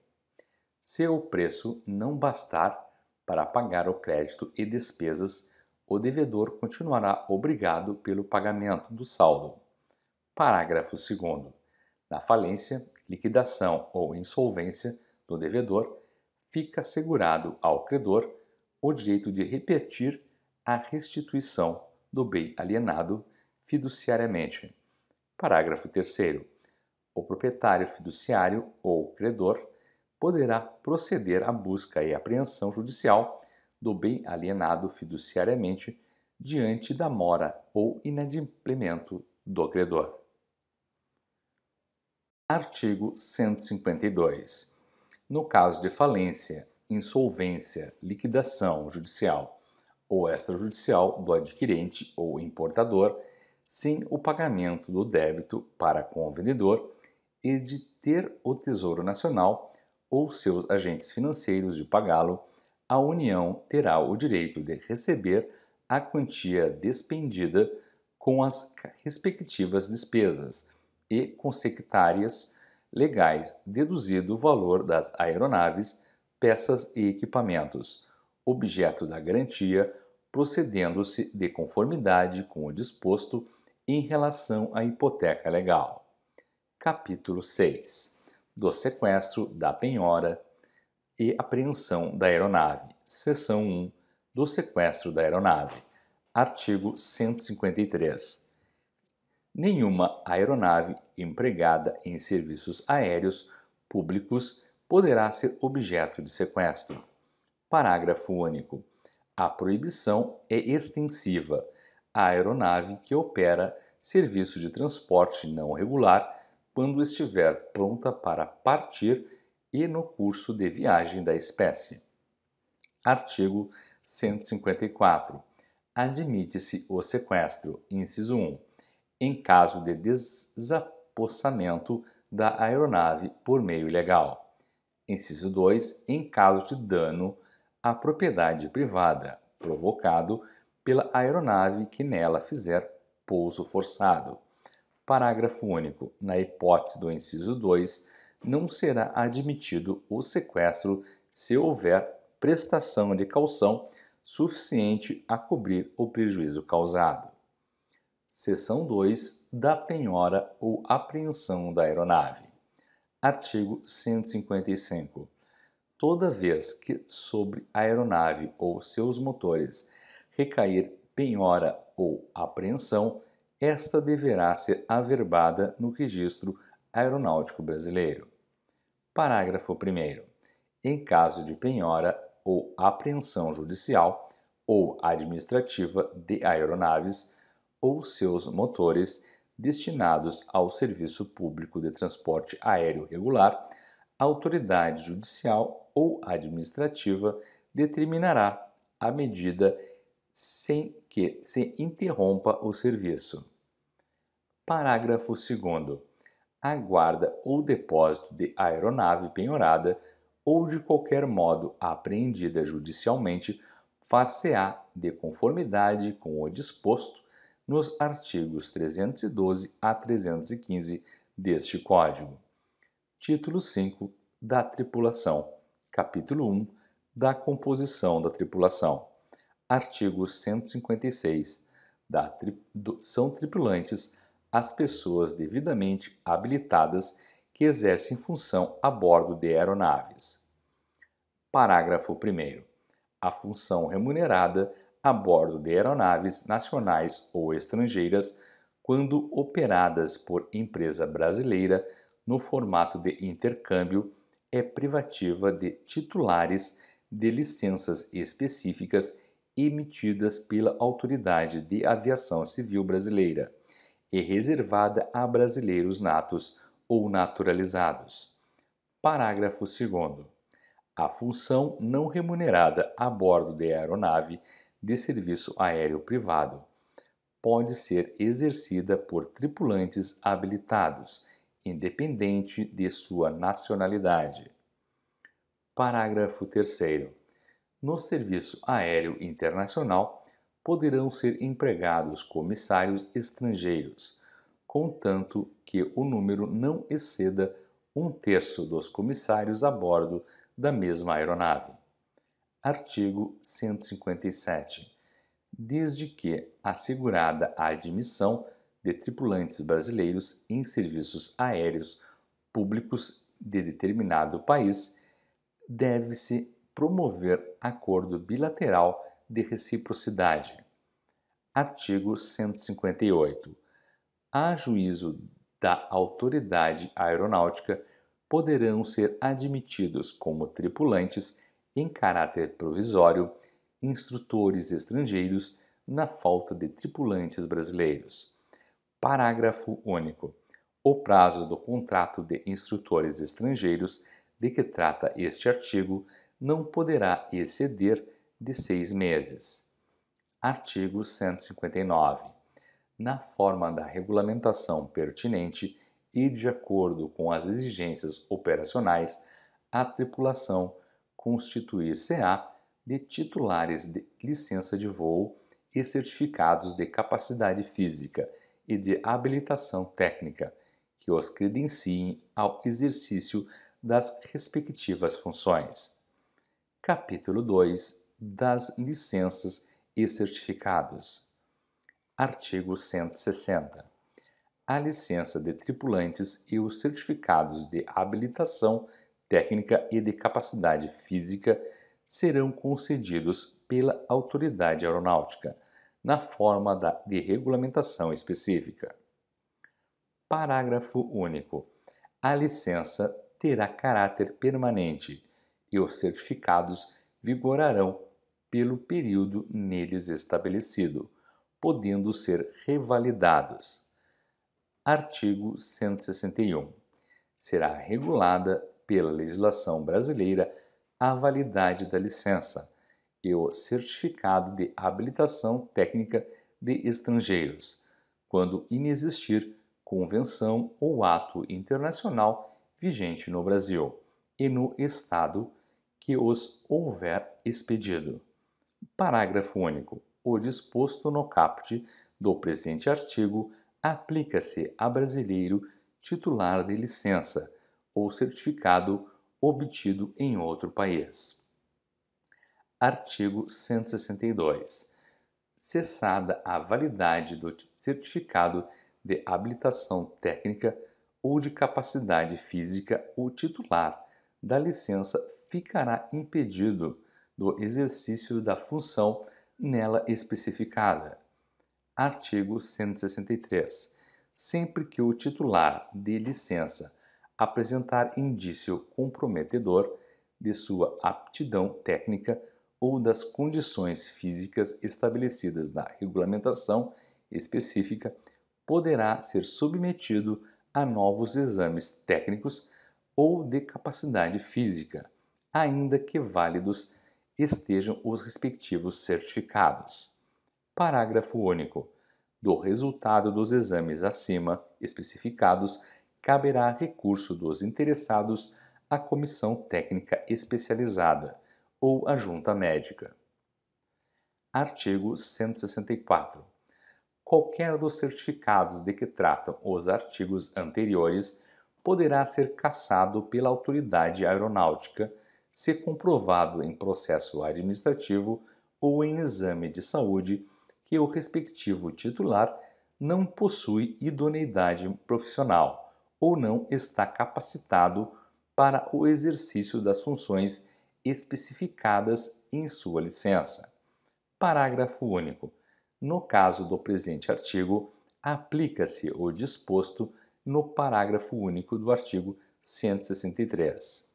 Se o preço não bastar, para pagar o crédito e despesas, o devedor continuará obrigado pelo pagamento do saldo. Parágrafo 2. Na falência, liquidação ou insolvência do devedor, fica assegurado ao credor o direito de repetir a restituição do bem alienado fiduciariamente. Parágrafo 3. O proprietário fiduciário ou credor poderá proceder à busca e apreensão judicial do bem alienado fiduciariamente diante da mora ou inadimplemento do credor. Artigo 152. No caso de falência, insolvência, liquidação judicial ou extrajudicial do adquirente ou importador, sem o pagamento do débito para com o vendedor e de ter o Tesouro Nacional ou seus agentes financeiros de pagá-lo, a União terá o direito de receber a quantia despendida com as respectivas despesas e consectárias legais, deduzido o valor das aeronaves, peças e equipamentos, objeto da garantia, procedendo-se de conformidade com o disposto em relação à hipoteca legal. Capítulo 6 do sequestro, da penhora e apreensão da aeronave. Seção 1 do sequestro da aeronave. Artigo 153. Nenhuma aeronave empregada em serviços aéreos públicos poderá ser objeto de sequestro. Parágrafo único. A proibição é extensiva à aeronave que opera serviço de transporte não regular quando estiver pronta para partir e no curso de viagem da espécie. Artigo 154. Admite-se o sequestro, inciso 1, em caso de desapossamento da aeronave por meio ilegal. Inciso 2, em caso de dano à propriedade privada provocado pela aeronave que nela fizer pouso forçado. Parágrafo único. Na hipótese do inciso 2, não será admitido o sequestro se houver prestação de calção suficiente a cobrir o prejuízo causado. Seção 2 da penhora ou apreensão da aeronave. Artigo 155. Toda vez que sobre a aeronave ou seus motores recair penhora ou apreensão, esta deverá ser averbada no Registro Aeronáutico Brasileiro. Parágrafo 1. Em caso de penhora ou apreensão judicial ou administrativa de aeronaves ou seus motores destinados ao serviço público de transporte aéreo regular, a autoridade judicial ou administrativa determinará a medida sem que se interrompa o serviço. Parágrafo 2. A guarda ou depósito de aeronave penhorada ou de qualquer modo apreendida judicialmente far-se-á de conformidade com o disposto nos artigos 312 a 315 deste Código. Título 5 da Tripulação, Capítulo 1 da Composição da Tripulação, artigo 156 da tri... do... são tripulantes as pessoas devidamente habilitadas que exercem função a bordo de aeronaves. Parágrafo 1. A função remunerada a bordo de aeronaves nacionais ou estrangeiras, quando operadas por empresa brasileira no formato de intercâmbio, é privativa de titulares de licenças específicas emitidas pela Autoridade de Aviação Civil Brasileira e reservada a brasileiros natos ou naturalizados. Parágrafo 2. A função não remunerada a bordo de aeronave de serviço aéreo privado pode ser exercida por tripulantes habilitados, independente de sua nacionalidade. Parágrafo 3. No serviço aéreo internacional, poderão ser empregados comissários estrangeiros, contanto que o número não exceda um terço dos comissários a bordo da mesma aeronave. Artigo 157. Desde que assegurada a admissão de tripulantes brasileiros em serviços aéreos públicos de determinado país, deve-se promover acordo bilateral de reciprocidade. Artigo 158. A juízo da autoridade aeronáutica poderão ser admitidos como tripulantes em caráter provisório instrutores estrangeiros na falta de tripulantes brasileiros. Parágrafo único. O prazo do contrato de instrutores estrangeiros de que trata este artigo não poderá exceder de seis meses. Artigo 159. Na forma da regulamentação pertinente e de acordo com as exigências operacionais, a tripulação constituir-se-á de titulares de licença de voo e certificados de capacidade física e de habilitação técnica, que os credenciem ao exercício das respectivas funções. Capítulo 2 das licenças e certificados. Artigo 160. A licença de tripulantes e os certificados de habilitação técnica e de capacidade física serão concedidos pela autoridade aeronáutica, na forma da, de regulamentação específica. Parágrafo único. A licença terá caráter permanente e os certificados vigorarão pelo período neles estabelecido, podendo ser revalidados. Artigo 161. Será regulada pela legislação brasileira a validade da licença e o certificado de habilitação técnica de estrangeiros, quando inexistir convenção ou ato internacional vigente no Brasil e no Estado que os houver expedido. Parágrafo único. O disposto no caput do presente artigo aplica-se a brasileiro titular de licença ou certificado obtido em outro país. Artigo 162. Cessada a validade do certificado de habilitação técnica ou de capacidade física, o titular da licença ficará impedido do exercício da função nela especificada. Artigo 163. Sempre que o titular de licença apresentar indício comprometedor de sua aptidão técnica ou das condições físicas estabelecidas na regulamentação específica, poderá ser submetido a novos exames técnicos ou de capacidade física, ainda que válidos estejam os respectivos certificados. Parágrafo único. Do resultado dos exames acima especificados, caberá recurso dos interessados à comissão técnica especializada ou à junta médica. Artigo 164. Qualquer dos certificados de que tratam os artigos anteriores poderá ser cassado pela autoridade aeronáutica se comprovado em processo administrativo ou em exame de saúde que o respectivo titular não possui idoneidade profissional ou não está capacitado para o exercício das funções especificadas em sua licença. Parágrafo único. No caso do presente artigo, aplica-se o disposto no parágrafo único do artigo 163.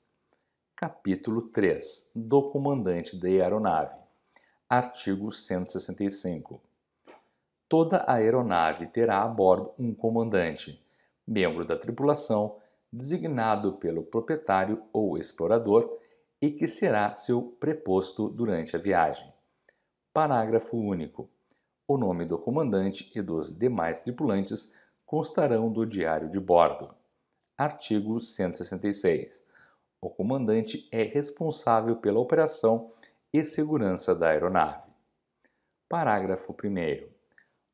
Capítulo 3 do Comandante de Aeronave. Artigo 165. Toda aeronave terá a bordo um comandante, membro da tripulação, designado pelo proprietário ou explorador e que será seu preposto durante a viagem. Parágrafo único. O nome do comandante e dos demais tripulantes constarão do diário de bordo. Artigo 166. O comandante é responsável pela operação e segurança da aeronave. Parágrafo 1.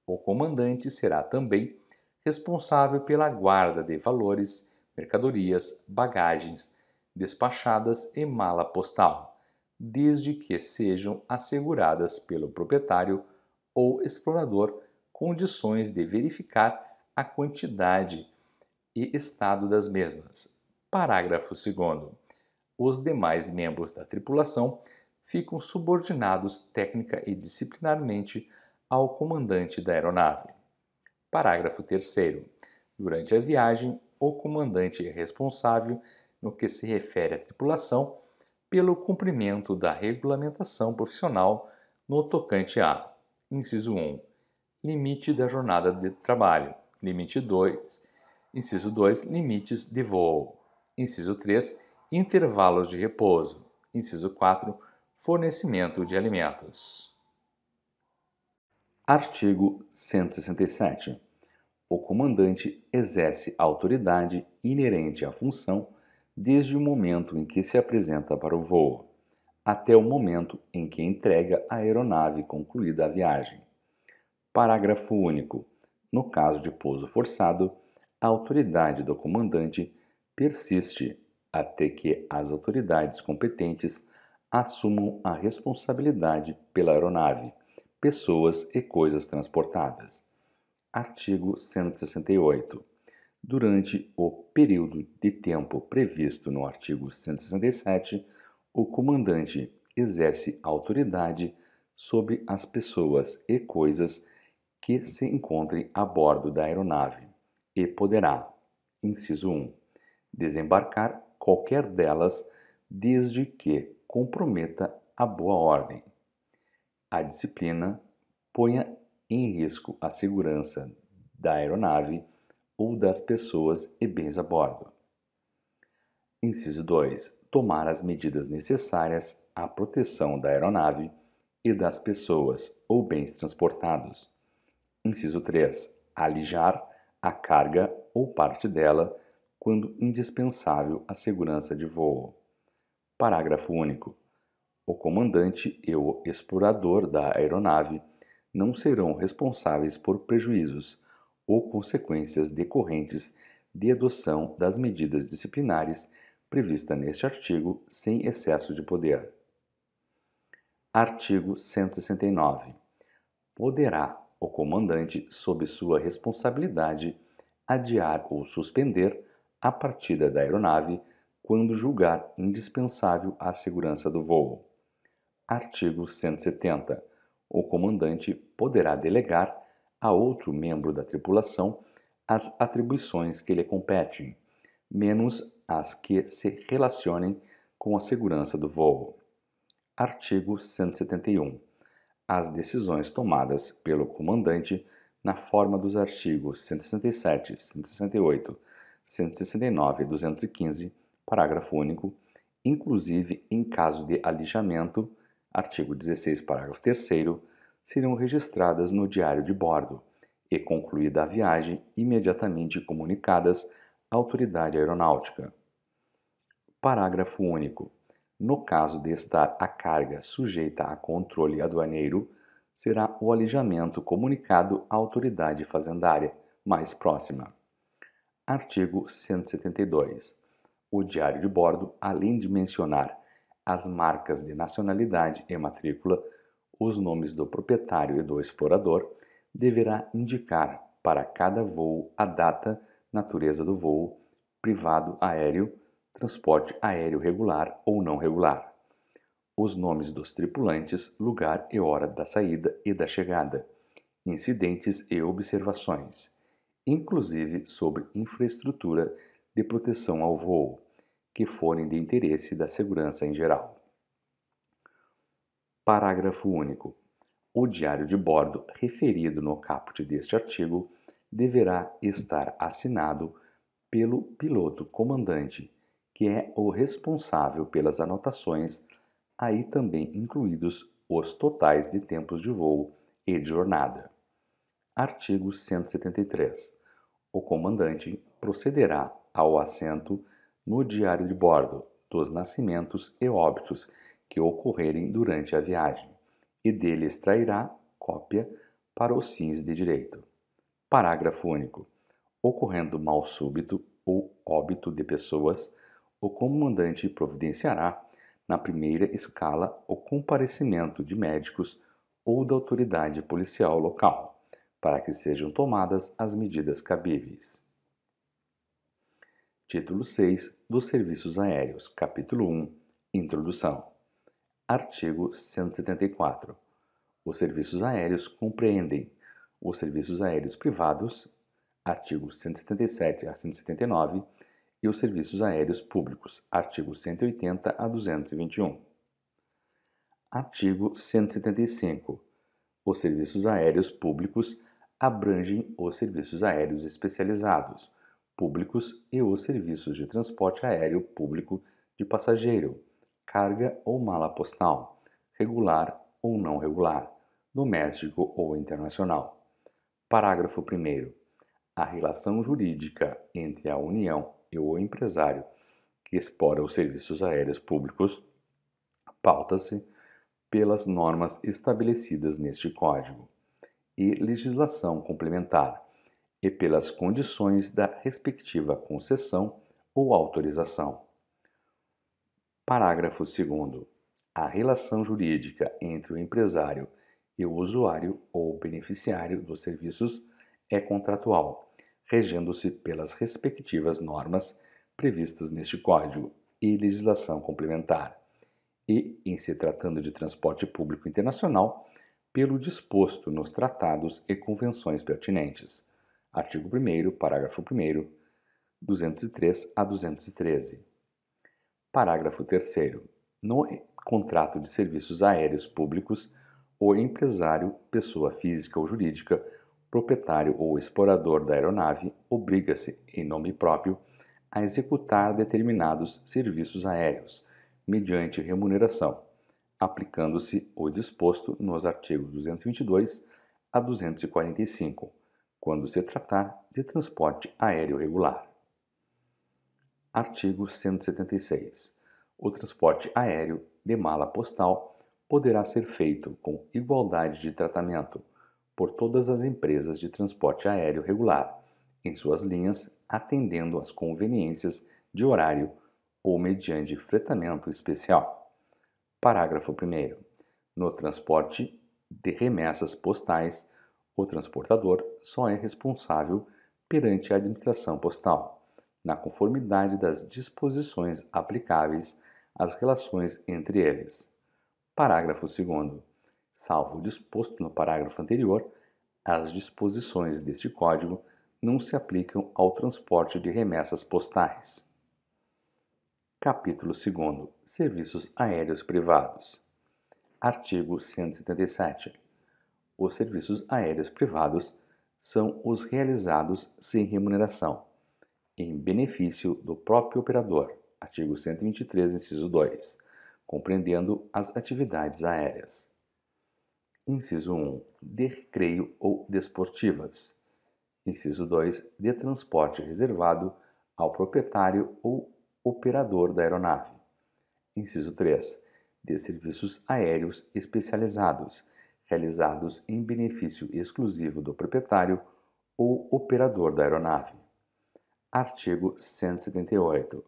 O comandante será também responsável pela guarda de valores, mercadorias, bagagens despachadas e mala postal, desde que sejam asseguradas pelo proprietário ou explorador condições de verificar a quantidade e estado das mesmas, Parágrafo 2. Os demais membros da tripulação ficam subordinados técnica e disciplinarmente ao comandante da aeronave. Parágrafo 3. Durante a viagem, o comandante é responsável, no que se refere à tripulação, pelo cumprimento da regulamentação profissional no tocante a: inciso 1, limite da jornada de trabalho, limite 2, inciso 2, limites de voo. Inciso 3. Intervalos de repouso. Inciso 4. Fornecimento de alimentos. Artigo 167. O comandante exerce autoridade inerente à função desde o momento em que se apresenta para o voo, até o momento em que entrega a aeronave concluída a viagem. Parágrafo único. No caso de pouso forçado, a autoridade do comandante persiste até que as autoridades competentes assumam a responsabilidade pela aeronave, pessoas e coisas transportadas. Artigo 168. Durante o período de tempo previsto no artigo 167, o comandante exerce autoridade sobre as pessoas e coisas que se encontrem a bordo da aeronave e poderá, inciso 1, desembarcar qualquer delas, desde que comprometa a boa ordem. A disciplina ponha em risco a segurança da aeronave ou das pessoas e bens a bordo. Inciso 2. Tomar as medidas necessárias à proteção da aeronave e das pessoas ou bens transportados. Inciso 3. Alijar a carga ou parte dela quando indispensável à segurança de voo. Parágrafo único. O comandante e o explorador da aeronave não serão responsáveis por prejuízos ou consequências decorrentes de adoção das medidas disciplinares prevista neste artigo sem excesso de poder. Artigo 169. Poderá o comandante, sob sua responsabilidade, adiar ou suspender a partida da aeronave quando julgar indispensável à segurança do voo. Artigo 170. O comandante poderá delegar a outro membro da tripulação as atribuições que lhe competem, menos as que se relacionem com a segurança do voo. Artigo 171. As decisões tomadas pelo comandante na forma dos artigos 167, 168, 169 e 215, parágrafo único, inclusive em caso de alijamento, artigo 16, parágrafo 3 serão registradas no diário de bordo e, concluída a viagem, imediatamente comunicadas à autoridade aeronáutica. Parágrafo único. No caso de estar a carga sujeita a controle aduaneiro, será o alijamento comunicado à autoridade fazendária mais próxima. Artigo 172. O diário de bordo, além de mencionar as marcas de nacionalidade e matrícula, os nomes do proprietário e do explorador, deverá indicar para cada voo a data, natureza do voo, privado aéreo, transporte aéreo regular ou não regular, os nomes dos tripulantes, lugar e hora da saída e da chegada, incidentes e observações, inclusive sobre infraestrutura de proteção ao voo, que forem de interesse da segurança em geral. Parágrafo único. O diário de bordo referido no caput deste artigo deverá estar assinado pelo piloto comandante, que é o responsável pelas anotações, aí também incluídos os totais de tempos de voo e de jornada. Artigo 173 o comandante procederá ao assento no diário de bordo dos nascimentos e óbitos que ocorrerem durante a viagem e dele extrairá cópia para os fins de direito. Parágrafo único. Ocorrendo mal súbito ou óbito de pessoas, o comandante providenciará, na primeira escala, o comparecimento de médicos ou da autoridade policial local para que sejam tomadas as medidas cabíveis. Título 6 dos Serviços Aéreos, Capítulo 1 Introdução. Artigo 174. Os serviços aéreos compreendem os serviços aéreos privados, artigos 177 a 179, e os serviços aéreos públicos, artigos 180 a 221. Artigo 175. Os serviços aéreos públicos abrangem os serviços aéreos especializados, públicos e os serviços de transporte aéreo público de passageiro, carga ou mala postal, regular ou não regular, doméstico ou internacional. Parágrafo 1. A relação jurídica entre a União e o empresário que explora os serviços aéreos públicos pauta-se pelas normas estabelecidas neste Código e legislação complementar, e pelas condições da respectiva concessão ou autorização. Parágrafo 2. A relação jurídica entre o empresário e o usuário ou beneficiário dos serviços é contratual, regendo-se pelas respectivas normas previstas neste Código e legislação complementar. E, em se tratando de transporte público internacional, pelo disposto nos tratados e convenções pertinentes. Artigo 1 parágrafo 1 203 a 213. Parágrafo 3 No contrato de serviços aéreos públicos, o empresário, pessoa física ou jurídica, proprietário ou explorador da aeronave, obriga-se, em nome próprio, a executar determinados serviços aéreos, mediante remuneração, aplicando-se o disposto nos artigos 222 a 245, quando se tratar de transporte aéreo regular. Artigo 176. O transporte aéreo de mala postal poderá ser feito com igualdade de tratamento por todas as empresas de transporte aéreo regular, em suas linhas, atendendo às conveniências de horário ou mediante fretamento especial. Parágrafo 1. No transporte de remessas postais, o transportador só é responsável perante a administração postal, na conformidade das disposições aplicáveis às relações entre eles. Parágrafo 2. Salvo o disposto no parágrafo anterior, as disposições deste Código não se aplicam ao transporte de remessas postais. Capítulo 2 Serviços Aéreos Privados. Artigo 177. Os serviços aéreos privados são os realizados sem remuneração, em benefício do próprio operador. Artigo 123, inciso 2. Compreendendo as atividades aéreas. Inciso 1. De recreio ou desportivas. Inciso 2. De transporte reservado ao proprietário ou operador da aeronave. Inciso 3. De serviços aéreos especializados, realizados em benefício exclusivo do proprietário ou operador da aeronave. Artigo 178.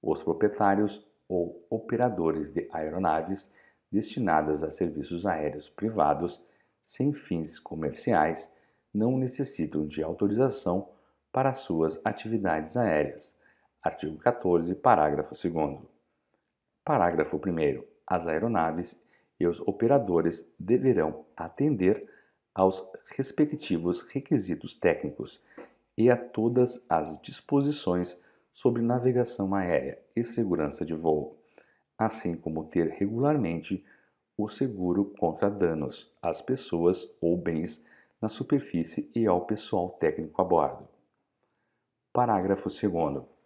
Os proprietários ou operadores de aeronaves destinadas a serviços aéreos privados sem fins comerciais não necessitam de autorização para suas atividades aéreas Artigo 14, parágrafo 2. Parágrafo 1. As aeronaves e os operadores deverão atender aos respectivos requisitos técnicos e a todas as disposições sobre navegação aérea e segurança de voo, assim como ter regularmente o seguro contra danos às pessoas ou bens na superfície e ao pessoal técnico a bordo. Parágrafo 2.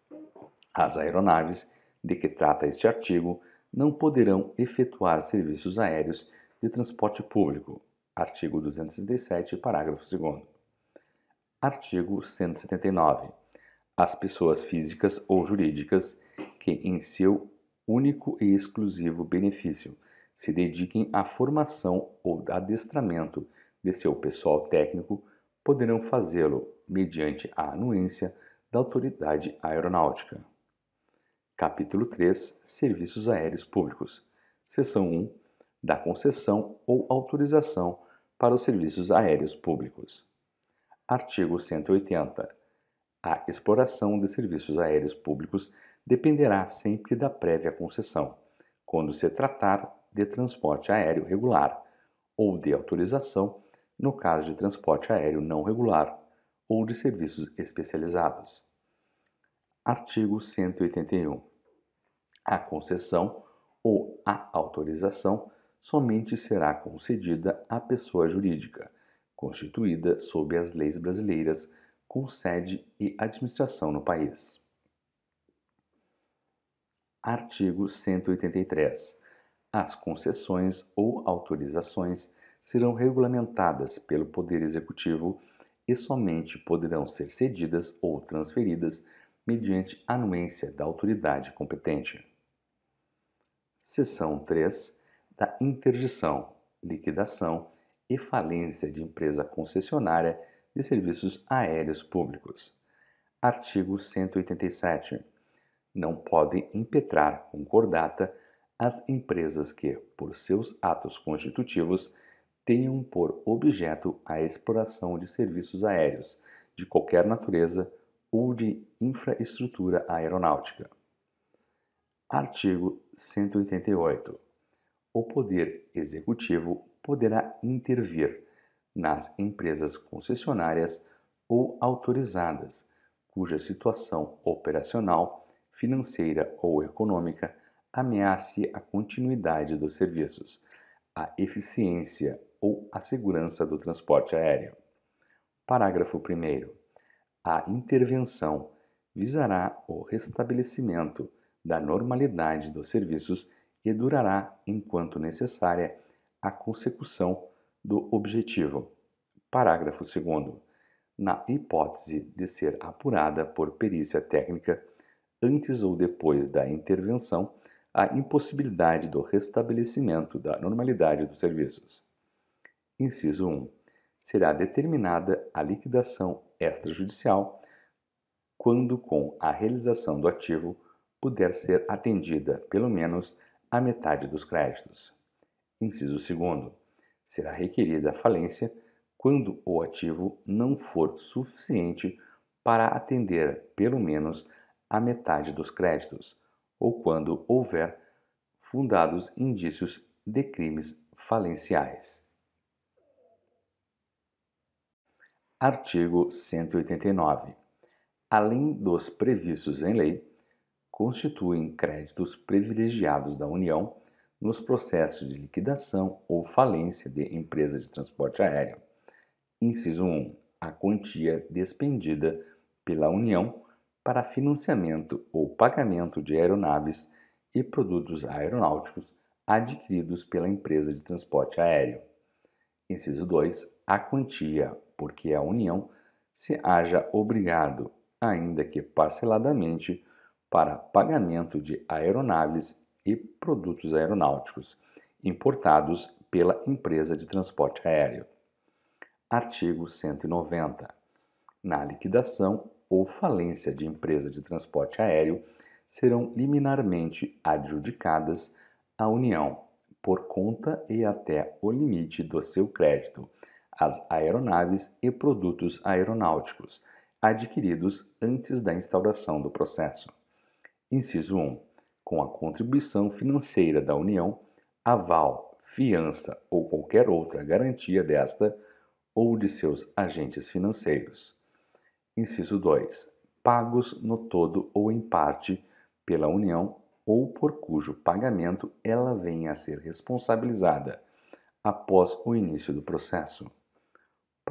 As aeronaves de que trata este artigo não poderão efetuar serviços aéreos de transporte público. Artigo 267, parágrafo 2. Artigo 179. As pessoas físicas ou jurídicas que, em seu único e exclusivo benefício, se dediquem à formação ou adestramento de seu pessoal técnico poderão fazê-lo mediante a anuência da autoridade aeronáutica. Capítulo 3 Serviços Aéreos Públicos. Seção 1 Da concessão ou autorização para os serviços aéreos públicos. Artigo 180. A exploração de serviços aéreos públicos dependerá sempre da prévia concessão, quando se tratar de transporte aéreo regular, ou de autorização, no caso de transporte aéreo não regular, ou de serviços especializados. Artigo 181. A concessão ou a autorização somente será concedida à pessoa jurídica, constituída sob as leis brasileiras, com sede e administração no país. Artigo 183. As concessões ou autorizações serão regulamentadas pelo Poder Executivo e somente poderão ser cedidas ou transferidas mediante anuência da autoridade competente. Seção 3 da interdição, liquidação e falência de empresa concessionária de serviços aéreos públicos. Artigo 187. Não podem impetrar concordata as empresas que, por seus atos constitutivos, tenham por objeto a exploração de serviços aéreos de qualquer natureza ou de infraestrutura aeronáutica. Artigo 188. O Poder Executivo poderá intervir nas empresas concessionárias ou autorizadas, cuja situação operacional, financeira ou econômica ameace a continuidade dos serviços, a eficiência ou a segurança do transporte aéreo. Parágrafo 1 a intervenção visará o restabelecimento da normalidade dos serviços e durará, enquanto necessária, a consecução do objetivo. Parágrafo 2. Na hipótese de ser apurada por perícia técnica, antes ou depois da intervenção, a impossibilidade do restabelecimento da normalidade dos serviços. Inciso 1 será determinada a liquidação extrajudicial quando com a realização do ativo puder ser atendida pelo menos a metade dos créditos. Inciso 2 Será requerida a falência quando o ativo não for suficiente para atender pelo menos a metade dos créditos ou quando houver fundados indícios de crimes falenciais. Artigo 189. Além dos previstos em lei, constituem créditos privilegiados da União nos processos de liquidação ou falência de empresa de transporte aéreo. Inciso 1. A quantia despendida pela União para financiamento ou pagamento de aeronaves e produtos aeronáuticos adquiridos pela empresa de transporte aéreo. Inciso 2. A quantia porque a União se haja obrigado, ainda que parceladamente, para pagamento de aeronaves e produtos aeronáuticos importados pela empresa de transporte aéreo. Artigo 190. Na liquidação ou falência de empresa de transporte aéreo, serão liminarmente adjudicadas à União, por conta e até o limite do seu crédito, as aeronaves e produtos aeronáuticos adquiridos antes da instauração do processo. Inciso 1. Com a contribuição financeira da União, aval, fiança ou qualquer outra garantia desta ou de seus agentes financeiros. Inciso 2. Pagos no todo ou em parte pela União ou por cujo pagamento ela venha a ser responsabilizada após o início do processo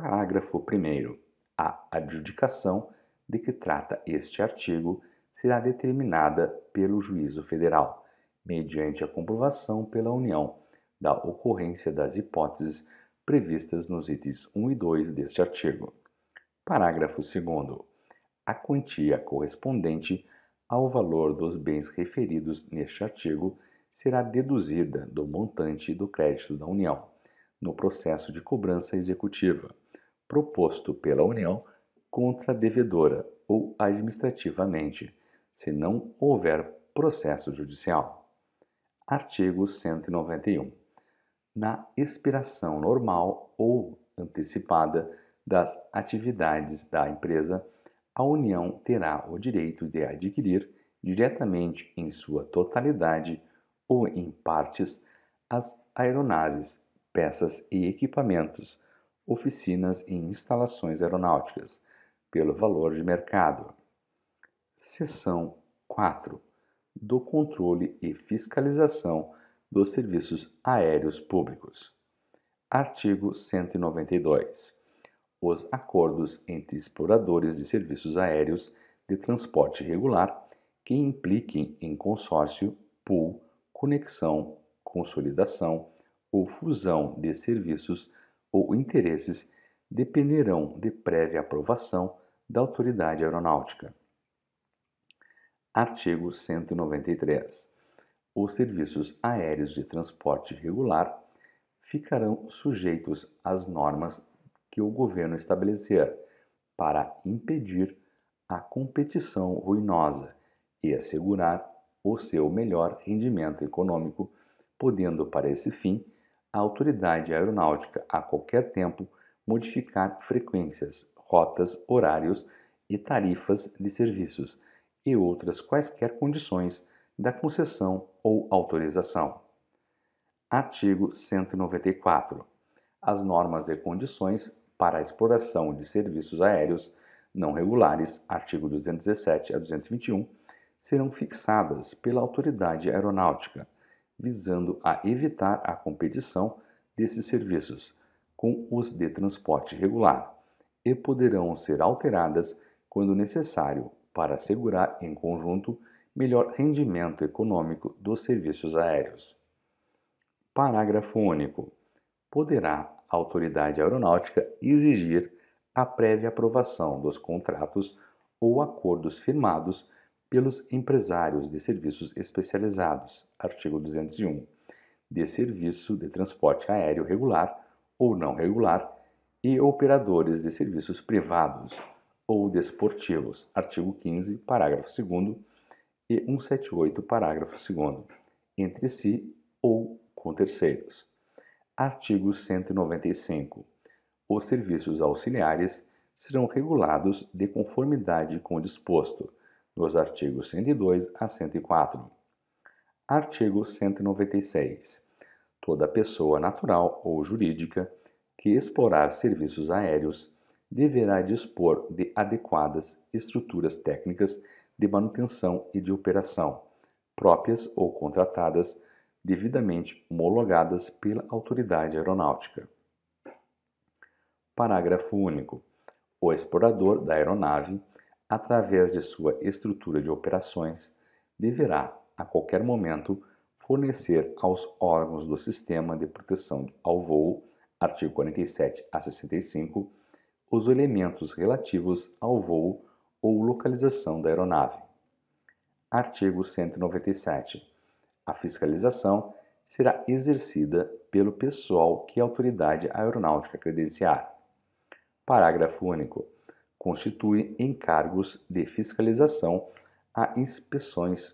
parágrafo 1, a adjudicação de que trata este artigo será determinada pelo Juízo Federal, mediante a comprovação pela União da ocorrência das hipóteses previstas nos itens 1 e 2 deste artigo. Parágrafo 2. A quantia correspondente ao valor dos bens referidos neste artigo será deduzida do montante do crédito da União no processo de cobrança executiva proposto pela União contra a devedora ou administrativamente, se não houver processo judicial. Artigo 191. Na expiração normal ou antecipada das atividades da empresa, a União terá o direito de adquirir, diretamente em sua totalidade ou em partes, as aeronaves, peças e equipamentos oficinas e instalações aeronáuticas, pelo valor de mercado. Seção 4 do controle e fiscalização dos serviços aéreos públicos. Artigo 192. Os acordos entre exploradores de serviços aéreos de transporte regular que impliquem em consórcio, pool, conexão, consolidação ou fusão de serviços ou interesses dependerão de prévia aprovação da autoridade aeronáutica. Artigo 193. Os serviços aéreos de transporte regular ficarão sujeitos às normas que o governo estabelecer para impedir a competição ruinosa e assegurar o seu melhor rendimento econômico, podendo para esse fim a autoridade aeronáutica, a qualquer tempo, modificar frequências, rotas, horários e tarifas de serviços e outras quaisquer condições da concessão ou autorização. Artigo 194. As normas e condições para a exploração de serviços aéreos não regulares, artigo 217 a 221, serão fixadas pela autoridade aeronáutica visando a evitar a competição desses serviços com os de transporte regular e poderão ser alteradas quando necessário para assegurar em conjunto melhor rendimento econômico dos serviços aéreos. Parágrafo único. Poderá a autoridade aeronáutica exigir a prévia aprovação dos contratos ou acordos firmados pelos empresários de serviços especializados, artigo 201, de serviço de transporte aéreo regular ou não regular e operadores de serviços privados ou desportivos, artigo 15, parágrafo 2 e 178, parágrafo 2 entre si ou com terceiros. Artigo 195. Os serviços auxiliares serão regulados de conformidade com o disposto nos artigos 102 a 104. Artigo 196. Toda pessoa natural ou jurídica que explorar serviços aéreos deverá dispor de adequadas estruturas técnicas de manutenção e de operação, próprias ou contratadas, devidamente homologadas pela autoridade aeronáutica. Parágrafo único. O explorador da aeronave através de sua estrutura de operações, deverá, a qualquer momento, fornecer aos órgãos do Sistema de Proteção ao Voo, artigo 47 a 65, os elementos relativos ao voo ou localização da aeronave. Artigo 197. A fiscalização será exercida pelo pessoal que a autoridade aeronáutica credenciar. Parágrafo único constitui encargos de fiscalização a inspeções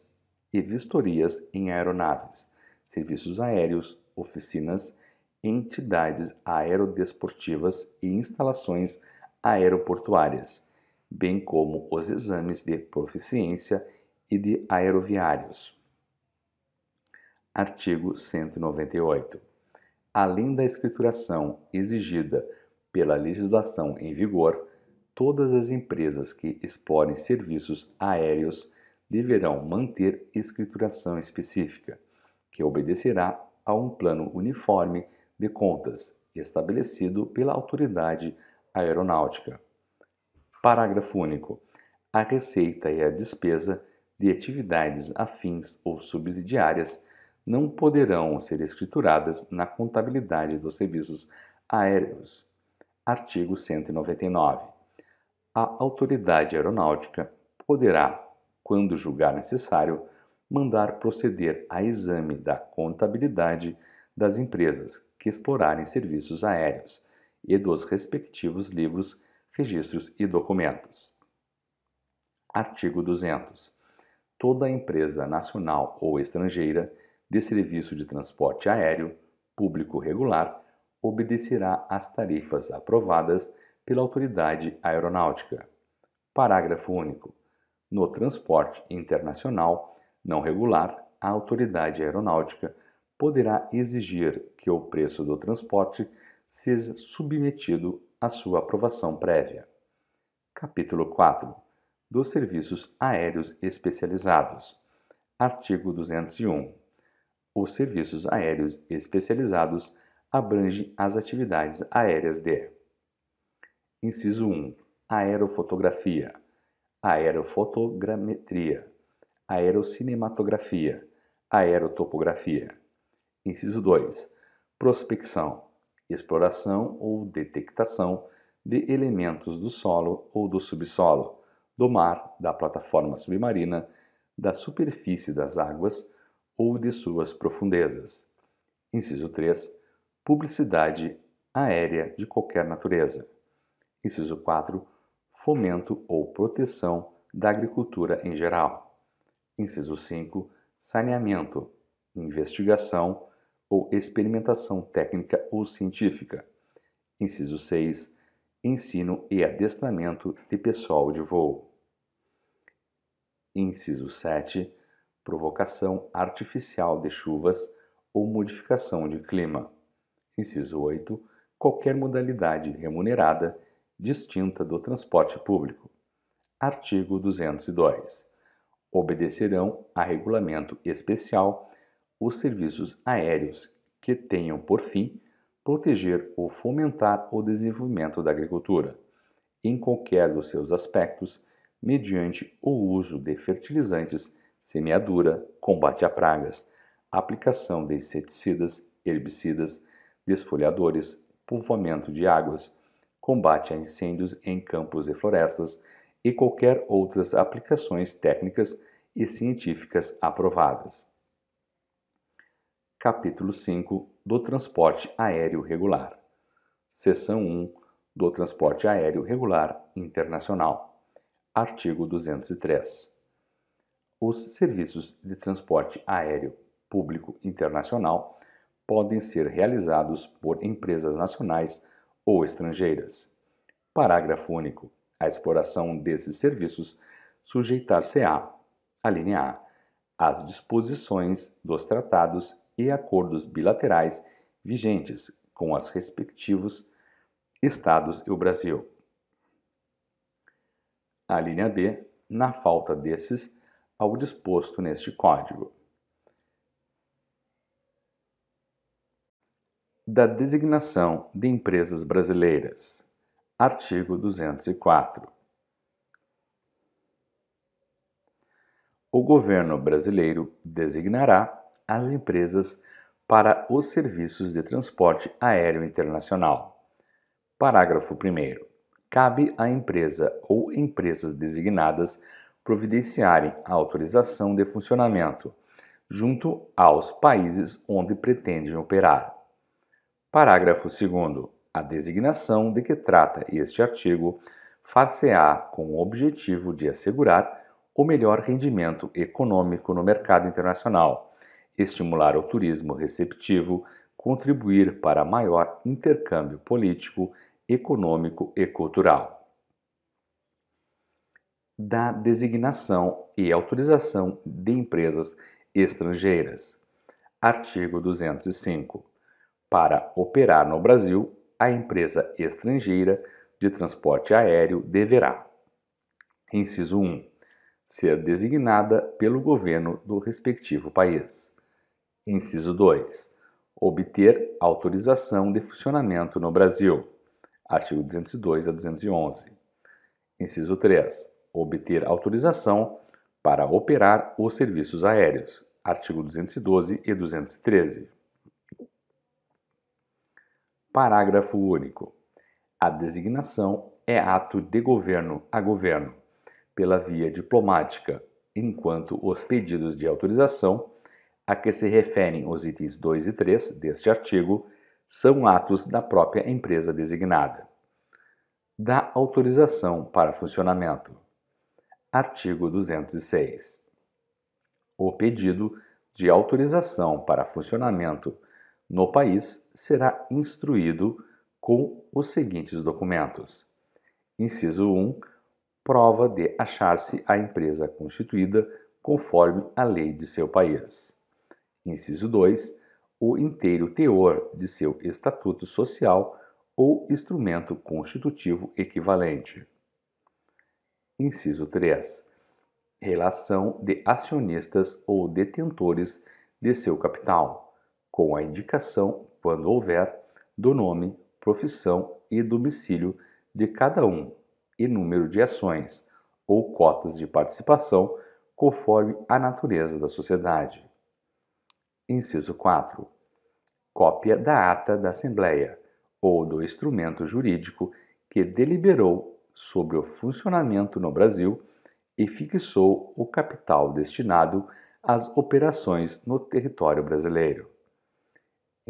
e vistorias em aeronaves, serviços aéreos, oficinas, entidades aerodesportivas e instalações aeroportuárias, bem como os exames de proficiência e de aeroviários. Artigo 198. Além da escrituração exigida pela legislação em vigor, todas as empresas que explorem serviços aéreos deverão manter escrituração específica, que obedecerá a um plano uniforme de contas estabelecido pela autoridade aeronáutica. Parágrafo único. A receita e a despesa de atividades afins ou subsidiárias não poderão ser escrituradas na contabilidade dos serviços aéreos. Artigo 199 a autoridade aeronáutica poderá, quando julgar necessário, mandar proceder a exame da contabilidade das empresas que explorarem serviços aéreos e dos respectivos livros, registros e documentos. Artigo 200. Toda empresa nacional ou estrangeira de serviço de transporte aéreo, público regular, obedecerá às tarifas aprovadas pela autoridade aeronáutica. Parágrafo único. No transporte internacional não regular, a autoridade aeronáutica poderá exigir que o preço do transporte seja submetido à sua aprovação prévia. Capítulo 4. Dos serviços aéreos especializados. Artigo 201. Os serviços aéreos especializados abrangem as atividades aéreas de Inciso 1. Aerofotografia, aerofotogrametria, aerocinematografia, aerotopografia. Inciso 2. Prospecção, exploração ou detectação de elementos do solo ou do subsolo, do mar, da plataforma submarina, da superfície das águas ou de suas profundezas. Inciso 3. Publicidade aérea de qualquer natureza. Inciso 4. Fomento ou proteção da agricultura em geral. Inciso 5. Saneamento, investigação ou experimentação técnica ou científica. Inciso 6. Ensino e adestramento de pessoal de voo. Inciso 7. Provocação artificial de chuvas ou modificação de clima. Inciso 8. Qualquer modalidade remunerada distinta do transporte público. Artigo 202. Obedecerão a regulamento especial os serviços aéreos que tenham por fim proteger ou fomentar o desenvolvimento da agricultura, em qualquer dos seus aspectos, mediante o uso de fertilizantes, semeadura, combate a pragas, aplicação de inseticidas, herbicidas, desfolhadores, povoamento de águas, combate a incêndios em campos e florestas e qualquer outras aplicações técnicas e científicas aprovadas. Capítulo 5 do Transporte Aéreo Regular. Seção 1 do Transporte Aéreo Regular Internacional. Artigo 203. Os serviços de transporte aéreo público internacional podem ser realizados por empresas nacionais ou estrangeiras. Parágrafo único. A exploração desses serviços sujeitar-se-á, a linha A, às disposições dos tratados e acordos bilaterais vigentes com os respectivos estados e o Brasil. A linha B, na falta desses, ao disposto neste Código. da designação de empresas brasileiras. Artigo 204. O governo brasileiro designará as empresas para os serviços de transporte aéreo internacional. Parágrafo 1. Cabe à empresa ou empresas designadas providenciarem a autorização de funcionamento junto aos países onde pretendem operar. Parágrafo 2. A designação de que trata este artigo far-se-á com o objetivo de assegurar o melhor rendimento econômico no mercado internacional, estimular o turismo receptivo, contribuir para maior intercâmbio político, econômico e cultural. Da designação e autorização de empresas estrangeiras. Artigo 205 para operar no Brasil, a empresa estrangeira de transporte aéreo deverá: inciso 1 ser designada pelo governo do respectivo país. Inciso 2. Obter autorização de funcionamento no Brasil. Artigo 202 a 211. Inciso 3. Obter autorização para operar os serviços aéreos. Artigo 212 e 213. Parágrafo único. A designação é ato de governo a governo, pela via diplomática, enquanto os pedidos de autorização, a que se referem os itens 2 e 3 deste artigo, são atos da própria empresa designada. Da autorização para funcionamento. Artigo 206. O pedido de autorização para funcionamento no país será instruído com os seguintes documentos: inciso 1, prova de achar-se a empresa constituída conforme a lei de seu país. Inciso 2, o inteiro teor de seu estatuto social ou instrumento constitutivo equivalente. Inciso 3. Relação de acionistas ou detentores de seu capital com a indicação, quando houver, do nome, profissão e domicílio de cada um e número de ações ou cotas de participação conforme a natureza da sociedade. Inciso 4. Cópia da ata da Assembleia ou do instrumento jurídico que deliberou sobre o funcionamento no Brasil e fixou o capital destinado às operações no território brasileiro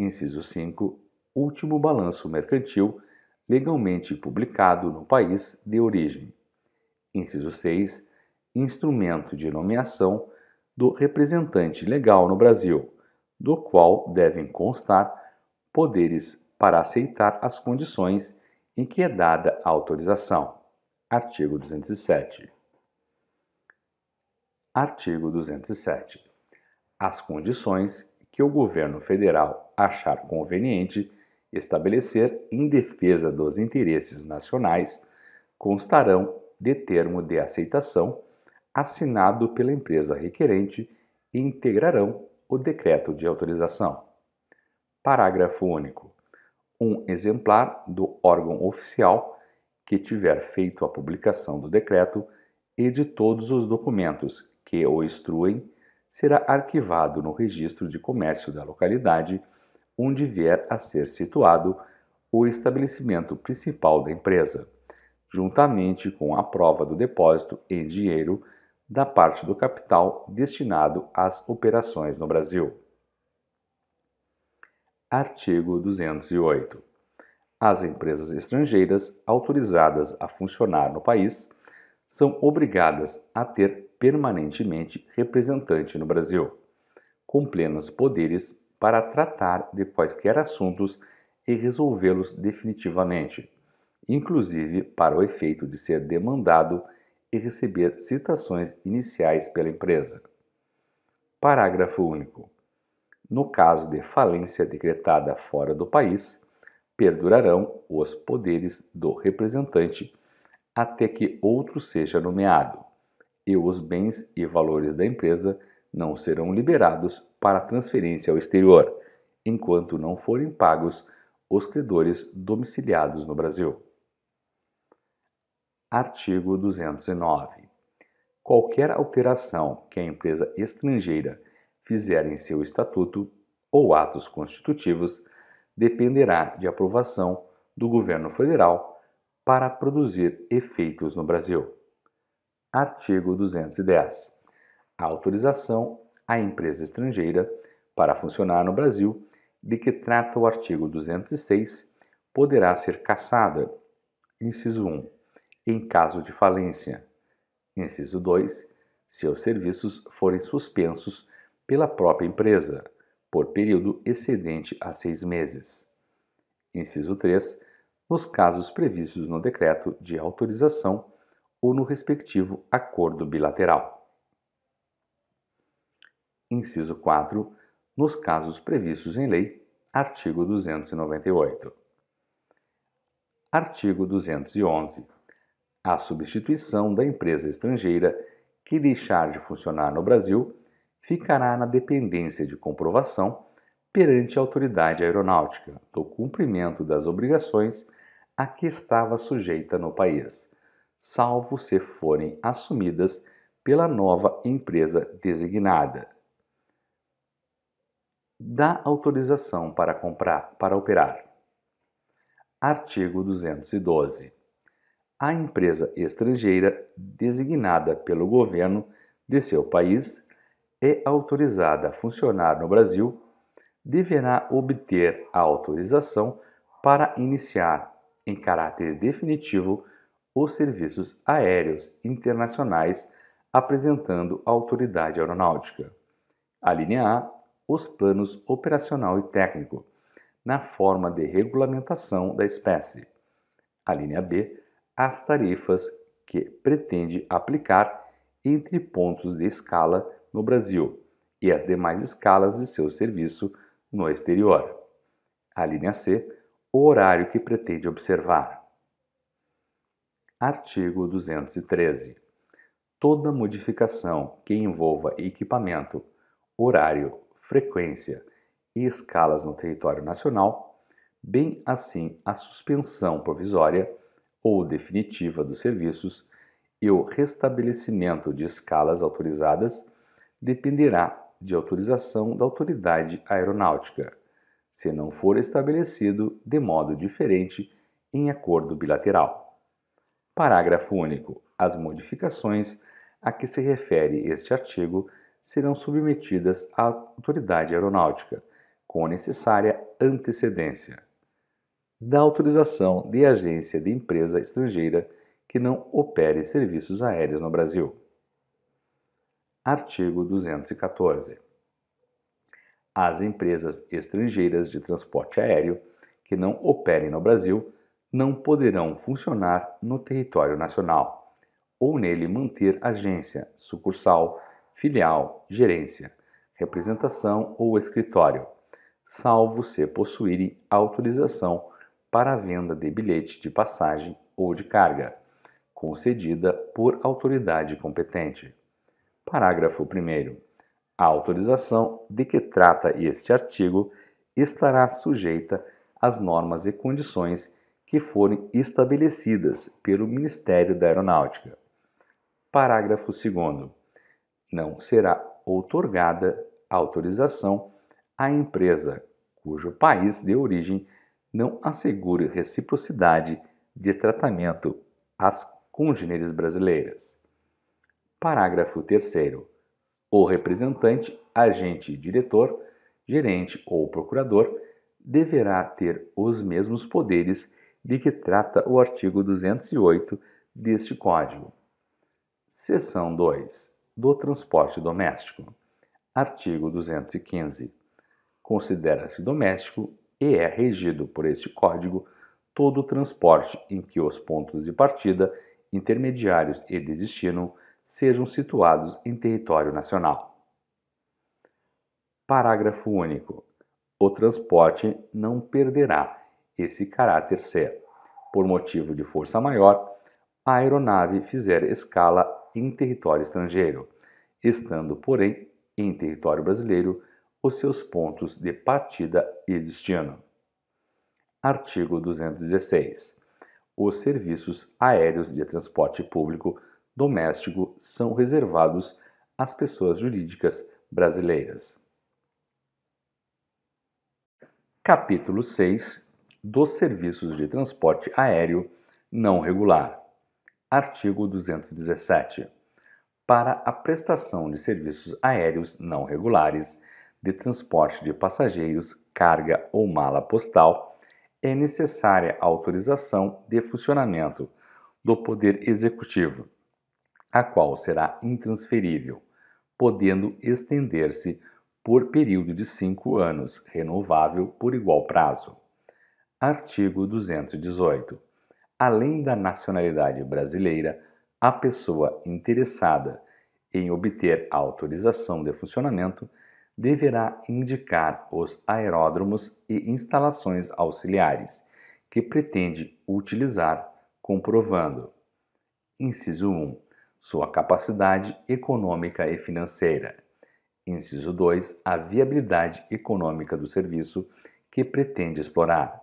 inciso 5, último balanço mercantil legalmente publicado no país de origem. Inciso 6, instrumento de nomeação do representante legal no Brasil, do qual devem constar poderes para aceitar as condições em que é dada a autorização. Artigo 207. Artigo 207. As condições que o governo federal achar conveniente estabelecer em defesa dos interesses nacionais constarão de termo de aceitação assinado pela empresa requerente e integrarão o decreto de autorização. Parágrafo único. Um exemplar do órgão oficial que tiver feito a publicação do decreto e de todos os documentos que o instruem será arquivado no registro de comércio da localidade onde vier a ser situado o estabelecimento principal da empresa, juntamente com a prova do depósito em dinheiro da parte do capital destinado às operações no Brasil. Artigo 208. As empresas estrangeiras autorizadas a funcionar no país são obrigadas a ter permanentemente representante no Brasil, com plenos poderes para tratar de quaisquer assuntos e resolvê-los definitivamente, inclusive para o efeito de ser demandado e receber citações iniciais pela empresa. Parágrafo único. No caso de falência decretada fora do país, perdurarão os poderes do representante até que outro seja nomeado e os bens e valores da empresa não serão liberados para transferência ao exterior, enquanto não forem pagos os credores domiciliados no Brasil. Artigo 209. Qualquer alteração que a empresa estrangeira fizer em seu estatuto ou atos constitutivos dependerá de aprovação do governo federal para produzir efeitos no Brasil. Artigo 210. A autorização à empresa estrangeira para funcionar no Brasil, de que trata o artigo 206, poderá ser cassada. Inciso 1. Em caso de falência. Inciso 2. Se os serviços forem suspensos pela própria empresa, por período excedente a seis meses. Inciso 3. Nos casos previstos no decreto de autorização ou no respectivo acordo bilateral. Inciso 4. Nos casos previstos em lei, artigo 298. Artigo 211. A substituição da empresa estrangeira que deixar de funcionar no Brasil ficará na dependência de comprovação perante a autoridade aeronáutica do cumprimento das obrigações a que estava sujeita no país salvo se forem assumidas pela nova empresa designada. Dá autorização para comprar, para operar. Artigo 212. A empresa estrangeira designada pelo governo de seu país é autorizada a funcionar no Brasil, deverá obter a autorização para iniciar, em caráter definitivo, os serviços aéreos internacionais apresentando a autoridade aeronáutica. A linha A, os planos operacional e técnico, na forma de regulamentação da espécie. A linha B, as tarifas que pretende aplicar entre pontos de escala no Brasil e as demais escalas de seu serviço no exterior. A linha C, o horário que pretende observar. Artigo 213. Toda modificação que envolva equipamento, horário, frequência e escalas no território nacional, bem assim a suspensão provisória ou definitiva dos serviços e o restabelecimento de escalas autorizadas dependerá de autorização da autoridade aeronáutica, se não for estabelecido de modo diferente em acordo bilateral. Parágrafo único. As modificações a que se refere este artigo serão submetidas à autoridade aeronáutica, com a necessária antecedência, da autorização de agência de empresa estrangeira que não opere serviços aéreos no Brasil. Artigo 214. As empresas estrangeiras de transporte aéreo que não operem no Brasil não poderão funcionar no território nacional ou nele manter agência, sucursal, filial, gerência, representação ou escritório, salvo se possuírem autorização para a venda de bilhete de passagem ou de carga, concedida por autoridade competente. Parágrafo 1. A autorização de que trata este artigo estará sujeita às normas e condições que forem estabelecidas pelo Ministério da Aeronáutica. Parágrafo 2. Não será outorgada autorização à empresa cujo país de origem não assegure reciprocidade de tratamento às congêneres brasileiras. Parágrafo 3. O representante, agente, diretor, gerente ou procurador deverá ter os mesmos poderes de que trata o artigo 208 deste Código. Seção 2. Do transporte doméstico. Artigo 215. Considera-se doméstico e é regido por este Código todo o transporte em que os pontos de partida, intermediários e de destino sejam situados em território nacional. Parágrafo único. O transporte não perderá esse caráter C. É, por motivo de força maior, a aeronave fizer escala em território estrangeiro, estando, porém, em território brasileiro, os seus pontos de partida e destino. Artigo 216. Os serviços aéreos de transporte público doméstico são reservados às pessoas jurídicas brasileiras. Capítulo 6 dos serviços de transporte aéreo não regular. Artigo 217. Para a prestação de serviços aéreos não regulares de transporte de passageiros, carga ou mala postal, é necessária autorização de funcionamento do Poder Executivo, a qual será intransferível, podendo estender-se por período de cinco anos, renovável por igual prazo. Artigo 218. Além da nacionalidade brasileira, a pessoa interessada em obter autorização de funcionamento deverá indicar os aeródromos e instalações auxiliares que pretende utilizar, comprovando: inciso 1, sua capacidade econômica e financeira. Inciso 2, a viabilidade econômica do serviço que pretende explorar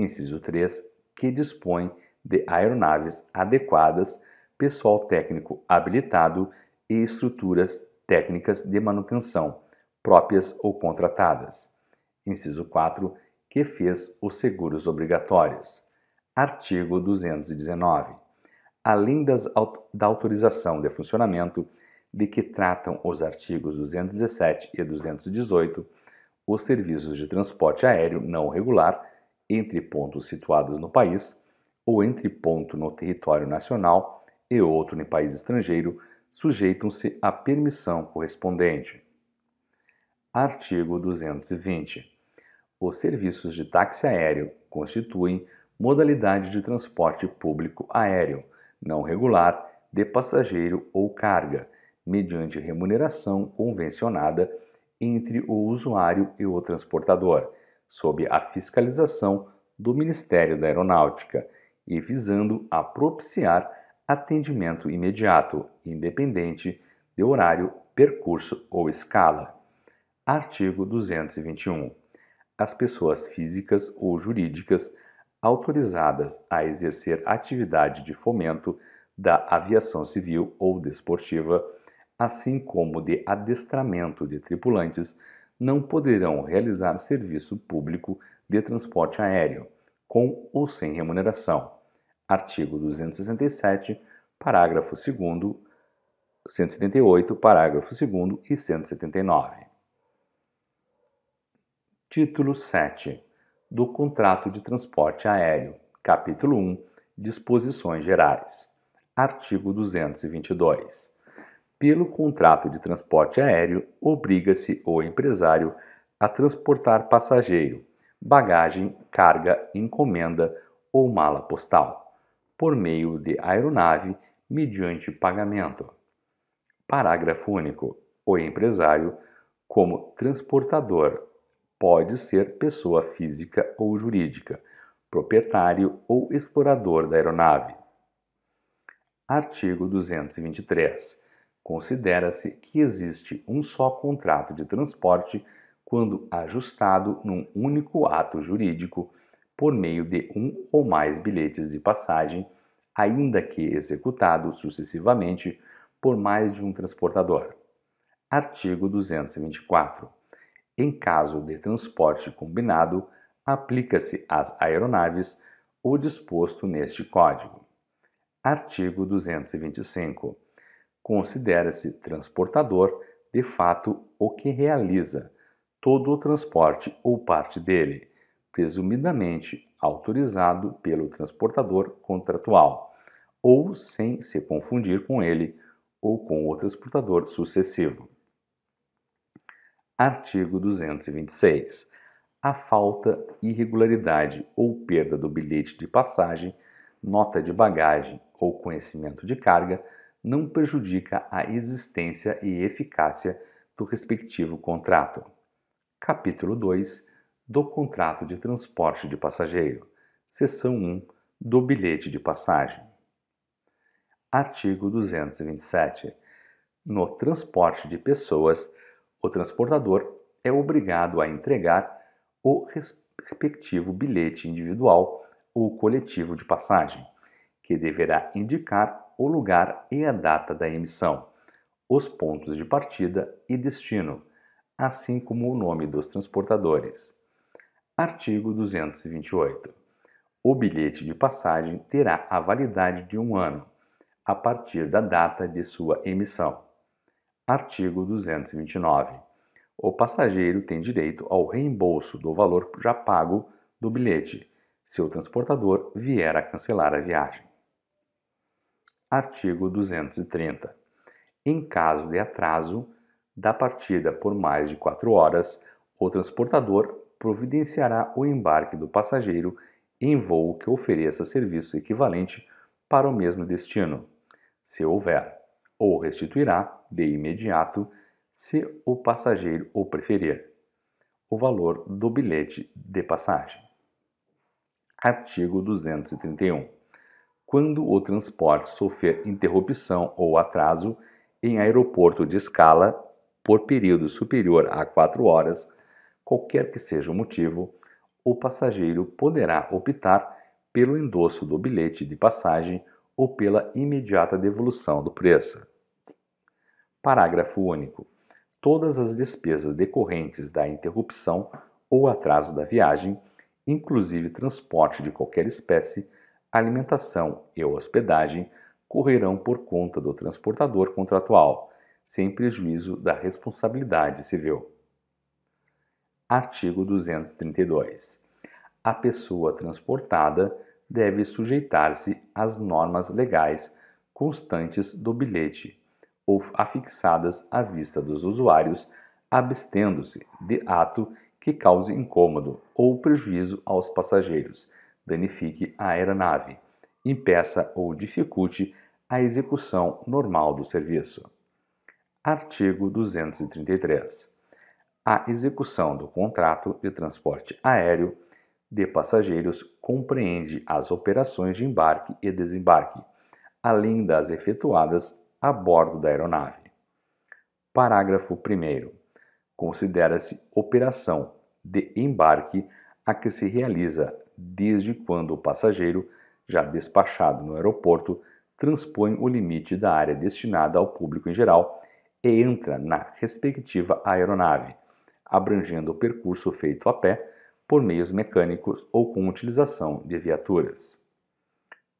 inciso 3, que dispõe de aeronaves adequadas, pessoal técnico habilitado e estruturas técnicas de manutenção, próprias ou contratadas. Inciso 4, que fez os seguros obrigatórios. Artigo 219. Além das, da autorização de funcionamento de que tratam os artigos 217 e 218, os serviços de transporte aéreo não regular entre pontos situados no país ou entre ponto no território nacional e outro em país estrangeiro sujeitam-se à permissão correspondente. Artigo 220. Os serviços de táxi aéreo constituem modalidade de transporte público aéreo, não regular, de passageiro ou carga, mediante remuneração convencionada entre o usuário e o transportador, sob a fiscalização do Ministério da Aeronáutica e visando a propiciar atendimento imediato, independente de horário, percurso ou escala. Artigo 221. As pessoas físicas ou jurídicas autorizadas a exercer atividade de fomento da aviação civil ou desportiva, assim como de adestramento de tripulantes, não poderão realizar serviço público de transporte aéreo, com ou sem remuneração. Artigo 267, parágrafo 2 178, parágrafo 2 e 179. Título 7 do Contrato de Transporte Aéreo, capítulo 1, Disposições Gerais. Artigo 222. Pelo contrato de transporte aéreo, obriga-se o empresário a transportar passageiro, bagagem, carga, encomenda ou mala postal, por meio de aeronave, mediante pagamento. Parágrafo único. O empresário, como transportador, pode ser pessoa física ou jurídica, proprietário ou explorador da aeronave. Artigo 223. Considera-se que existe um só contrato de transporte quando ajustado num único ato jurídico por meio de um ou mais bilhetes de passagem, ainda que executado sucessivamente por mais de um transportador. Artigo 224. Em caso de transporte combinado, aplica-se às aeronaves o disposto neste Código. Artigo 225 considera-se transportador de fato o que realiza todo o transporte ou parte dele, presumidamente autorizado pelo transportador contratual, ou sem se confundir com ele ou com o transportador sucessivo. Artigo 226. A falta, irregularidade ou perda do bilhete de passagem, nota de bagagem ou conhecimento de carga não prejudica a existência e eficácia do respectivo contrato. Capítulo 2 do contrato de transporte de passageiro. Seção 1 do bilhete de passagem. Artigo 227. No transporte de pessoas, o transportador é obrigado a entregar o respectivo bilhete individual ou coletivo de passagem, que deverá indicar o lugar e a data da emissão, os pontos de partida e destino, assim como o nome dos transportadores. Artigo 228. O bilhete de passagem terá a validade de um ano, a partir da data de sua emissão. Artigo 229. O passageiro tem direito ao reembolso do valor já pago do bilhete, se o transportador vier a cancelar a viagem. Artigo 230. Em caso de atraso da partida por mais de quatro horas, o transportador providenciará o embarque do passageiro em voo que ofereça serviço equivalente para o mesmo destino, se houver, ou restituirá de imediato, se o passageiro o preferir, o valor do bilhete de passagem. Artigo 231 quando o transporte sofrer interrupção ou atraso em aeroporto de escala por período superior a 4 horas, qualquer que seja o motivo, o passageiro poderá optar pelo endosso do bilhete de passagem ou pela imediata devolução do preço. Parágrafo único. Todas as despesas decorrentes da interrupção ou atraso da viagem, inclusive transporte de qualquer espécie, alimentação e hospedagem correrão por conta do transportador contratual, sem prejuízo da responsabilidade civil. Artigo 232. A pessoa transportada deve sujeitar-se às normas legais constantes do bilhete ou afixadas à vista dos usuários, abstendo-se de ato que cause incômodo ou prejuízo aos passageiros danifique a aeronave, impeça ou dificulte a execução normal do serviço. Artigo 233. A execução do contrato de transporte aéreo de passageiros compreende as operações de embarque e desembarque, além das efetuadas a bordo da aeronave. Parágrafo 1. Considera-se operação de embarque a que se realiza desde quando o passageiro, já despachado no aeroporto, transpõe o limite da área destinada ao público em geral e entra na respectiva aeronave, abrangendo o percurso feito a pé, por meios mecânicos ou com utilização de viaturas.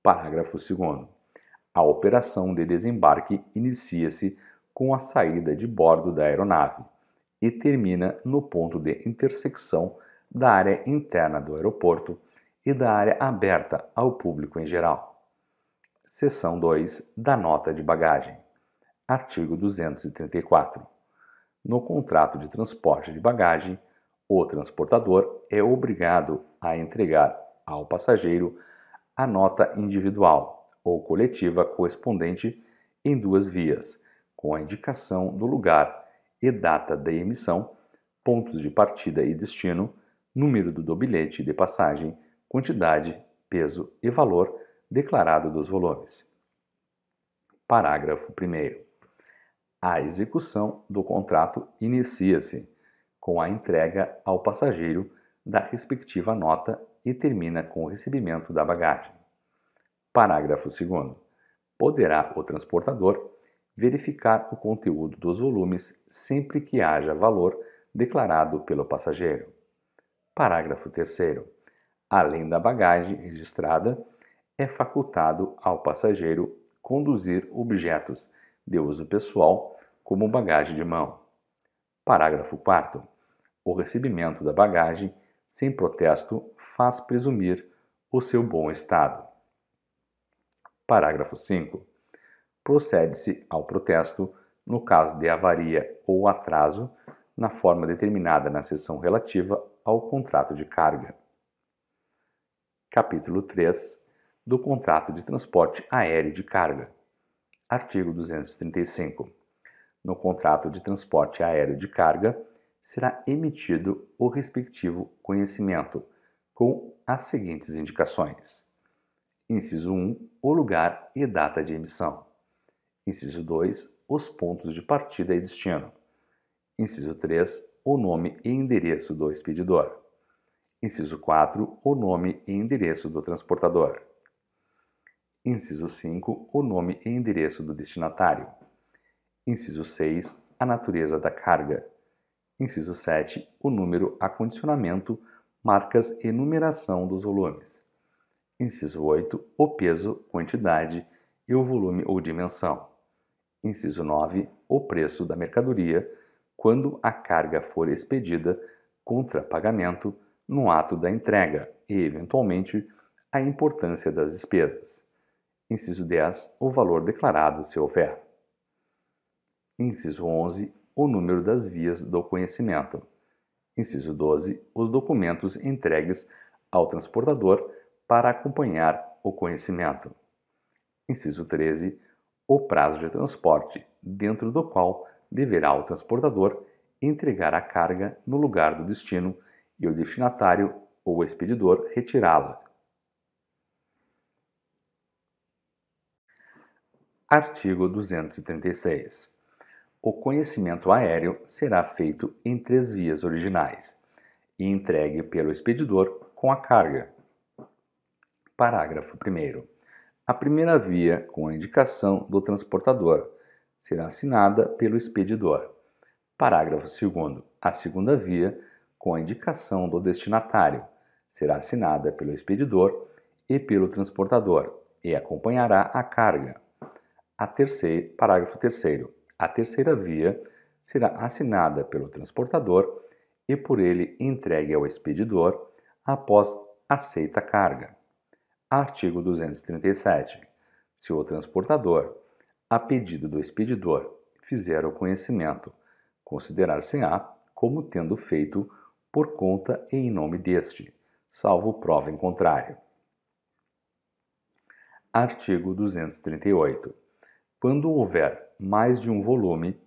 Parágrafo 2. A operação de desembarque inicia-se com a saída de bordo da aeronave e termina no ponto de intersecção da área interna do aeroporto, e da área aberta ao público em geral. Seção 2 da nota de bagagem. Artigo 234. No contrato de transporte de bagagem, o transportador é obrigado a entregar ao passageiro a nota individual ou coletiva correspondente em duas vias, com a indicação do lugar e data da emissão, pontos de partida e destino, número do bilhete de passagem quantidade, peso e valor declarado dos volumes. Parágrafo 1. A execução do contrato inicia-se com a entrega ao passageiro da respectiva nota e termina com o recebimento da bagagem. Parágrafo 2. Poderá o transportador verificar o conteúdo dos volumes sempre que haja valor declarado pelo passageiro. Parágrafo 3. Além da bagagem registrada, é facultado ao passageiro conduzir objetos de uso pessoal, como bagagem de mão. Parágrafo 4. O recebimento da bagagem sem protesto faz presumir o seu bom estado. Parágrafo 5. Procede-se ao protesto no caso de avaria ou atraso, na forma determinada na seção relativa ao contrato de carga capítulo 3 do Contrato de Transporte Aéreo de Carga. Artigo 235. No contrato de transporte aéreo de carga será emitido o respectivo conhecimento, com as seguintes indicações: Inciso 1. O lugar e data de emissão. Inciso 2. Os pontos de partida e destino. Inciso 3. O nome e endereço do expedidor. Inciso 4. O nome e endereço do transportador. Inciso 5. O nome e endereço do destinatário. Inciso 6. A natureza da carga. Inciso 7. O número, acondicionamento, marcas e numeração dos volumes. Inciso 8. O peso, quantidade e o volume ou dimensão. Inciso 9. O preço da mercadoria quando a carga for expedida contra pagamento no ato da entrega e, eventualmente, a importância das despesas. Inciso 10. O valor declarado, se houver. Inciso 11. O número das vias do conhecimento. Inciso 12. Os documentos entregues ao transportador para acompanhar o conhecimento. Inciso 13. O prazo de transporte, dentro do qual deverá o transportador entregar a carga no lugar do destino e o destinatário ou expedidor retirá-la. Artigo 236. O conhecimento aéreo será feito em três vias originais e entregue pelo expedidor com a carga. Parágrafo 1. A primeira via, com a indicação do transportador, será assinada pelo expedidor. Parágrafo 2. A segunda via com a indicação do destinatário, será assinada pelo expedidor e pelo transportador e acompanhará a carga. A terceira, parágrafo 3 A terceira via será assinada pelo transportador e por ele entregue ao expedidor após aceita a carga. Artigo 237. Se o transportador, a pedido do expedidor, fizer o conhecimento, considerar-se-á como tendo feito por conta e em nome deste, salvo prova em contrário. Artigo 238. Quando houver mais de um volume,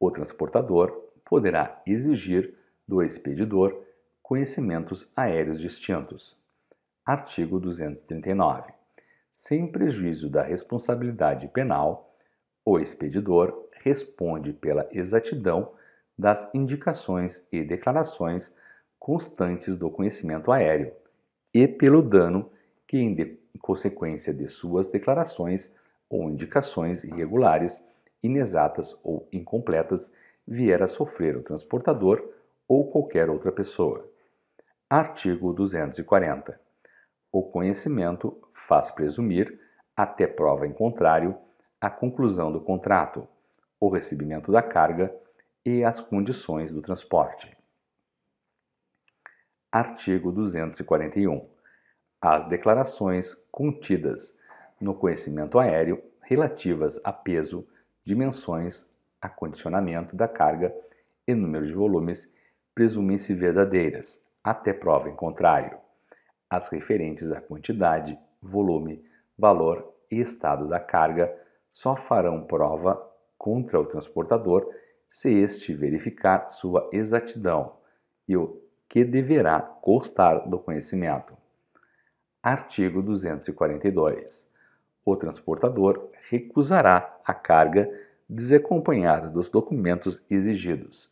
o transportador poderá exigir do expedidor conhecimentos aéreos distintos. Artigo 239. Sem prejuízo da responsabilidade penal, o expedidor responde pela exatidão das indicações e declarações constantes do conhecimento aéreo e pelo dano que, em, de, em consequência de suas declarações ou indicações irregulares, inexatas ou incompletas, vier a sofrer o transportador ou qualquer outra pessoa. Artigo 240. O conhecimento faz presumir, até prova em contrário, a conclusão do contrato, o recebimento da carga e as condições do transporte. Artigo 241. As declarações contidas no conhecimento aéreo relativas a peso, dimensões, acondicionamento da carga e número de volumes presumem-se verdadeiras, até prova em contrário. As referentes à quantidade, volume, valor e estado da carga só farão prova contra o transportador se este verificar sua exatidão e o que deverá constar do conhecimento. Artigo 242. O transportador recusará a carga desacompanhada dos documentos exigidos,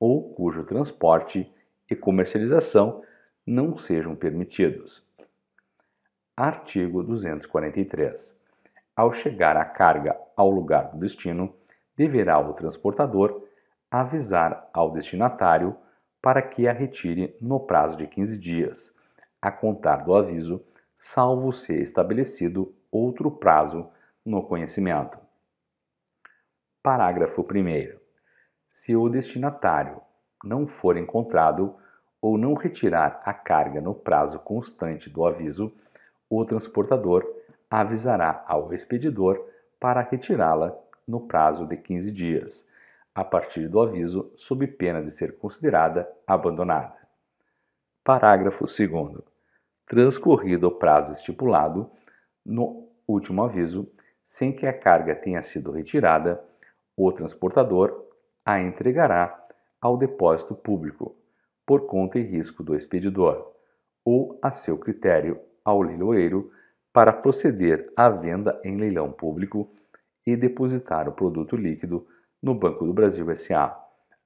ou cujo transporte e comercialização não sejam permitidos. Artigo 243. Ao chegar a carga ao lugar do destino, deverá o transportador avisar ao destinatário para que a retire no prazo de 15 dias, a contar do aviso, salvo ser estabelecido outro prazo no conhecimento. Parágrafo 1. Se o destinatário não for encontrado ou não retirar a carga no prazo constante do aviso, o transportador avisará ao expedidor para retirá-la no prazo de 15 dias a partir do aviso, sob pena de ser considerada abandonada. Parágrafo 2. Transcorrido o prazo estipulado no último aviso, sem que a carga tenha sido retirada, o transportador a entregará ao depósito público, por conta e risco do expedidor, ou a seu critério ao leiloeiro, para proceder à venda em leilão público e depositar o produto líquido no Banco do Brasil SA,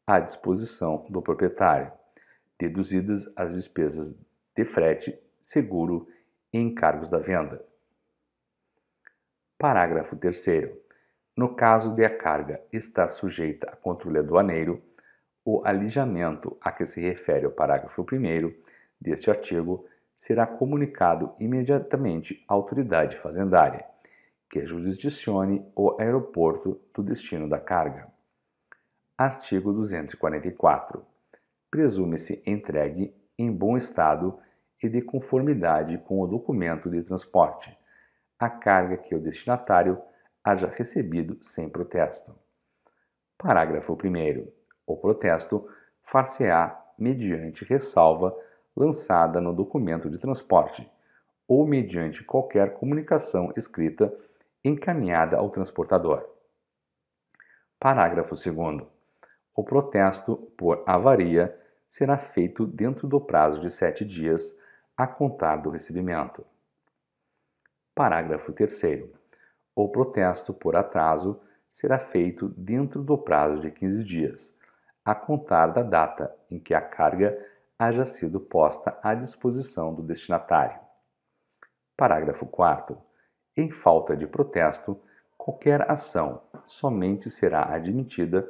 à disposição do proprietário, deduzidas as despesas de frete, seguro e encargos da venda. Parágrafo 3. No caso de a carga estar sujeita a controle aduaneiro, o alijamento a que se refere o parágrafo 1 deste artigo será comunicado imediatamente à autoridade fazendária que jurisdicione o aeroporto do destino da carga. Artigo 244. Presume-se entregue em bom estado e de conformidade com o documento de transporte, a carga que o destinatário haja recebido sem protesto. Parágrafo 1. O protesto far-se-á mediante ressalva lançada no documento de transporte ou mediante qualquer comunicação escrita encaminhada ao transportador. Parágrafo 2. O protesto por avaria será feito dentro do prazo de sete dias a contar do recebimento. Parágrafo 3. O protesto por atraso será feito dentro do prazo de 15 dias, a contar da data em que a carga haja sido posta à disposição do destinatário. Parágrafo 4. Em falta de protesto, qualquer ação somente será admitida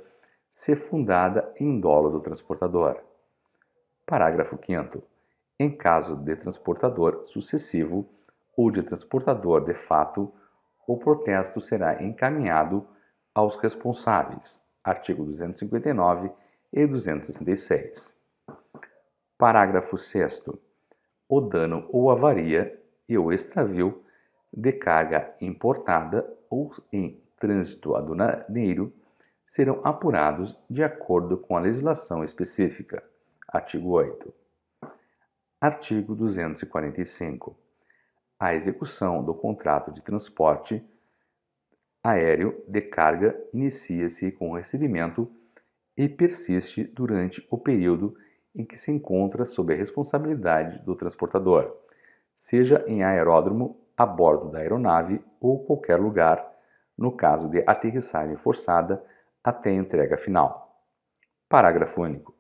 se fundada em dolo do transportador. Parágrafo 5. Em caso de transportador sucessivo ou de transportador de fato, o protesto será encaminhado aos responsáveis. Artigo 259 e 266. Parágrafo 6. O dano ou avaria e o extravio de carga importada ou em trânsito aduaneiro serão apurados de acordo com a legislação específica. Artigo 8. Artigo 245. A execução do contrato de transporte aéreo de carga inicia-se com o recebimento e persiste durante o período em que se encontra sob a responsabilidade do transportador, seja em aeródromo a bordo da aeronave ou qualquer lugar, no caso de aterrissagem forçada, até entrega final. Parágrafo único.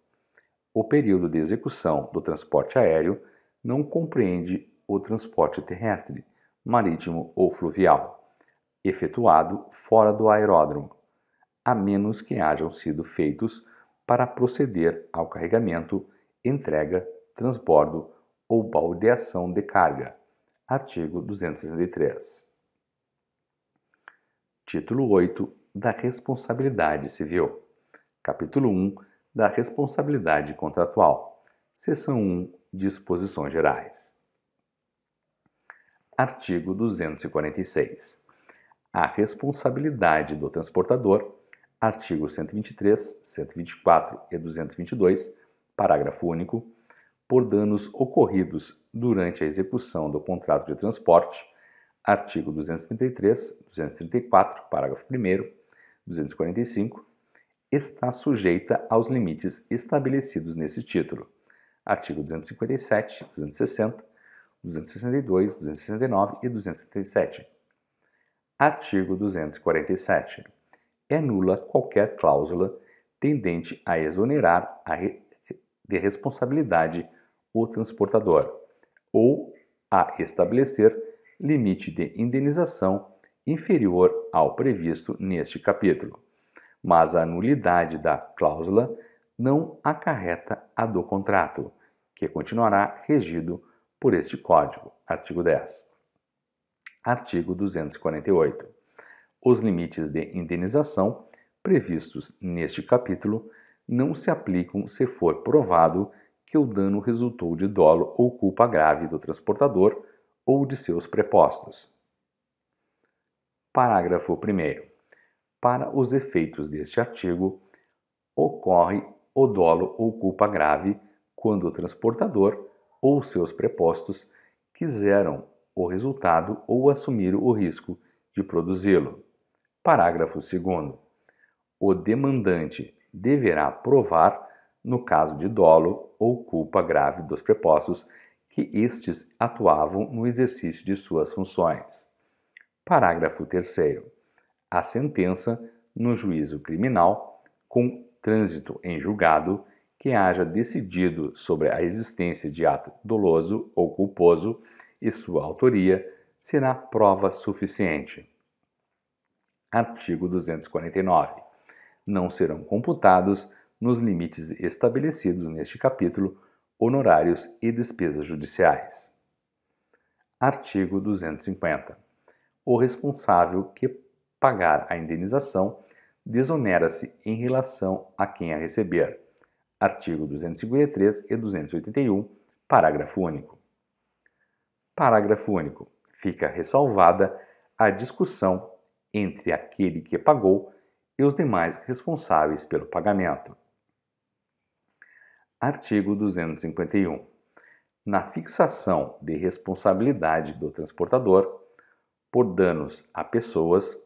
O período de execução do transporte aéreo não compreende o transporte terrestre, marítimo ou fluvial, efetuado fora do aeródromo, a menos que hajam sido feitos para proceder ao carregamento, entrega, transbordo ou baldeação de carga Artigo 263. Título 8 da Responsabilidade Civil. Capítulo 1 da Responsabilidade Contratual. Seção 1 Disposições Gerais. Artigo 246. A responsabilidade do transportador. Artigo 123, 124 e 222, parágrafo único por danos ocorridos durante a execução do contrato de transporte, artigo 233, 234, parágrafo 1 245, está sujeita aos limites estabelecidos nesse título. Artigo 257, 260, 262, 269 e 277. Artigo 247. É nula qualquer cláusula tendente a exonerar a re... de responsabilidade o transportador, ou a estabelecer limite de indenização inferior ao previsto neste capítulo. Mas a nulidade da cláusula não acarreta a do contrato, que continuará regido por este Código. Artigo 10. Artigo 248. Os limites de indenização previstos neste capítulo não se aplicam se for provado que o dano resultou de dolo ou culpa grave do transportador ou de seus prepostos. Parágrafo 1. Para os efeitos deste artigo, ocorre o dolo ou culpa grave quando o transportador ou seus prepostos quiseram o resultado ou assumiram o risco de produzi-lo. Parágrafo 2. O demandante deverá provar no caso de dolo ou culpa grave dos prepostos, que estes atuavam no exercício de suas funções. Parágrafo 3. A sentença, no juízo criminal, com trânsito em julgado, que haja decidido sobre a existência de ato doloso ou culposo e sua autoria, será prova suficiente. Artigo 249. Não serão computados nos limites estabelecidos neste capítulo, honorários e despesas judiciais. Artigo 250. O responsável que pagar a indenização desonera-se em relação a quem a receber. Artigo 253 e 281, parágrafo único. Parágrafo único. Fica ressalvada a discussão entre aquele que pagou e os demais responsáveis pelo pagamento. Artigo 251. Na fixação de responsabilidade do transportador por danos a pessoas,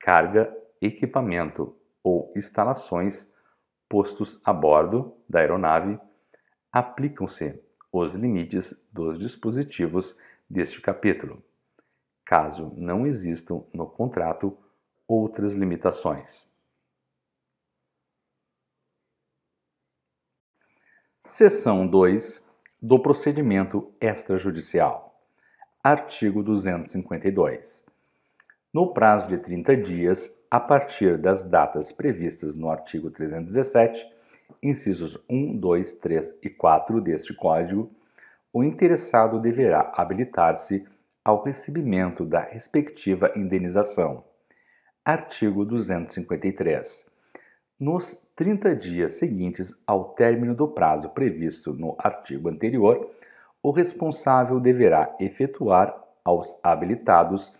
carga, equipamento ou instalações postos a bordo da aeronave, aplicam-se os limites dos dispositivos deste capítulo, caso não existam no contrato outras limitações. Seção 2 do procedimento extrajudicial. Artigo 252. No prazo de 30 dias, a partir das datas previstas no artigo 317, incisos 1, 2, 3 e 4 deste Código, o interessado deverá habilitar-se ao recebimento da respectiva indenização. Artigo 253. Nos 30 dias seguintes ao término do prazo previsto no artigo anterior, o responsável deverá efetuar aos habilitados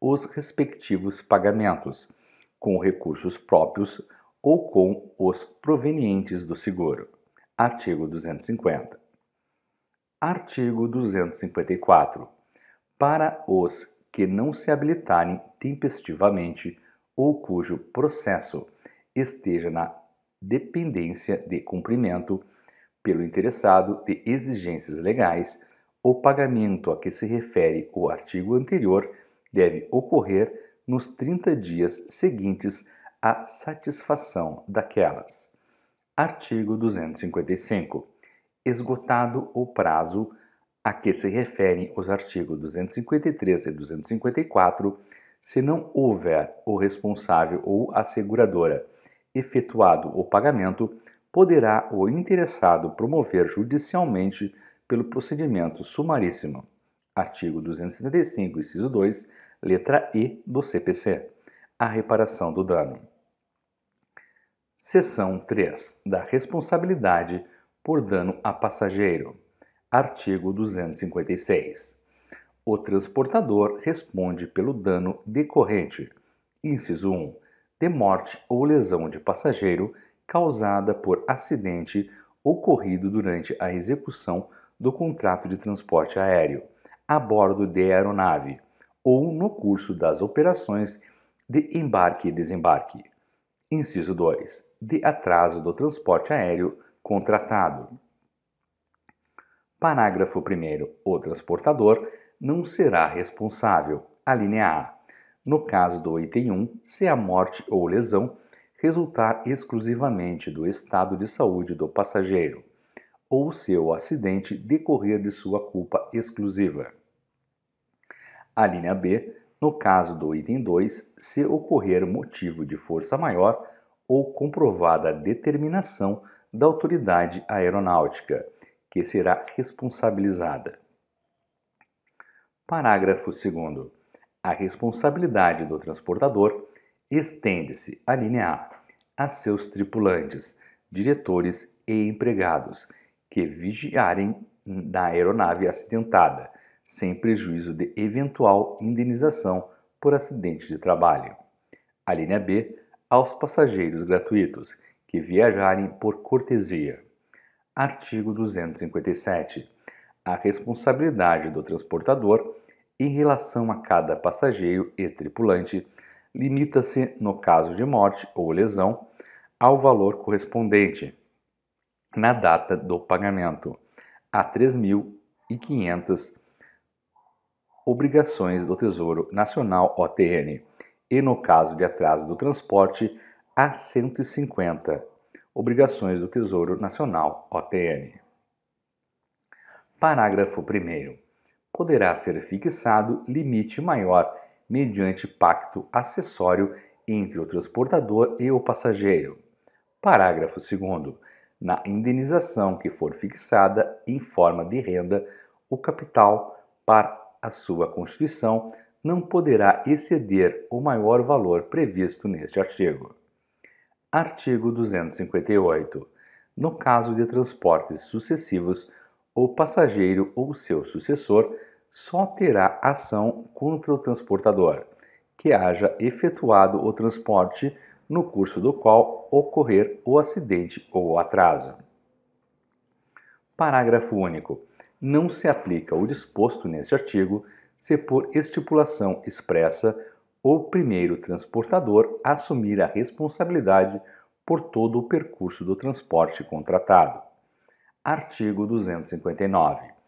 os respectivos pagamentos, com recursos próprios ou com os provenientes do seguro. Artigo 250. Artigo 254. Para os que não se habilitarem tempestivamente ou cujo processo esteja na dependência de cumprimento pelo interessado de exigências legais, o pagamento a que se refere o artigo anterior deve ocorrer nos 30 dias seguintes à satisfação daquelas. Artigo 255. Esgotado o prazo a que se referem os artigos 253 e 254, se não houver o responsável ou a seguradora efetuado o pagamento, poderá o interessado promover judicialmente pelo procedimento sumaríssimo. Artigo 275, inciso 2, letra E do CPC. A reparação do dano. Seção 3. Da responsabilidade por dano a passageiro. Artigo 256. O transportador responde pelo dano decorrente. Inciso 1 de morte ou lesão de passageiro causada por acidente ocorrido durante a execução do contrato de transporte aéreo, a bordo de aeronave ou no curso das operações de embarque e desembarque. Inciso 2. De atraso do transporte aéreo contratado. Parágrafo 1. O transportador não será responsável. Alínea A no caso do item 1, se a morte ou lesão resultar exclusivamente do estado de saúde do passageiro, ou se o acidente decorrer de sua culpa exclusiva. A linha B, no caso do item 2, se ocorrer motivo de força maior ou comprovada determinação da autoridade aeronáutica, que será responsabilizada. Parágrafo 2. A responsabilidade do transportador estende-se à linha A, a seus tripulantes, diretores e empregados, que vigiarem da aeronave acidentada, sem prejuízo de eventual indenização por acidente de trabalho. A linha B, aos passageiros gratuitos, que viajarem por cortesia. Artigo 257. A responsabilidade do transportador em relação a cada passageiro e tripulante limita-se, no caso de morte ou lesão, ao valor correspondente na data do pagamento a 3.500 obrigações do Tesouro Nacional OTN e, no caso de atraso do transporte, a 150 obrigações do Tesouro Nacional OTN. Parágrafo 1 poderá ser fixado limite maior mediante pacto acessório entre o transportador e o passageiro. Parágrafo 2. Na indenização que for fixada em forma de renda, o capital, para a sua constituição, não poderá exceder o maior valor previsto neste artigo. Artigo 258. No caso de transportes sucessivos, o passageiro ou seu sucessor só terá ação contra o transportador que haja efetuado o transporte no curso do qual ocorrer o acidente ou o atraso. Parágrafo único. Não se aplica o disposto neste artigo se por estipulação expressa o primeiro transportador assumir a responsabilidade por todo o percurso do transporte contratado. Artigo 259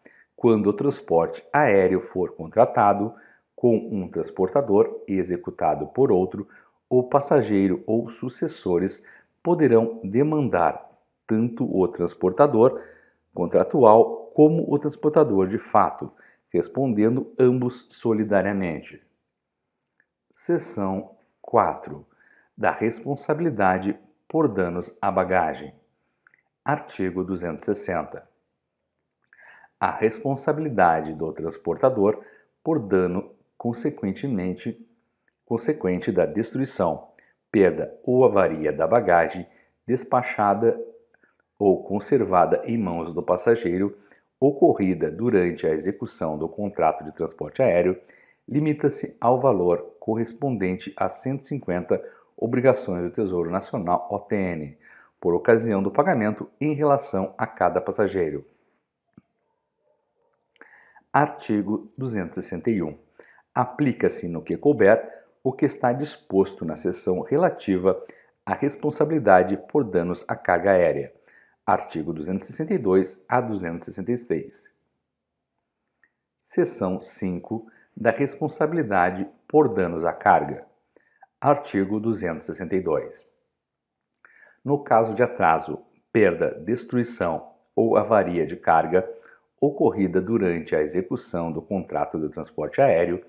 quando o transporte aéreo for contratado com um transportador executado por outro, o passageiro ou sucessores poderão demandar tanto o transportador contratual como o transportador de fato, respondendo ambos solidariamente. Seção 4. Da responsabilidade por danos à bagagem. Artigo 260 a responsabilidade do transportador por dano consequentemente consequente da destruição, perda ou avaria da bagagem despachada ou conservada em mãos do passageiro ocorrida durante a execução do contrato de transporte aéreo limita-se ao valor correspondente a 150 obrigações do Tesouro Nacional OTN por ocasião do pagamento em relação a cada passageiro Artigo 261. Aplica-se no que couber o que está disposto na seção relativa à responsabilidade por danos à carga aérea. Artigo 262 a 266. Seção 5 da responsabilidade por danos à carga. Artigo 262. No caso de atraso, perda, destruição ou avaria de carga, ocorrida durante a execução do contrato de transporte aéreo,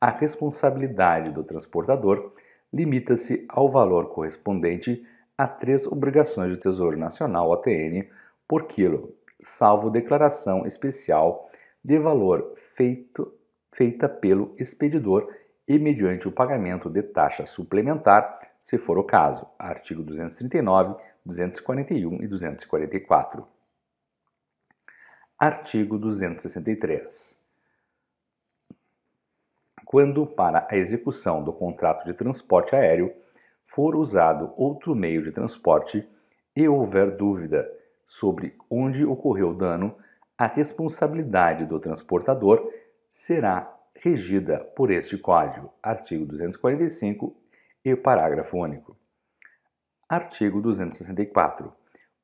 a responsabilidade do transportador limita-se ao valor correspondente a três obrigações do Tesouro Nacional OTN por quilo, salvo declaração especial de valor feito, feita pelo expedidor e mediante o pagamento de taxa suplementar, se for o caso, artigo 239, 241 e 244. Artigo 263. Quando, para a execução do contrato de transporte aéreo, for usado outro meio de transporte e houver dúvida sobre onde ocorreu o dano, a responsabilidade do transportador será regida por este Código, artigo 245 e parágrafo único. Artigo 264.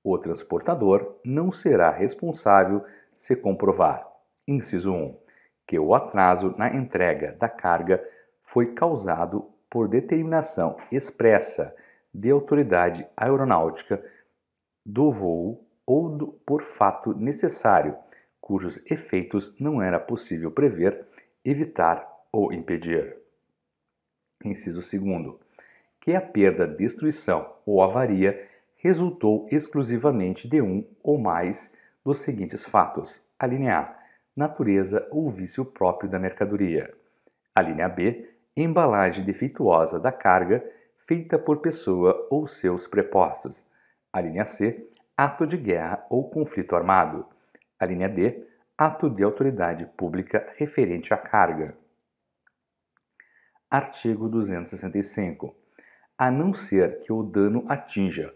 O transportador não será responsável se comprovar, inciso 1, que o atraso na entrega da carga foi causado por determinação expressa de autoridade aeronáutica do voo ou do, por fato necessário, cujos efeitos não era possível prever, evitar ou impedir. Inciso 2. Que a perda, destruição ou avaria resultou exclusivamente de um ou mais dos seguintes fatos. A linha A, natureza ou vício próprio da mercadoria. A linha B, embalagem defeituosa da carga feita por pessoa ou seus prepostos. A linha C, ato de guerra ou conflito armado. A linha D, ato de autoridade pública referente à carga. Artigo 265. A não ser que o dano atinja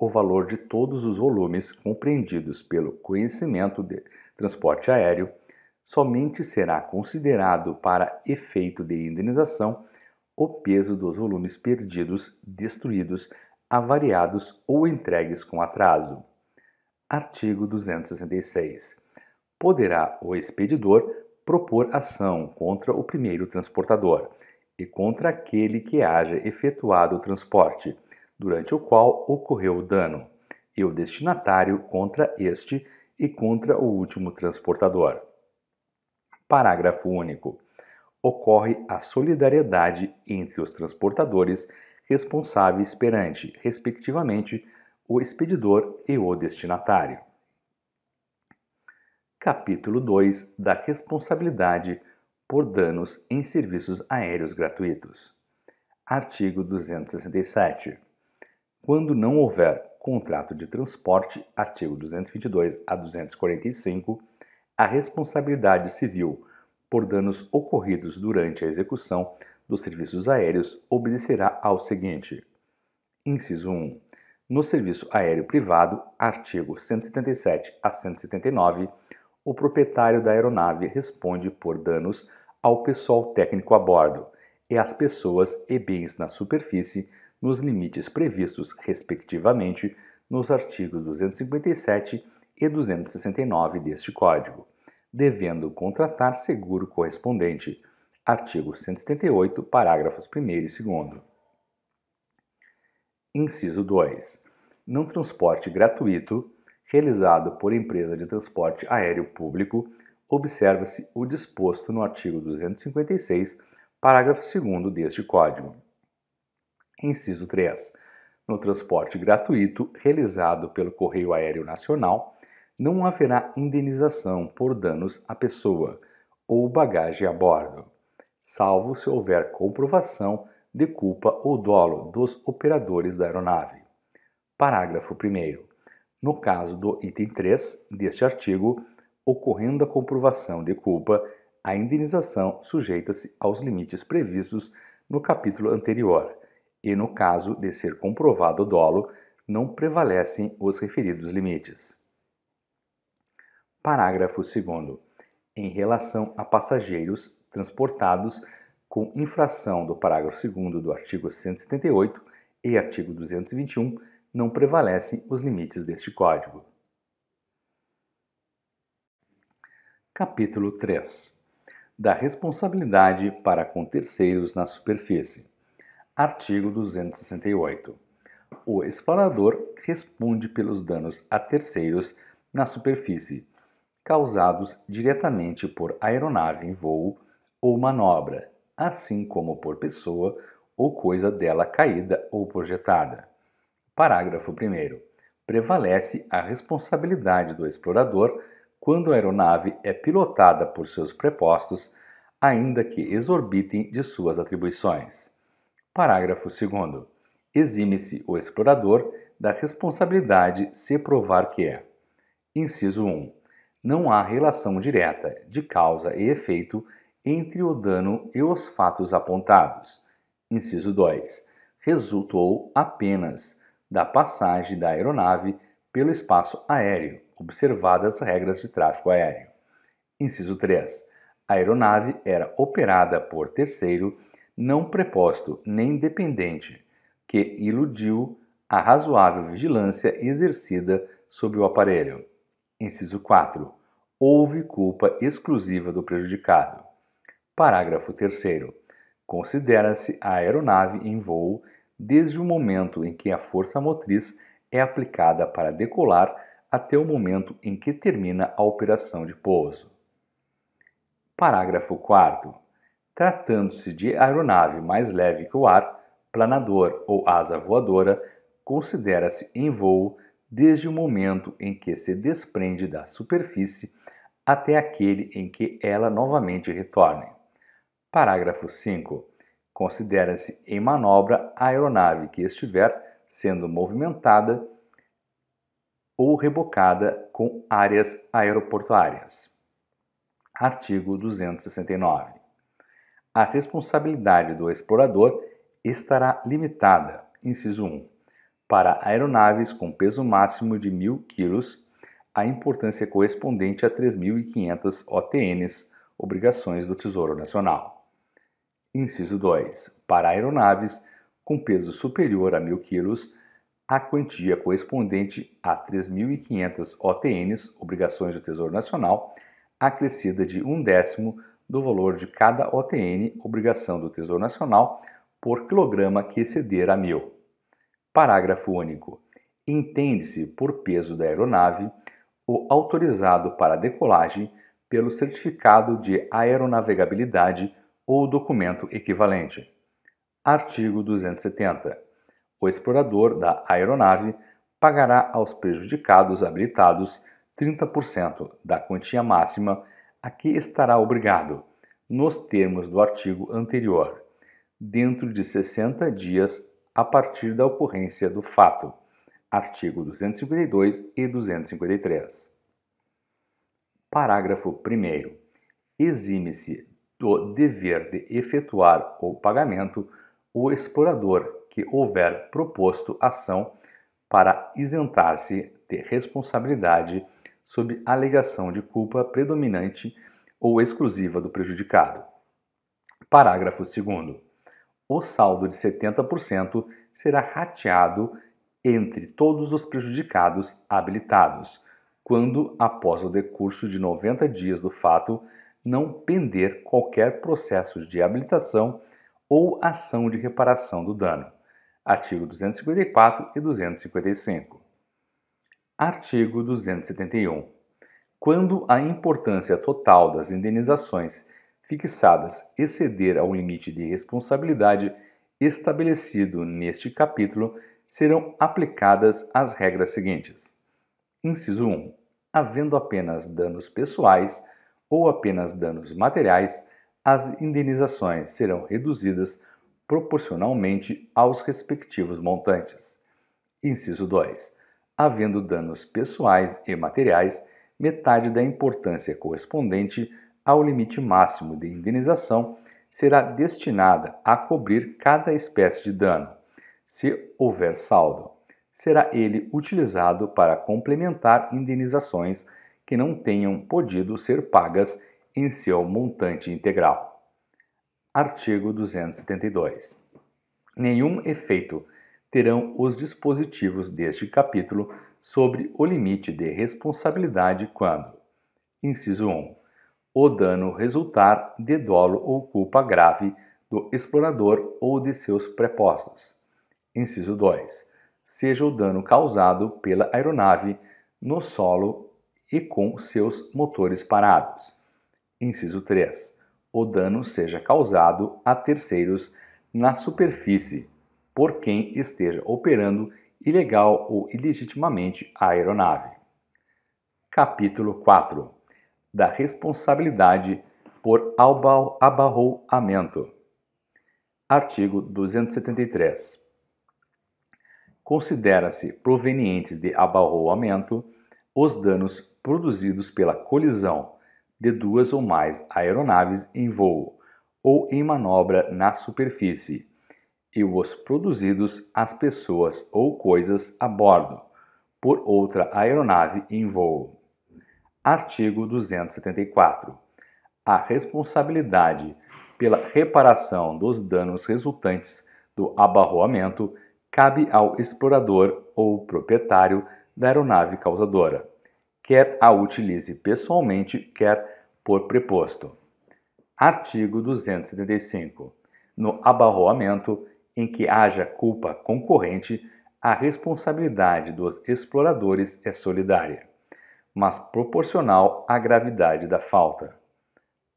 o valor de todos os volumes compreendidos pelo conhecimento de transporte aéreo somente será considerado para efeito de indenização o peso dos volumes perdidos, destruídos, avariados ou entregues com atraso. Artigo 266. Poderá o expedidor propor ação contra o primeiro transportador e contra aquele que haja efetuado o transporte durante o qual ocorreu o dano, e o destinatário contra este e contra o último transportador. Parágrafo único. Ocorre a solidariedade entre os transportadores responsáveis perante, respectivamente, o expedidor e o destinatário. Capítulo 2 da responsabilidade por danos em serviços aéreos gratuitos. Artigo 267 quando não houver contrato de transporte, artigo 222 a 245, a responsabilidade civil por danos ocorridos durante a execução dos serviços aéreos obedecerá ao seguinte: inciso 1. No serviço aéreo privado, artigo 177 a 179, o proprietário da aeronave responde por danos ao pessoal técnico a bordo e às pessoas e bens na superfície nos limites previstos, respectivamente, nos artigos 257 e 269 deste Código, devendo contratar seguro correspondente. Artigo 178, parágrafos 1 e 2. Inciso 2. Não transporte gratuito realizado por empresa de transporte aéreo público, observa-se o disposto no artigo 256, parágrafo 2 deste Código. Inciso 3. No transporte gratuito realizado pelo Correio Aéreo Nacional, não haverá indenização por danos à pessoa ou bagagem a bordo, salvo se houver comprovação de culpa ou dolo dos operadores da aeronave. Parágrafo 1. No caso do item 3 deste artigo, ocorrendo a comprovação de culpa, a indenização sujeita-se aos limites previstos no capítulo anterior e, no caso de ser comprovado o dolo, não prevalecem os referidos limites. Parágrafo 2. Em relação a passageiros transportados com infração do parágrafo 2 do artigo 178 e artigo 221, não prevalecem os limites deste Código. Capítulo 3 Da responsabilidade para com terceiros na superfície. Artigo 268. O explorador responde pelos danos a terceiros na superfície, causados diretamente por aeronave em voo ou manobra, assim como por pessoa ou coisa dela caída ou projetada. Parágrafo 1. Prevalece a responsabilidade do explorador quando a aeronave é pilotada por seus prepostos, ainda que exorbitem de suas atribuições. Parágrafo 2. Exime-se o explorador da responsabilidade se provar que é. Inciso 1. Não há relação direta de causa e efeito entre o dano e os fatos apontados. Inciso 2. Resultou apenas da passagem da aeronave pelo espaço aéreo, observadas as regras de tráfego aéreo. Inciso 3. A aeronave era operada por terceiro não preposto nem dependente, que iludiu a razoável vigilância exercida sobre o aparelho. Inciso 4. Houve culpa exclusiva do prejudicado. Parágrafo 3. Considera-se a aeronave em voo desde o momento em que a força motriz é aplicada para decolar até o momento em que termina a operação de pouso. Parágrafo 4. Tratando-se de aeronave mais leve que o ar, planador ou asa voadora, considera-se em voo desde o momento em que se desprende da superfície até aquele em que ela novamente retorna. Parágrafo 5. Considera-se em manobra a aeronave que estiver sendo movimentada ou rebocada com áreas aeroportuárias. Artigo 269 a responsabilidade do explorador estará limitada, inciso 1, para aeronaves com peso máximo de 1.000 kg, a importância correspondente a 3.500 OTNs, obrigações do Tesouro Nacional. Inciso 2, para aeronaves com peso superior a 1.000 kg, a quantia correspondente a 3.500 OTNs, obrigações do Tesouro Nacional, acrescida de um décimo do valor de cada OTN, obrigação do Tesouro Nacional, por quilograma que exceder a mil. Parágrafo único. Entende-se por peso da aeronave o autorizado para decolagem pelo certificado de aeronavegabilidade ou documento equivalente. Artigo 270. O explorador da aeronave pagará aos prejudicados habilitados 30% da quantia máxima aqui estará obrigado, nos termos do artigo anterior, dentro de 60 dias a partir da ocorrência do fato. Artigo 252 e 253. Parágrafo 1. Exime-se do dever de efetuar o pagamento o explorador que houver proposto ação para isentar-se de responsabilidade sob alegação de culpa predominante ou exclusiva do prejudicado. Parágrafo 2. O saldo de 70% será rateado entre todos os prejudicados habilitados, quando, após o decurso de 90 dias do fato, não pender qualquer processo de habilitação ou ação de reparação do dano. Artigo 254 e 255. Artigo 271. Quando a importância total das indenizações fixadas exceder ao limite de responsabilidade estabelecido neste capítulo, serão aplicadas as regras seguintes. Inciso 1. Havendo apenas danos pessoais ou apenas danos materiais, as indenizações serão reduzidas proporcionalmente aos respectivos montantes. Inciso 2 havendo danos pessoais e materiais, metade da importância correspondente ao limite máximo de indenização será destinada a cobrir cada espécie de dano, se houver saldo. Será ele utilizado para complementar indenizações que não tenham podido ser pagas em seu montante integral. Artigo 272. Nenhum efeito terão os dispositivos deste capítulo sobre o limite de responsabilidade quando: inciso 1. O dano resultar de dolo ou culpa grave do explorador ou de seus prepostos. Inciso 2. Seja o dano causado pela aeronave no solo e com seus motores parados. Inciso 3. O dano seja causado a terceiros na superfície por quem esteja operando ilegal ou ilegitimamente a aeronave. Capítulo 4 Da responsabilidade por abarroamento. Artigo 273. Considera-se provenientes de abarroamento os danos produzidos pela colisão de duas ou mais aeronaves em voo ou em manobra na superfície, e os produzidos às pessoas ou coisas a bordo por outra aeronave em voo. Artigo 274. A responsabilidade pela reparação dos danos resultantes do abarroamento cabe ao explorador ou proprietário da aeronave causadora, quer a utilize pessoalmente, quer por preposto. Artigo 275. No abarroamento, em que haja culpa concorrente, a responsabilidade dos exploradores é solidária, mas proporcional à gravidade da falta.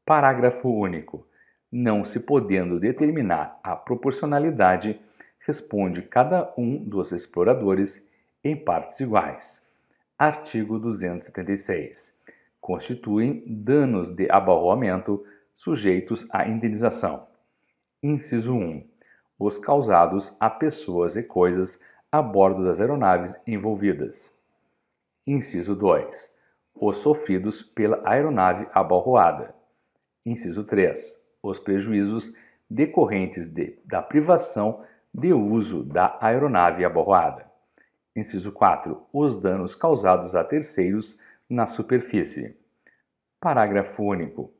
Parágrafo único. Não se podendo determinar a proporcionalidade, responde cada um dos exploradores em partes iguais. Artigo 276. Constituem danos de abarroamento sujeitos à indenização. Inciso 1 os causados a pessoas e coisas a bordo das aeronaves envolvidas. Inciso 2. Os sofridos pela aeronave abalroada. Inciso 3. Os prejuízos decorrentes de, da privação de uso da aeronave abalroada. Inciso 4. Os danos causados a terceiros na superfície. Parágrafo único.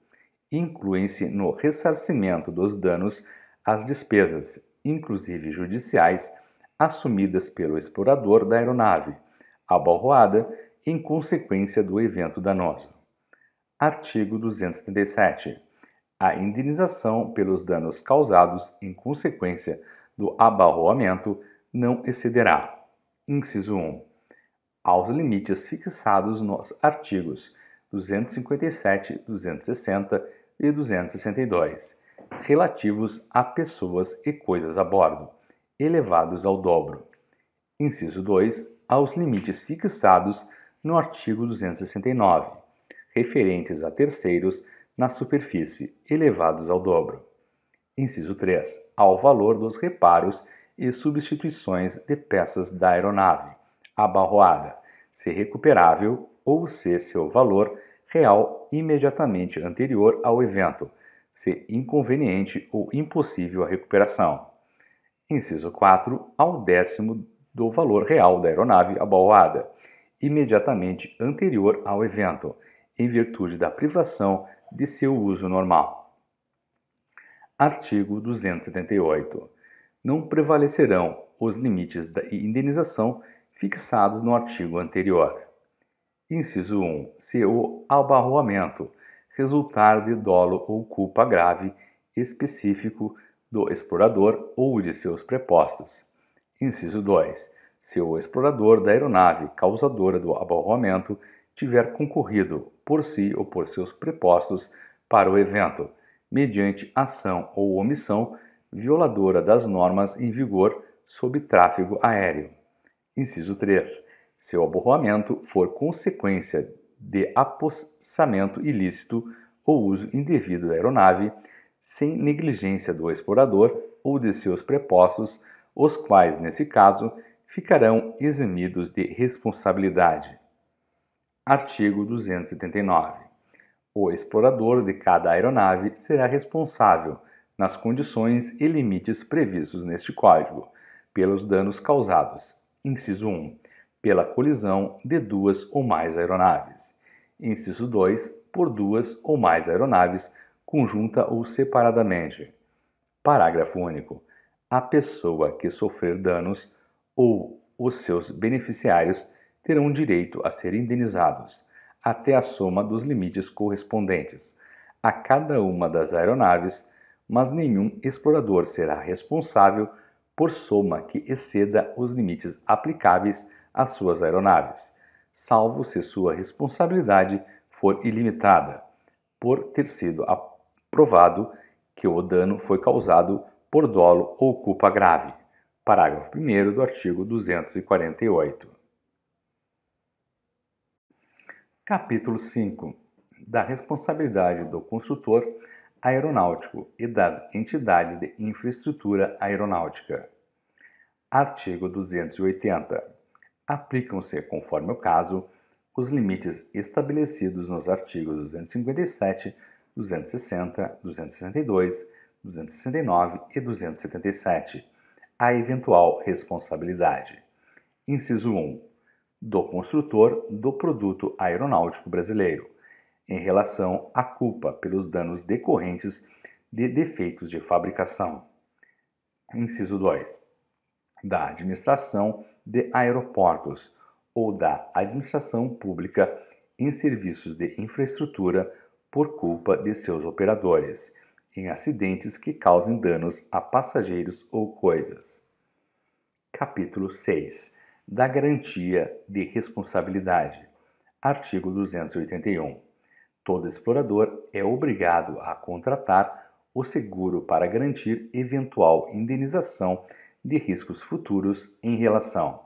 Incluem-se no ressarcimento dos danos as despesas inclusive judiciais, assumidas pelo explorador da aeronave, abalroada em consequência do evento danoso. Artigo 237. A indenização pelos danos causados em consequência do abarroamento não excederá. Inciso 1. Aos limites fixados nos artigos 257, 260 e 262 relativos a pessoas e coisas a bordo, elevados ao dobro. Inciso 2. Aos limites fixados no artigo 269, referentes a terceiros na superfície, elevados ao dobro. Inciso 3. Ao valor dos reparos e substituições de peças da aeronave, abarroada, se recuperável ou se seu valor real imediatamente anterior ao evento, ser inconveniente ou impossível a recuperação. Inciso 4. Ao décimo do valor real da aeronave abalada, imediatamente anterior ao evento, em virtude da privação de seu uso normal. Artigo 278. Não prevalecerão os limites da indenização fixados no artigo anterior. Inciso 1. Se o abarroamento resultar de dolo ou culpa grave específico do explorador ou de seus prepostos. Inciso 2. Se o explorador da aeronave causadora do aborroamento tiver concorrido, por si ou por seus prepostos, para o evento, mediante ação ou omissão violadora das normas em vigor sob tráfego aéreo. Inciso 3. Se o aborroamento for consequência de apossamento ilícito ou uso indevido da aeronave, sem negligência do explorador ou de seus prepostos, os quais, nesse caso, ficarão eximidos de responsabilidade. Artigo 279. O explorador de cada aeronave será responsável, nas condições e limites previstos neste Código, pelos danos causados. Inciso 1. Pela colisão de duas ou mais aeronaves. Inciso 2. Por duas ou mais aeronaves, conjunta ou separadamente. Parágrafo único. A pessoa que sofrer danos ou os seus beneficiários terão direito a ser indenizados, até a soma dos limites correspondentes, a cada uma das aeronaves, mas nenhum explorador será responsável por soma que exceda os limites aplicáveis às suas aeronaves salvo se sua responsabilidade for ilimitada, por ter sido aprovado que o dano foi causado por dolo ou culpa grave. Parágrafo 1 do artigo 248. Capítulo 5 Da responsabilidade do construtor aeronáutico e das entidades de infraestrutura aeronáutica. Artigo 280 aplicam-se, conforme o caso, os limites estabelecidos nos artigos 257, 260, 262, 269 e 277 à eventual responsabilidade. Inciso 1. Do construtor do produto aeronáutico brasileiro, em relação à culpa pelos danos decorrentes de defeitos de fabricação. Inciso 2. Da administração de aeroportos ou da administração pública em serviços de infraestrutura por culpa de seus operadores, em acidentes que causem danos a passageiros ou coisas. Capítulo 6 da Garantia de Responsabilidade, artigo 281. Todo explorador é obrigado a contratar o seguro para garantir eventual indenização de riscos futuros em relação,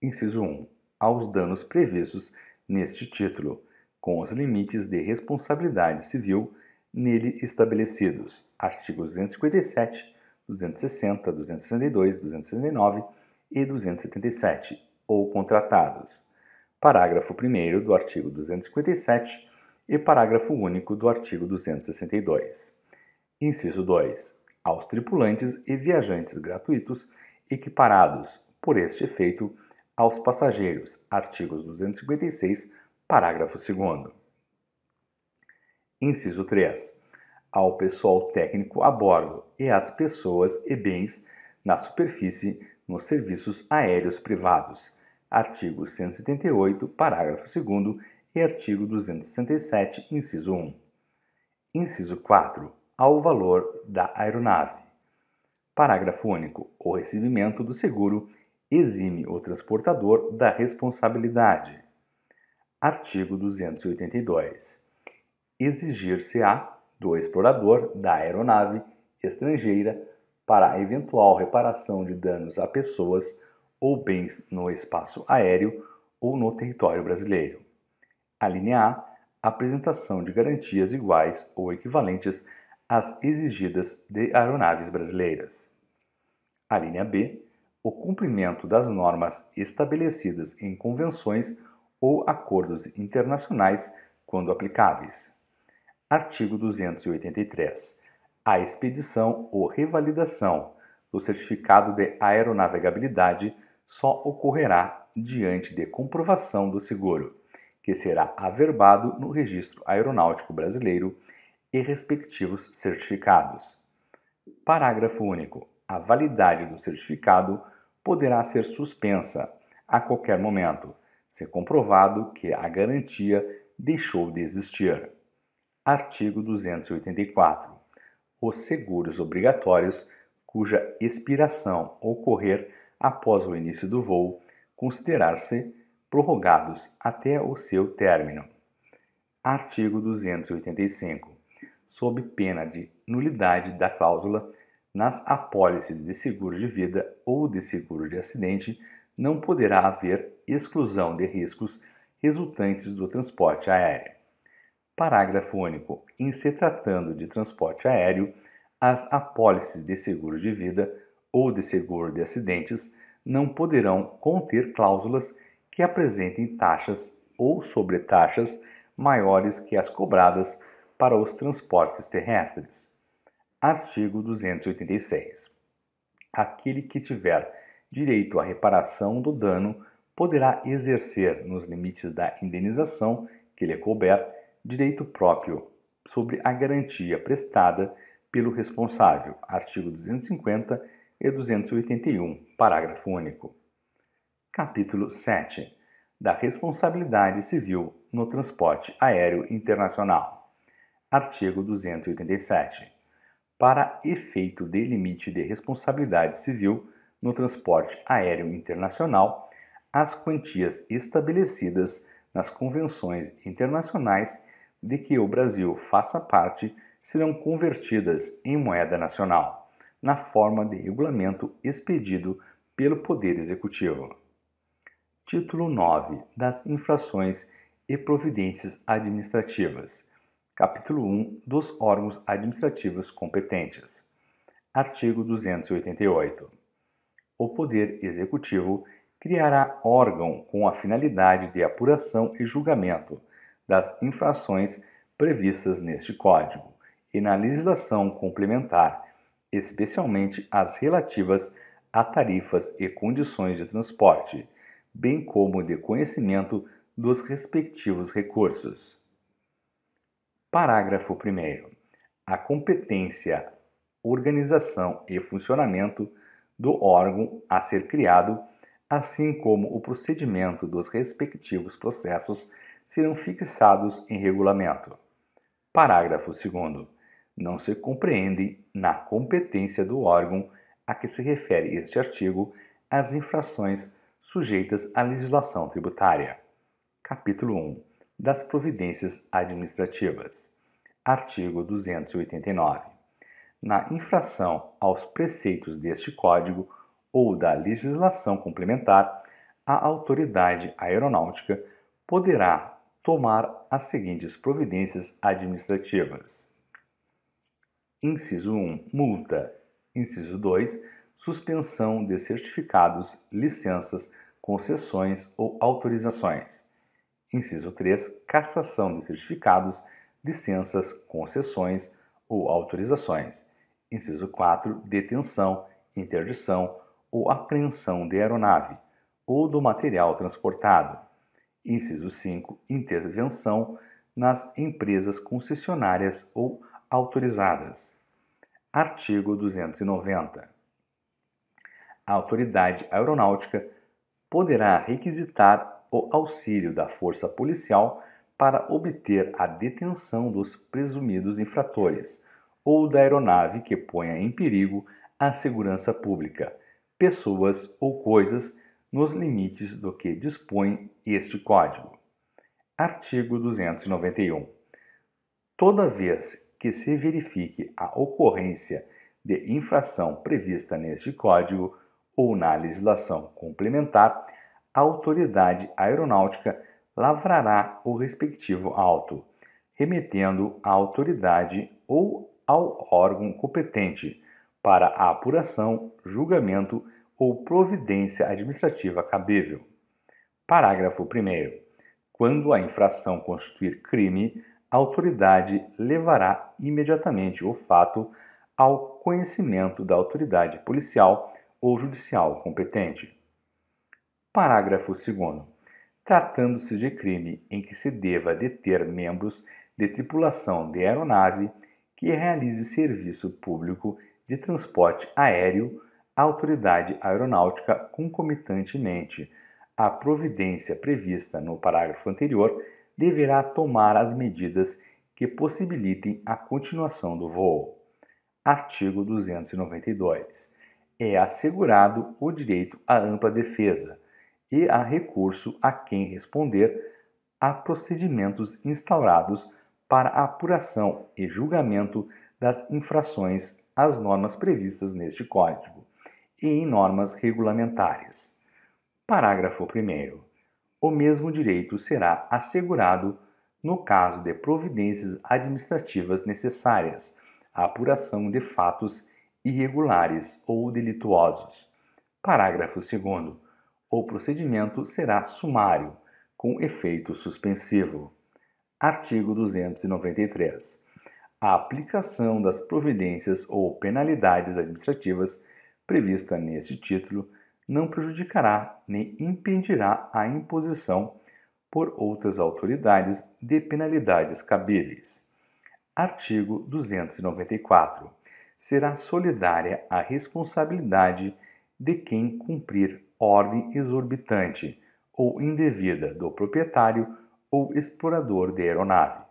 inciso 1, aos danos previstos neste título, com os limites de responsabilidade civil nele estabelecidos, artigos 257, 260, 262, 269 e 277, ou contratados. Parágrafo 1 do artigo 257 e parágrafo único do artigo 262. Inciso 2 aos tripulantes e viajantes gratuitos equiparados, por este efeito, aos passageiros, artigos 256, parágrafo 2 Inciso 3. Ao pessoal técnico a bordo e às pessoas e bens na superfície nos serviços aéreos privados. Artigo 178, parágrafo 2 e artigo 267, inciso 1. Inciso 4 ao valor da aeronave. Parágrafo único. O recebimento do seguro exime o transportador da responsabilidade. Artigo 282. Exigir-se-á do explorador da aeronave estrangeira para eventual reparação de danos a pessoas ou bens no espaço aéreo ou no território brasileiro. Alínea A, apresentação de garantias iguais ou equivalentes as exigidas de aeronaves brasileiras. A linha B, o cumprimento das normas estabelecidas em convenções ou acordos internacionais quando aplicáveis. Artigo 283. A expedição ou revalidação do certificado de aeronavegabilidade só ocorrerá diante de comprovação do seguro, que será averbado no Registro Aeronáutico Brasileiro e respectivos certificados. Parágrafo único. A validade do certificado poderá ser suspensa a qualquer momento, se comprovado que a garantia deixou de existir. Artigo 284. Os seguros obrigatórios cuja expiração ocorrer após o início do voo considerar-se prorrogados até o seu término. Artigo 285 sob pena de nulidade da cláusula, nas apólices de seguro de vida ou de seguro de acidente, não poderá haver exclusão de riscos resultantes do transporte aéreo. Parágrafo único. Em se tratando de transporte aéreo, as apólices de seguro de vida ou de seguro de acidentes não poderão conter cláusulas que apresentem taxas ou sobretaxas maiores que as cobradas para os transportes terrestres. Artigo 286. Aquele que tiver direito à reparação do dano poderá exercer, nos limites da indenização que lhe couber, direito próprio sobre a garantia prestada pelo responsável. Artigo 250 e 281, parágrafo único. Capítulo 7. Da responsabilidade civil no transporte aéreo internacional artigo 287, para efeito de limite de responsabilidade civil no transporte aéreo internacional, as quantias estabelecidas nas convenções internacionais de que o Brasil faça parte serão convertidas em moeda nacional, na forma de regulamento expedido pelo Poder Executivo. Título 9 das Infrações e Providências Administrativas capítulo 1 dos órgãos administrativos competentes. Artigo 288. O Poder Executivo criará órgão com a finalidade de apuração e julgamento das infrações previstas neste Código e na legislação complementar, especialmente as relativas a tarifas e condições de transporte, bem como de conhecimento dos respectivos recursos. Parágrafo 1. A competência, organização e funcionamento do órgão a ser criado, assim como o procedimento dos respectivos processos, serão fixados em regulamento. Parágrafo 2. Não se compreendem na competência do órgão a que se refere este artigo as infrações sujeitas à legislação tributária. Capítulo 1 das providências administrativas. Artigo 289. Na infração aos preceitos deste Código ou da legislação complementar, a autoridade aeronáutica poderá tomar as seguintes providências administrativas: Inciso 1. Multa. Inciso 2. Suspensão de certificados, licenças, concessões ou autorizações. Inciso 3. Cassação de certificados, licenças, concessões ou autorizações. Inciso 4. Detenção, interdição ou apreensão de aeronave ou do material transportado. Inciso 5. Intervenção nas empresas concessionárias ou autorizadas. Artigo 290. A autoridade aeronáutica poderá requisitar o auxílio da força policial para obter a detenção dos presumidos infratores ou da aeronave que ponha em perigo a segurança pública, pessoas ou coisas nos limites do que dispõe este Código. Artigo 291. Toda vez que se verifique a ocorrência de infração prevista neste Código ou na legislação complementar, a autoridade aeronáutica lavrará o respectivo auto, remetendo à autoridade ou ao órgão competente para a apuração, julgamento ou providência administrativa cabível. Parágrafo 1. Quando a infração constituir crime, a autoridade levará imediatamente o fato ao conhecimento da autoridade policial ou judicial competente. Parágrafo 2. Tratando-se de crime em que se deva deter membros de tripulação de aeronave que realize serviço público de transporte aéreo, a autoridade aeronáutica concomitantemente à providência prevista no parágrafo anterior deverá tomar as medidas que possibilitem a continuação do voo. Artigo 292. É assegurado o direito à ampla defesa e há recurso a quem responder a procedimentos instaurados para apuração e julgamento das infrações às normas previstas neste Código e em normas regulamentares. Parágrafo 1. O mesmo direito será assegurado no caso de providências administrativas necessárias à apuração de fatos irregulares ou delituosos. Parágrafo 2. O procedimento será sumário, com efeito suspensivo. Artigo 293. A aplicação das providências ou penalidades administrativas prevista neste título não prejudicará nem impedirá a imposição por outras autoridades de penalidades cabíveis. Artigo 294. Será solidária a responsabilidade de quem cumprir ordem exorbitante ou indevida do proprietário ou explorador de aeronave,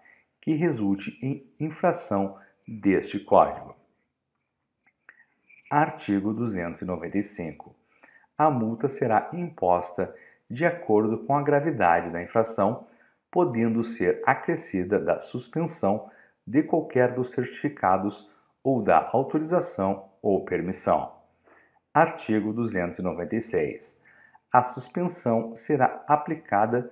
que resulte em infração deste código. Artigo 295. A multa será imposta de acordo com a gravidade da infração, podendo ser acrescida da suspensão de qualquer dos certificados ou da autorização ou permissão. Artigo 296. A suspensão será aplicada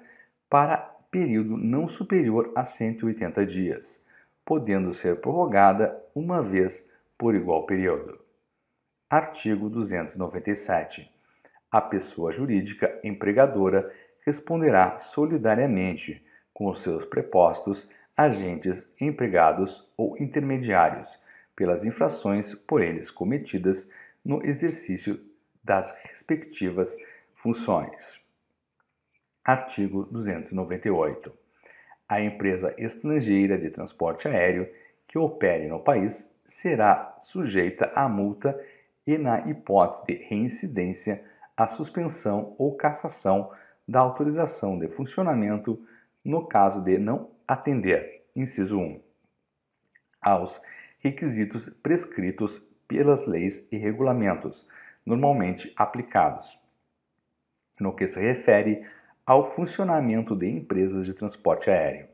para período não superior a 180 dias, podendo ser prorrogada uma vez por igual período. Artigo 297. A pessoa jurídica empregadora responderá solidariamente com os seus prepostos, agentes, empregados ou intermediários pelas infrações por eles cometidas no exercício das respectivas funções. Artigo 298. A empresa estrangeira de transporte aéreo que opere no país será sujeita à multa e, na hipótese de reincidência, à suspensão ou cassação da autorização de funcionamento no caso de não atender, inciso 1, aos requisitos prescritos pelas leis e regulamentos normalmente aplicados, no que se refere ao funcionamento de empresas de transporte aéreo.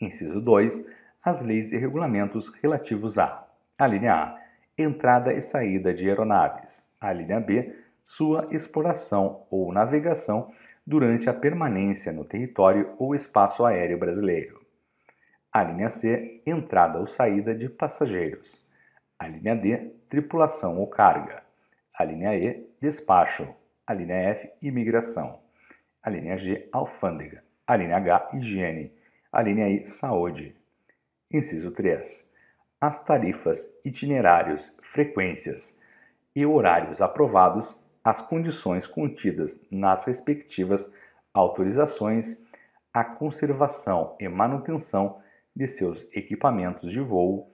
Inciso 2. As leis e regulamentos relativos a: a linha A, entrada e saída de aeronaves; a linha B, sua exploração ou navegação durante a permanência no território ou espaço aéreo brasileiro. A linha C, entrada ou saída de passageiros. A linha D, tripulação ou carga. A linha E, despacho. A linha F, imigração. A linha G, alfândega. A linha H, higiene. A linha I, saúde. Inciso 3. As tarifas, itinerários, frequências e horários aprovados, as condições contidas nas respectivas autorizações, a conservação e manutenção de seus equipamentos de voo,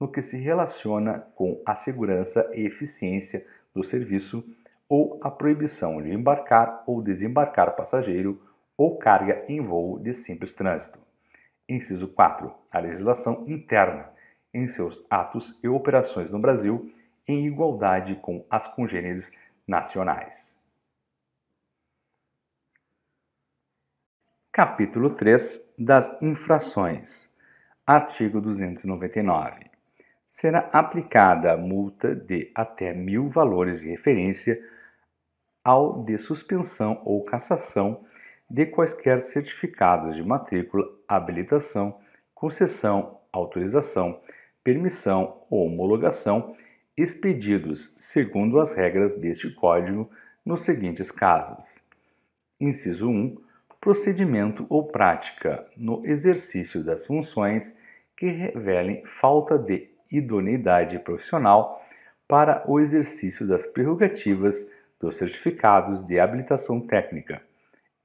no que se relaciona com a segurança e eficiência do serviço ou a proibição de embarcar ou desembarcar passageiro ou carga em voo de simples trânsito. Inciso 4. A legislação interna, em seus atos e operações no Brasil, em igualdade com as congêneres nacionais. Capítulo 3 das Infrações. Artigo 299 será aplicada a multa de até mil valores de referência ao de suspensão ou cassação de quaisquer certificados de matrícula, habilitação, concessão, autorização, permissão ou homologação expedidos segundo as regras deste Código nos seguintes casos: Inciso 1. Procedimento ou prática no exercício das funções que revelem falta de idoneidade profissional para o exercício das prerrogativas dos certificados de habilitação técnica.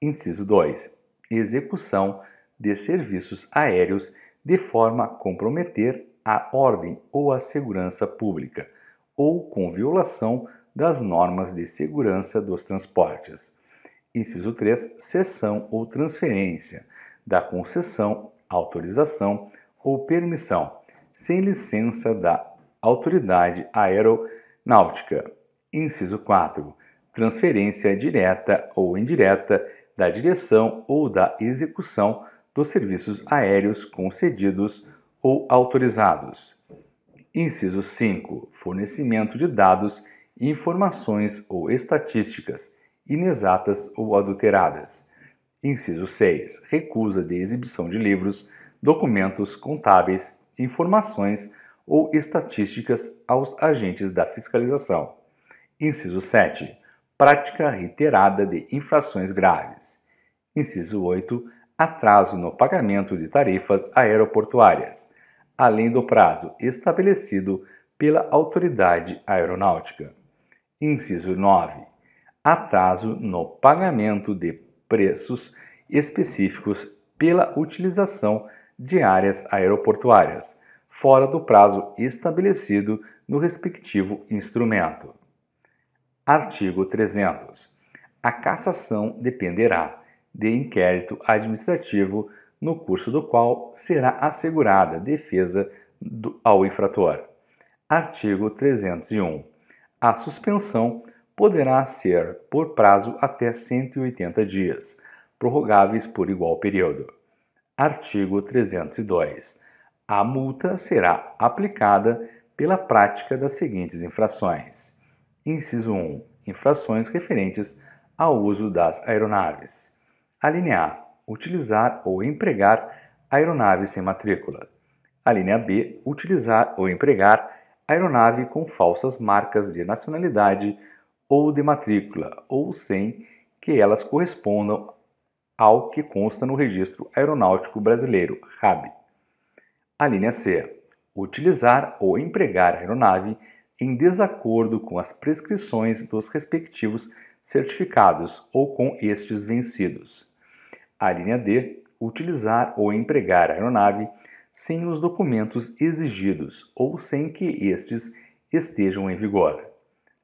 Inciso 2. Execução de serviços aéreos de forma a comprometer a ordem ou a segurança pública, ou com violação das normas de segurança dos transportes. Inciso 3. Cessão ou transferência da concessão, autorização ou permissão sem licença da Autoridade Aeronáutica. Inciso 4. Transferência direta ou indireta da direção ou da execução dos serviços aéreos concedidos ou autorizados. Inciso 5. Fornecimento de dados, informações ou estatísticas inexatas ou adulteradas. Inciso 6. Recusa de exibição de livros, documentos contábeis informações ou estatísticas aos agentes da fiscalização. Inciso 7. Prática reiterada de infrações graves. Inciso 8. Atraso no pagamento de tarifas aeroportuárias, além do prazo estabelecido pela autoridade aeronáutica. Inciso 9. Atraso no pagamento de preços específicos pela utilização diárias aeroportuárias, fora do prazo estabelecido no respectivo instrumento. Artigo 300. A cassação dependerá de inquérito administrativo no curso do qual será assegurada defesa do, ao infrator. Artigo 301. A suspensão poderá ser por prazo até 180 dias, prorrogáveis por igual período. Artigo 302. A multa será aplicada pela prática das seguintes infrações: Inciso 1. Infrações referentes ao uso das aeronaves. Alínea A. Utilizar ou empregar aeronave sem matrícula. Alínea B. Utilizar ou empregar aeronave com falsas marcas de nacionalidade ou de matrícula, ou sem que elas correspondam ao que consta no Registro Aeronáutico Brasileiro, RAB. A linha C. Utilizar ou empregar a aeronave em desacordo com as prescrições dos respectivos certificados ou com estes vencidos. A linha D. Utilizar ou empregar a aeronave sem os documentos exigidos ou sem que estes estejam em vigor.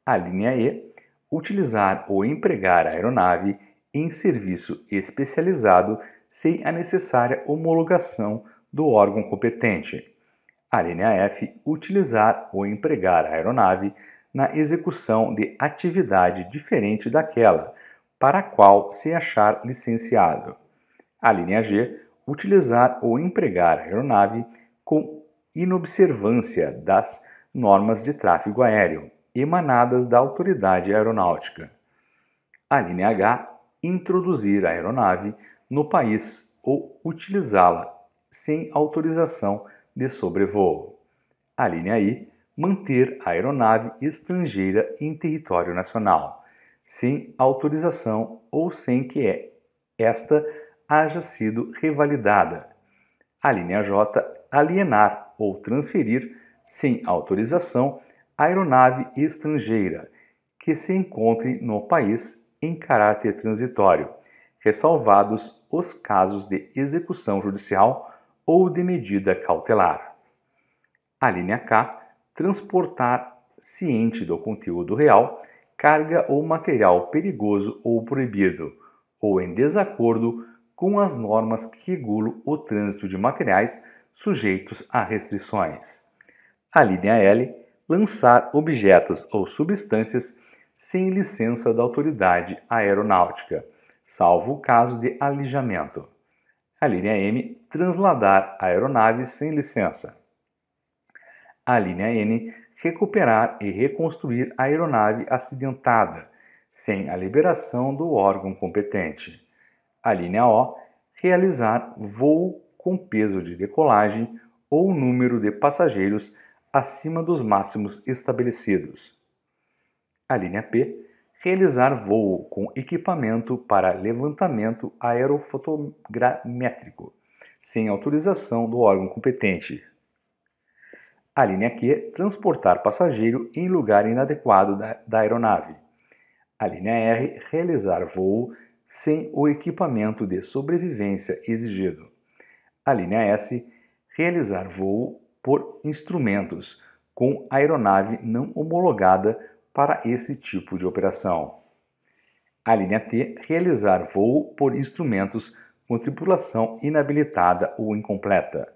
A linha E. Utilizar ou empregar a aeronave em serviço especializado sem a necessária homologação do órgão competente. A linha F, utilizar ou empregar a aeronave na execução de atividade diferente daquela para a qual se achar licenciado. A linha G, utilizar ou empregar a aeronave com inobservância das normas de tráfego aéreo emanadas da autoridade aeronáutica. A linha H, introduzir a aeronave no país ou utilizá-la sem autorização de sobrevoo. A linha I, manter a aeronave estrangeira em território nacional, sem autorização ou sem que é, esta haja sido revalidada. A linha J, alienar ou transferir sem autorização a aeronave estrangeira que se encontre no país em caráter transitório, ressalvados os casos de execução judicial ou de medida cautelar. A linha K, transportar ciente do conteúdo real, carga ou material perigoso ou proibido, ou em desacordo com as normas que regulam o trânsito de materiais sujeitos a restrições. A linha L, lançar objetos ou substâncias sem licença da autoridade aeronáutica, salvo o caso de alijamento. A linha M, transladar aeronaves sem licença. A linha N, recuperar e reconstruir a aeronave acidentada, sem a liberação do órgão competente. A linha O, realizar voo com peso de decolagem ou número de passageiros acima dos máximos estabelecidos a linha P, realizar voo com equipamento para levantamento aerofotogramétrico, sem autorização do órgão competente. A linha Q, transportar passageiro em lugar inadequado da, da aeronave. A linha R, realizar voo sem o equipamento de sobrevivência exigido. A linha S, realizar voo por instrumentos com aeronave não homologada para esse tipo de operação. A linha T realizar voo por instrumentos com tripulação inabilitada ou incompleta.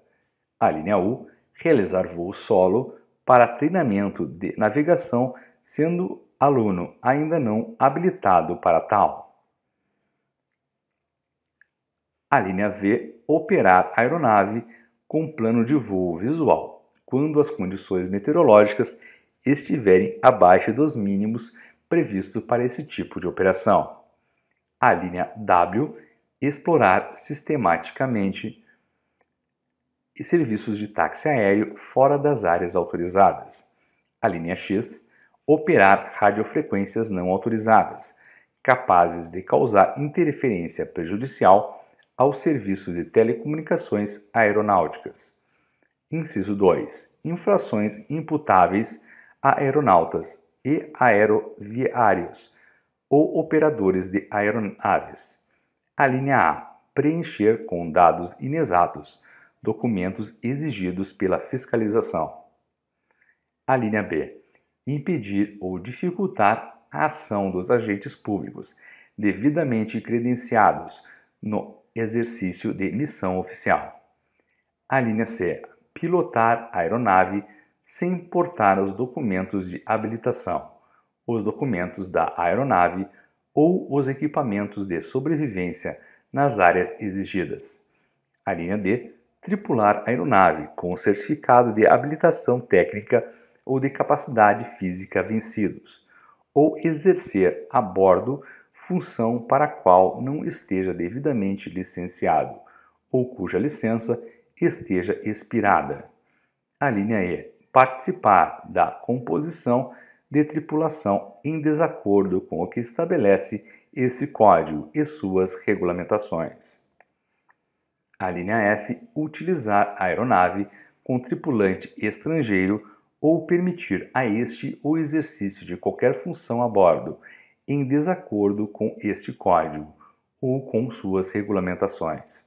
A linha U realizar voo solo para treinamento de navegação, sendo aluno ainda não habilitado para tal. A linha V operar aeronave com plano de voo visual, quando as condições meteorológicas estiverem abaixo dos mínimos previstos para esse tipo de operação. A linha W explorar sistematicamente e serviços de táxi aéreo fora das áreas autorizadas. A linha X operar radiofrequências não autorizadas, capazes de causar interferência prejudicial ao serviço de telecomunicações aeronáuticas. Inciso 2. Infrações imputáveis aeronautas e aeroviários ou operadores de aeronaves. A linha A. Preencher com dados inexatos documentos exigidos pela fiscalização. A linha B. Impedir ou dificultar a ação dos agentes públicos devidamente credenciados no exercício de missão oficial. A linha C. Pilotar aeronave sem importar os documentos de habilitação, os documentos da aeronave ou os equipamentos de sobrevivência nas áreas exigidas. A linha D, tripular aeronave com certificado de habilitação técnica ou de capacidade física vencidos, ou exercer a bordo função para a qual não esteja devidamente licenciado ou cuja licença esteja expirada. A linha E, participar da composição de tripulação em desacordo com o que estabelece esse código e suas regulamentações. A linha F utilizar a aeronave com tripulante estrangeiro ou permitir a este o exercício de qualquer função a bordo, em desacordo com este código ou com suas regulamentações.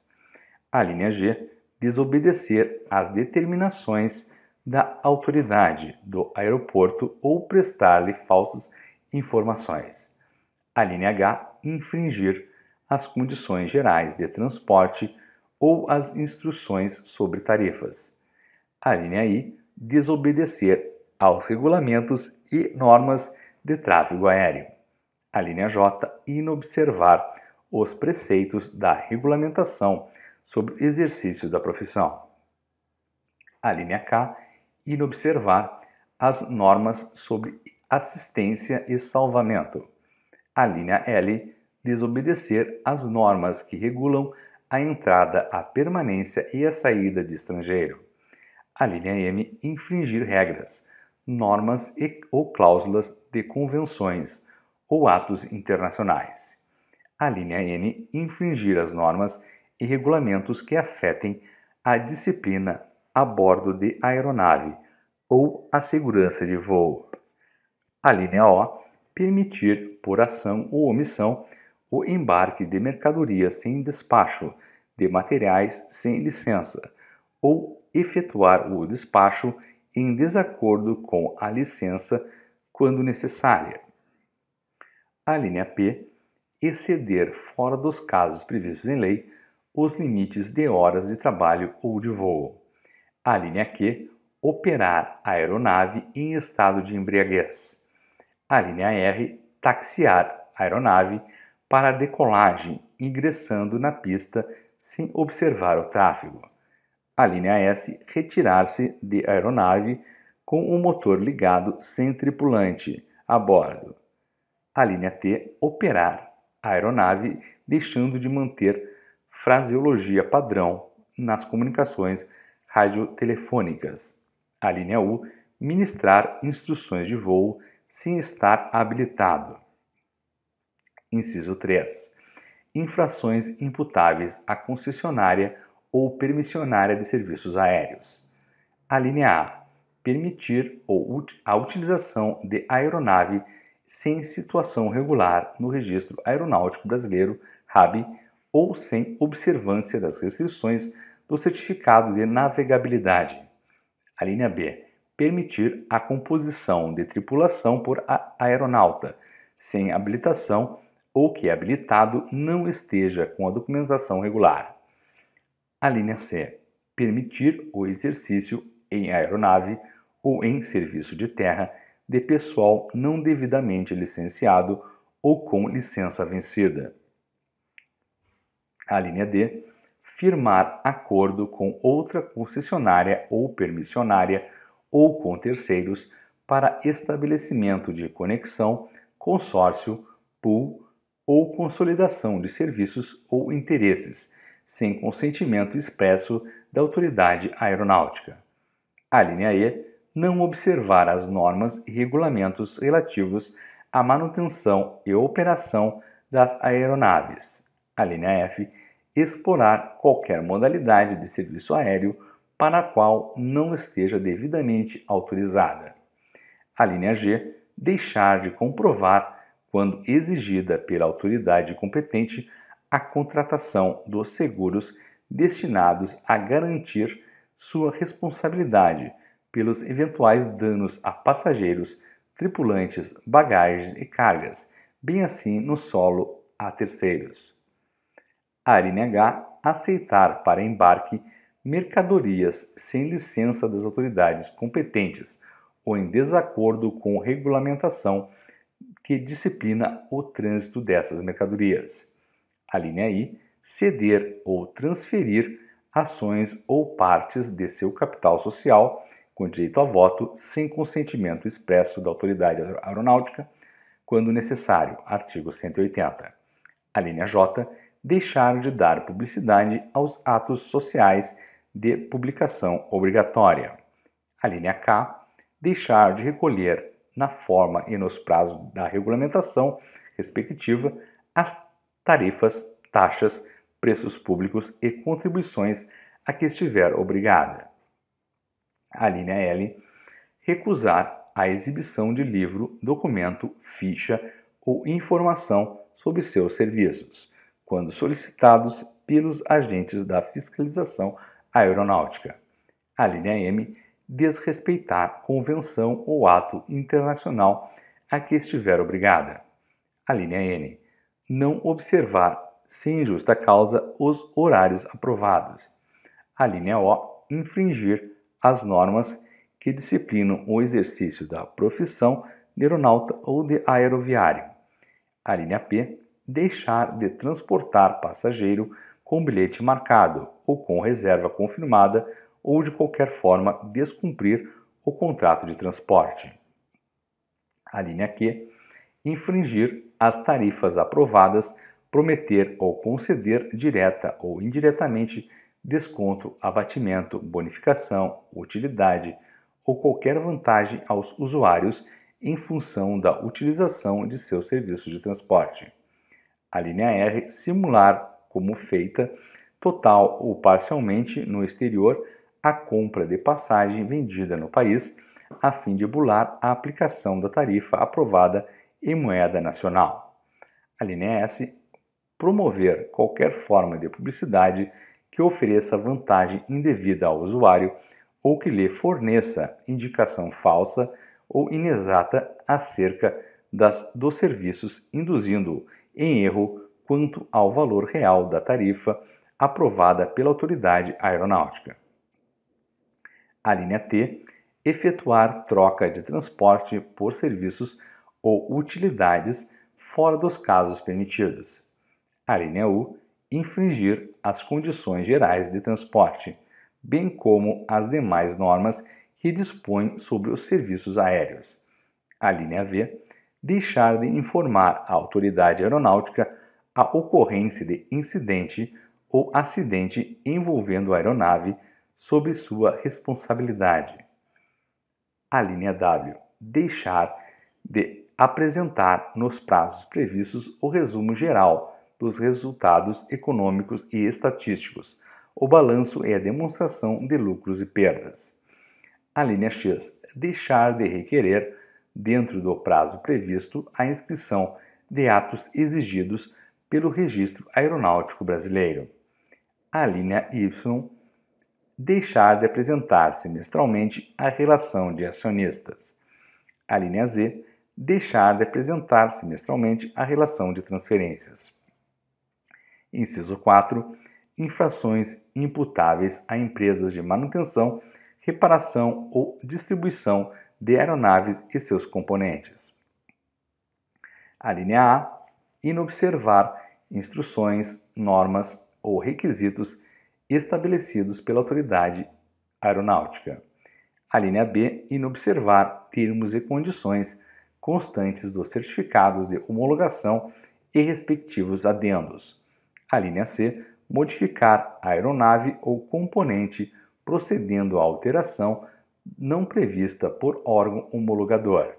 A linha G desobedecer às determinações da autoridade do aeroporto ou prestar-lhe falsas informações. A linha H infringir as condições gerais de transporte ou as instruções sobre tarifas. A linha I desobedecer aos regulamentos e normas de tráfego aéreo. A linha J inobservar os preceitos da regulamentação sobre exercício da profissão. A linha K inobservar as normas sobre assistência e salvamento. A linha L desobedecer as normas que regulam a entrada, a permanência e a saída de estrangeiro. A linha M infringir regras, normas e, ou cláusulas de convenções ou atos internacionais. A linha N infringir as normas e regulamentos que afetem a disciplina a bordo de aeronave ou a segurança de voo. A linha O permitir, por ação ou omissão, o embarque de mercadorias sem despacho, de materiais sem licença, ou efetuar o despacho em desacordo com a licença quando necessária. A linha P exceder, fora dos casos previstos em lei, os limites de horas de trabalho ou de voo. A linha Q, operar a aeronave em estado de embriaguez. A linha R, taxiar a aeronave para decolagem, ingressando na pista sem observar o tráfego. A linha S, retirar-se de aeronave com o motor ligado sem tripulante a bordo. A linha T, operar a aeronave, deixando de manter fraseologia padrão nas comunicações radiotelefônicas. A linha U ministrar instruções de voo sem estar habilitado. Inciso 3. Infrações imputáveis à concessionária ou permissionária de serviços aéreos. A linha A. Permitir ou a utilização de aeronave sem situação regular no Registro Aeronáutico Brasileiro, RAB, ou sem observância das restrições do certificado de navegabilidade. A linha B, permitir a composição de tripulação por aeronauta sem habilitação ou que é habilitado não esteja com a documentação regular. A linha C, permitir o exercício em aeronave ou em serviço de terra de pessoal não devidamente licenciado ou com licença vencida. A linha D, firmar acordo com outra concessionária ou permissionária ou com terceiros para estabelecimento de conexão, consórcio, pool ou consolidação de serviços ou interesses, sem consentimento expresso da autoridade aeronáutica. A linha E não observar as normas e regulamentos relativos à manutenção e operação das aeronaves. A linha F explorar qualquer modalidade de serviço aéreo para a qual não esteja devidamente autorizada. A linha G deixar de comprovar, quando exigida pela autoridade competente, a contratação dos seguros destinados a garantir sua responsabilidade pelos eventuais danos a passageiros, tripulantes, bagagens e cargas, bem assim no solo a terceiros a H: aceitar para embarque mercadorias sem licença das autoridades competentes ou em desacordo com regulamentação que disciplina o trânsito dessas mercadorias. A linha I, ceder ou transferir ações ou partes de seu capital social com direito a voto sem consentimento expresso da autoridade aeronáutica, quando necessário, artigo 180. A linha J, deixar de dar publicidade aos atos sociais de publicação obrigatória. A linha K, deixar de recolher, na forma e nos prazos da regulamentação respectiva, as tarifas, taxas, preços públicos e contribuições a que estiver obrigada. A linha L, recusar a exibição de livro, documento, ficha ou informação sobre seus serviços quando solicitados pelos agentes da fiscalização aeronáutica. A linha M desrespeitar convenção ou ato internacional a que estiver obrigada. A linha N não observar sem justa causa os horários aprovados. A linha O infringir as normas que disciplinam o exercício da profissão de aeronauta ou de aeroviário. A linha P deixar de transportar passageiro com bilhete marcado ou com reserva confirmada ou de qualquer forma descumprir o contrato de transporte. A linha Q. Infringir as tarifas aprovadas, prometer ou conceder direta ou indiretamente desconto, abatimento, bonificação, utilidade ou qualquer vantagem aos usuários em função da utilização de seus serviços de transporte a linha R simular como feita total ou parcialmente no exterior a compra de passagem vendida no país, a fim de bular a aplicação da tarifa aprovada em moeda nacional. A linha S promover qualquer forma de publicidade que ofereça vantagem indevida ao usuário ou que lhe forneça indicação falsa ou inexata acerca das, dos serviços, induzindo-o em erro quanto ao valor real da tarifa aprovada pela autoridade aeronáutica. A linha T efetuar troca de transporte por serviços ou utilidades fora dos casos permitidos. A linha U infringir as condições gerais de transporte, bem como as demais normas que dispõem sobre os serviços aéreos. A linha V deixar de informar a autoridade aeronáutica a ocorrência de incidente ou acidente envolvendo a aeronave sob sua responsabilidade. A linha W. Deixar de apresentar nos prazos previstos o resumo geral dos resultados econômicos e estatísticos. O balanço é a demonstração de lucros e perdas. A linha X. Deixar de requerer dentro do prazo previsto, a inscrição de atos exigidos pelo Registro Aeronáutico Brasileiro. A linha Y deixar de apresentar semestralmente a relação de acionistas. A linha Z deixar de apresentar semestralmente a relação de transferências. Inciso 4. Infrações imputáveis a empresas de manutenção, reparação ou distribuição de aeronaves e seus componentes. A linha A, inobservar instruções, normas ou requisitos estabelecidos pela autoridade aeronáutica. A linha B, inobservar termos e condições constantes dos certificados de homologação e respectivos adendos. A linha C, modificar a aeronave ou componente procedendo à alteração não prevista por órgão homologador.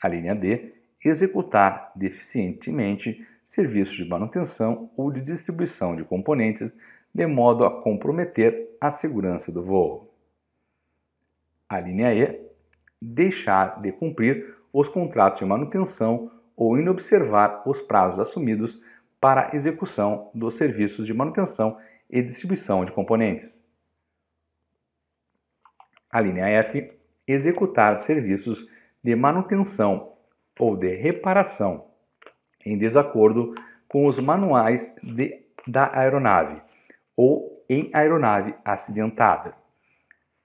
A linha D, executar deficientemente serviços de manutenção ou de distribuição de componentes de modo a comprometer a segurança do voo. A linha E, deixar de cumprir os contratos de manutenção ou inobservar os prazos assumidos para execução dos serviços de manutenção e distribuição de componentes. A linha F, executar serviços de manutenção ou de reparação em desacordo com os manuais de, da aeronave ou em aeronave acidentada,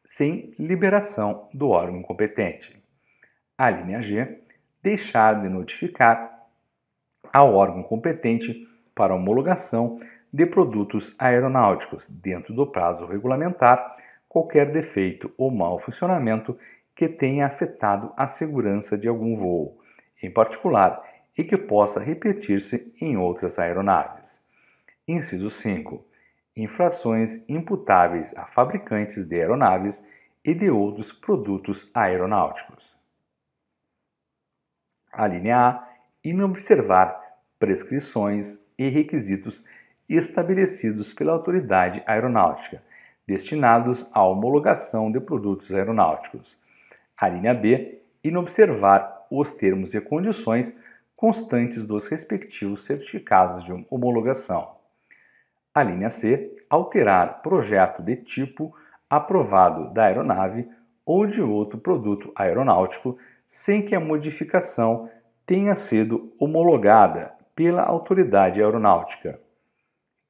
sem liberação do órgão competente. A linha G, deixar de notificar ao órgão competente para homologação de produtos aeronáuticos dentro do prazo regulamentar qualquer defeito ou mau funcionamento que tenha afetado a segurança de algum voo, em particular, e que possa repetir-se em outras aeronaves. Inciso 5. Infrações imputáveis a fabricantes de aeronaves e de outros produtos aeronáuticos. A linha A. Inobservar prescrições e requisitos estabelecidos pela autoridade aeronáutica, destinados à homologação de produtos aeronáuticos. A linha B, inobservar os termos e condições constantes dos respectivos certificados de homologação. A linha C, alterar projeto de tipo aprovado da aeronave ou de outro produto aeronáutico sem que a modificação tenha sido homologada pela autoridade aeronáutica.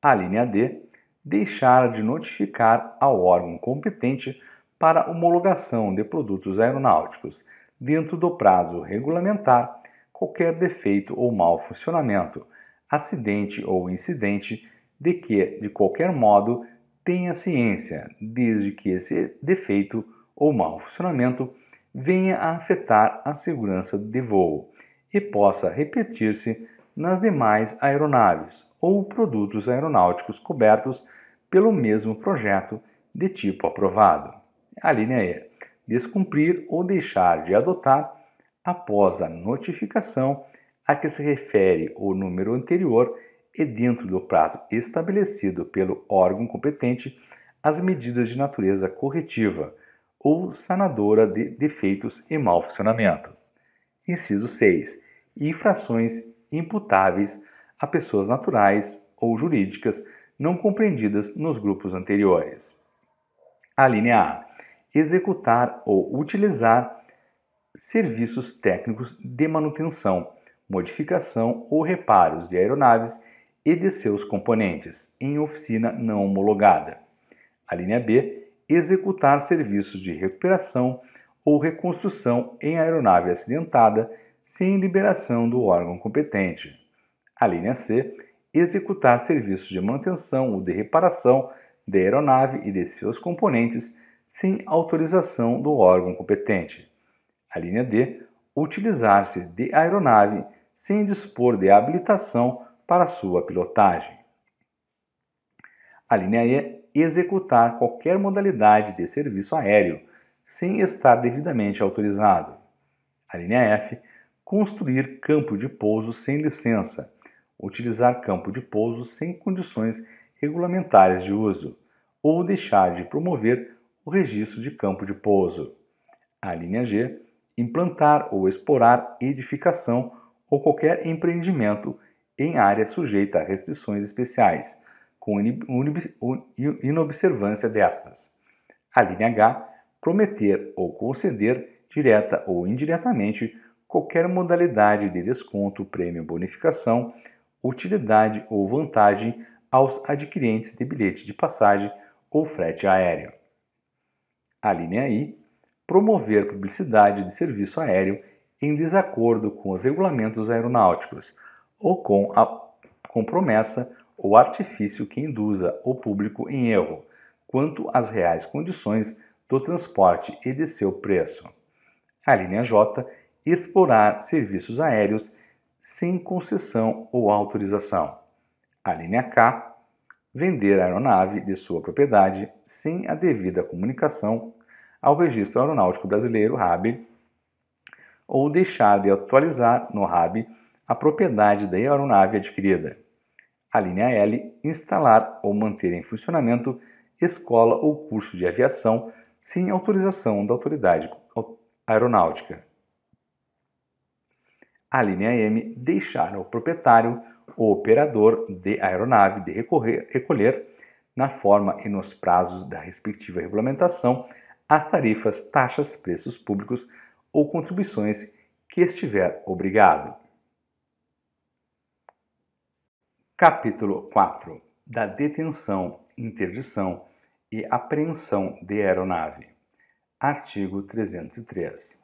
A linha D, deixar de notificar ao órgão competente para homologação de produtos aeronáuticos, dentro do prazo regulamentar, qualquer defeito ou mau funcionamento, acidente ou incidente de que, de qualquer modo, tenha ciência, desde que esse defeito ou mau funcionamento venha a afetar a segurança de voo e possa repetir-se nas demais aeronaves ou produtos aeronáuticos cobertos pelo mesmo projeto de tipo aprovado. A linha E. Descumprir ou deixar de adotar, após a notificação a que se refere o número anterior e dentro do prazo estabelecido pelo órgão competente, as medidas de natureza corretiva ou sanadora de defeitos e mau funcionamento. Inciso 6. Infrações imputáveis a pessoas naturais ou jurídicas não compreendidas nos grupos anteriores. A linha A. Executar ou utilizar serviços técnicos de manutenção, modificação ou reparos de aeronaves e de seus componentes em oficina não homologada. A linha B. Executar serviços de recuperação ou reconstrução em aeronave acidentada sem liberação do órgão competente. A linha C, executar serviços de manutenção ou de reparação da aeronave e de seus componentes sem autorização do órgão competente. A linha D, utilizar-se de aeronave sem dispor de habilitação para sua pilotagem. A linha E, executar qualquer modalidade de serviço aéreo sem estar devidamente autorizado. A linha F, construir campo de pouso sem licença, utilizar campo de pouso sem condições regulamentares de uso ou deixar de promover o registro de campo de pouso. A linha G, implantar ou explorar edificação ou qualquer empreendimento em área sujeita a restrições especiais, com inobservância destas. A linha H, prometer ou conceder, direta ou indiretamente, qualquer modalidade de desconto, prêmio, bonificação, utilidade ou vantagem aos adquirentes de bilhete de passagem ou frete aéreo. A linha I. Promover publicidade de serviço aéreo em desacordo com os regulamentos aeronáuticos ou com, a, com promessa ou artifício que induza o público em erro quanto às reais condições do transporte e de seu preço. A linha J explorar serviços aéreos sem concessão ou autorização. A linha K, vender a aeronave de sua propriedade sem a devida comunicação ao Registro Aeronáutico Brasileiro, RAB, ou deixar de atualizar no RAB a propriedade da aeronave adquirida. A linha L, instalar ou manter em funcionamento escola ou curso de aviação sem autorização da autoridade aeronáutica a linha M deixar ao proprietário ou operador de aeronave de recorrer, recolher, na forma e nos prazos da respectiva regulamentação, as tarifas, taxas, preços públicos ou contribuições que estiver obrigado. Capítulo 4 da detenção, interdição e apreensão de aeronave. Artigo 303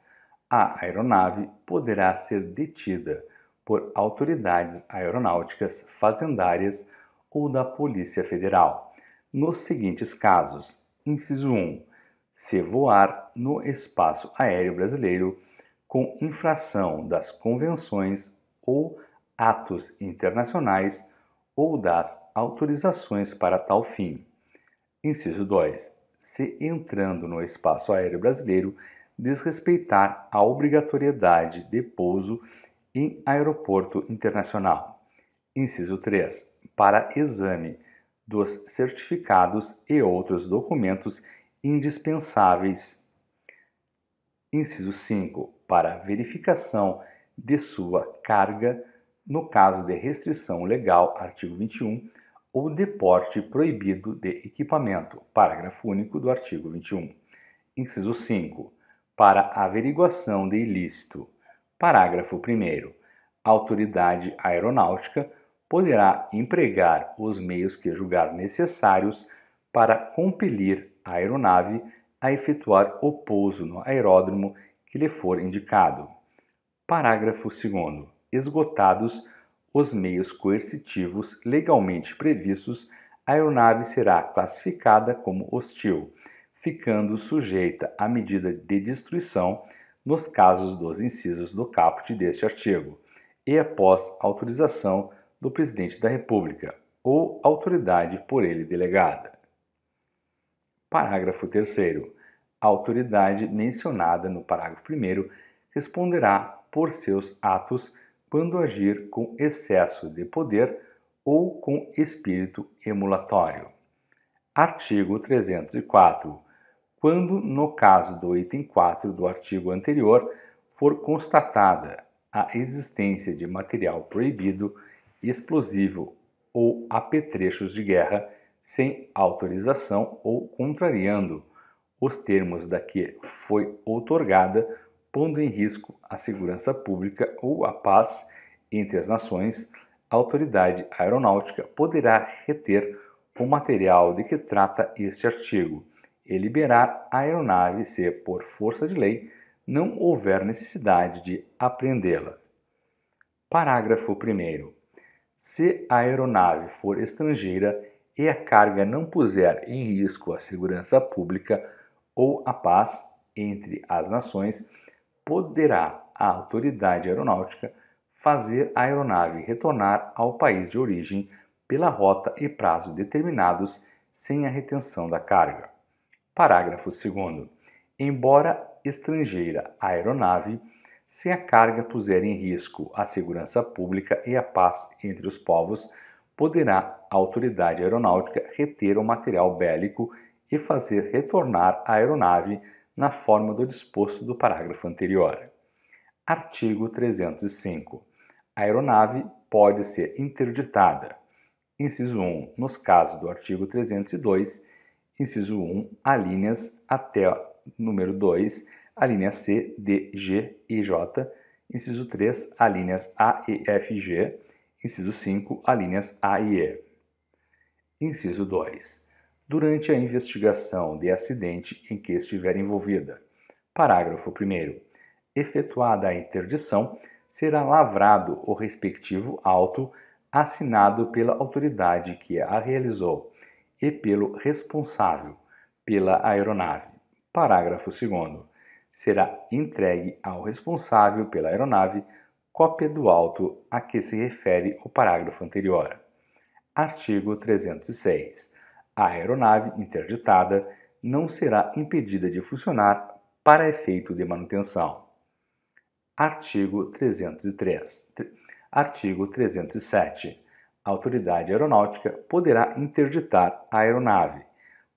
a aeronave poderá ser detida por autoridades aeronáuticas, fazendárias ou da Polícia Federal, nos seguintes casos: inciso 1, se voar no espaço aéreo brasileiro com infração das convenções ou atos internacionais ou das autorizações para tal fim. Inciso 2, se entrando no espaço aéreo brasileiro desrespeitar a obrigatoriedade de pouso em aeroporto internacional. Inciso 3. Para exame dos certificados e outros documentos indispensáveis. Inciso 5. Para verificação de sua carga no caso de restrição legal, artigo 21, ou deporte proibido de equipamento, parágrafo único do artigo 21. Inciso 5 para averiguação de ilícito. Parágrafo 1. A autoridade aeronáutica poderá empregar os meios que julgar necessários para compelir a aeronave a efetuar o pouso no aeródromo que lhe for indicado. Parágrafo 2. Esgotados os meios coercitivos legalmente previstos, a aeronave será classificada como hostil ficando sujeita à medida de destruição nos casos dos incisos do caput deste artigo e após autorização do Presidente da República ou autoridade por ele delegada. Parágrafo 3. A autoridade mencionada no parágrafo 1 responderá por seus atos quando agir com excesso de poder ou com espírito emulatório. Artigo 304 quando, no caso do item 4 do artigo anterior, for constatada a existência de material proibido, explosivo ou apetrechos de guerra sem autorização ou contrariando os termos da que foi outorgada, pondo em risco a segurança pública ou a paz entre as nações, a autoridade aeronáutica poderá reter o material de que trata este artigo e liberar a aeronave se, por força de lei, não houver necessidade de apreendê-la. Parágrafo 1. Se a aeronave for estrangeira e a carga não puser em risco a segurança pública ou a paz entre as nações, poderá a autoridade aeronáutica fazer a aeronave retornar ao país de origem pela rota e prazo determinados sem a retenção da carga. Parágrafo 2. Embora estrangeira a aeronave, se a carga puser em risco a segurança pública e a paz entre os povos, poderá a autoridade aeronáutica reter o material bélico e fazer retornar a aeronave na forma do disposto do parágrafo anterior. Artigo 305. A aeronave pode ser interditada. Inciso 1. Nos casos do artigo 302 inciso 1, alíneas até número 2, a linha C, D, G e J, inciso 3, alíneas A, E, F, G, inciso 5, alíneas A e E. Inciso 2. Durante a investigação de acidente em que estiver envolvida, parágrafo 1 efetuada a interdição, será lavrado o respectivo auto assinado pela autoridade que a realizou e pelo responsável pela aeronave. Parágrafo 2. Será entregue ao responsável pela aeronave cópia do auto a que se refere o parágrafo anterior. Artigo 306. A aeronave interditada não será impedida de funcionar para efeito de manutenção. Artigo 303. Artigo 307 a autoridade aeronáutica poderá interditar a aeronave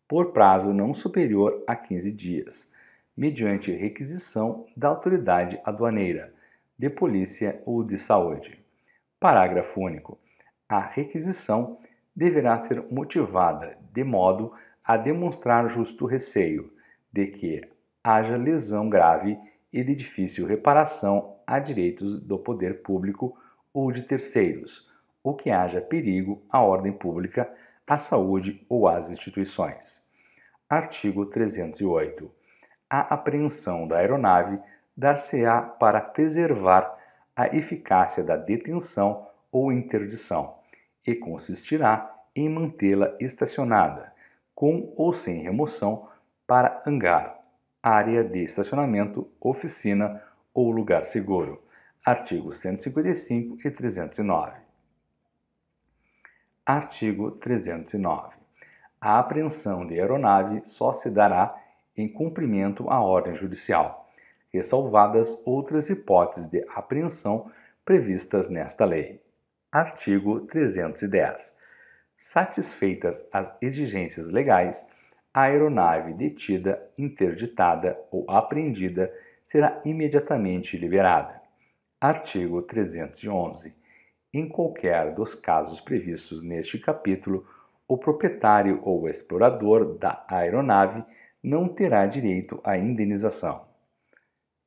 por prazo não superior a 15 dias, mediante requisição da autoridade aduaneira, de polícia ou de saúde. Parágrafo único. A requisição deverá ser motivada de modo a demonstrar justo receio de que haja lesão grave e de difícil reparação a direitos do poder público ou de terceiros ou que haja perigo à ordem pública, à saúde ou às instituições. Artigo 308. A apreensão da aeronave dar-se-á para preservar a eficácia da detenção ou interdição e consistirá em mantê-la estacionada, com ou sem remoção, para hangar, área de estacionamento, oficina ou lugar seguro. Artigos 155 e 309. Artigo 309. A apreensão de aeronave só se dará em cumprimento à ordem judicial, ressalvadas outras hipóteses de apreensão previstas nesta lei. Artigo 310. Satisfeitas as exigências legais, a aeronave detida, interditada ou apreendida será imediatamente liberada. Artigo 311 em qualquer dos casos previstos neste capítulo, o proprietário ou explorador da aeronave não terá direito à indenização.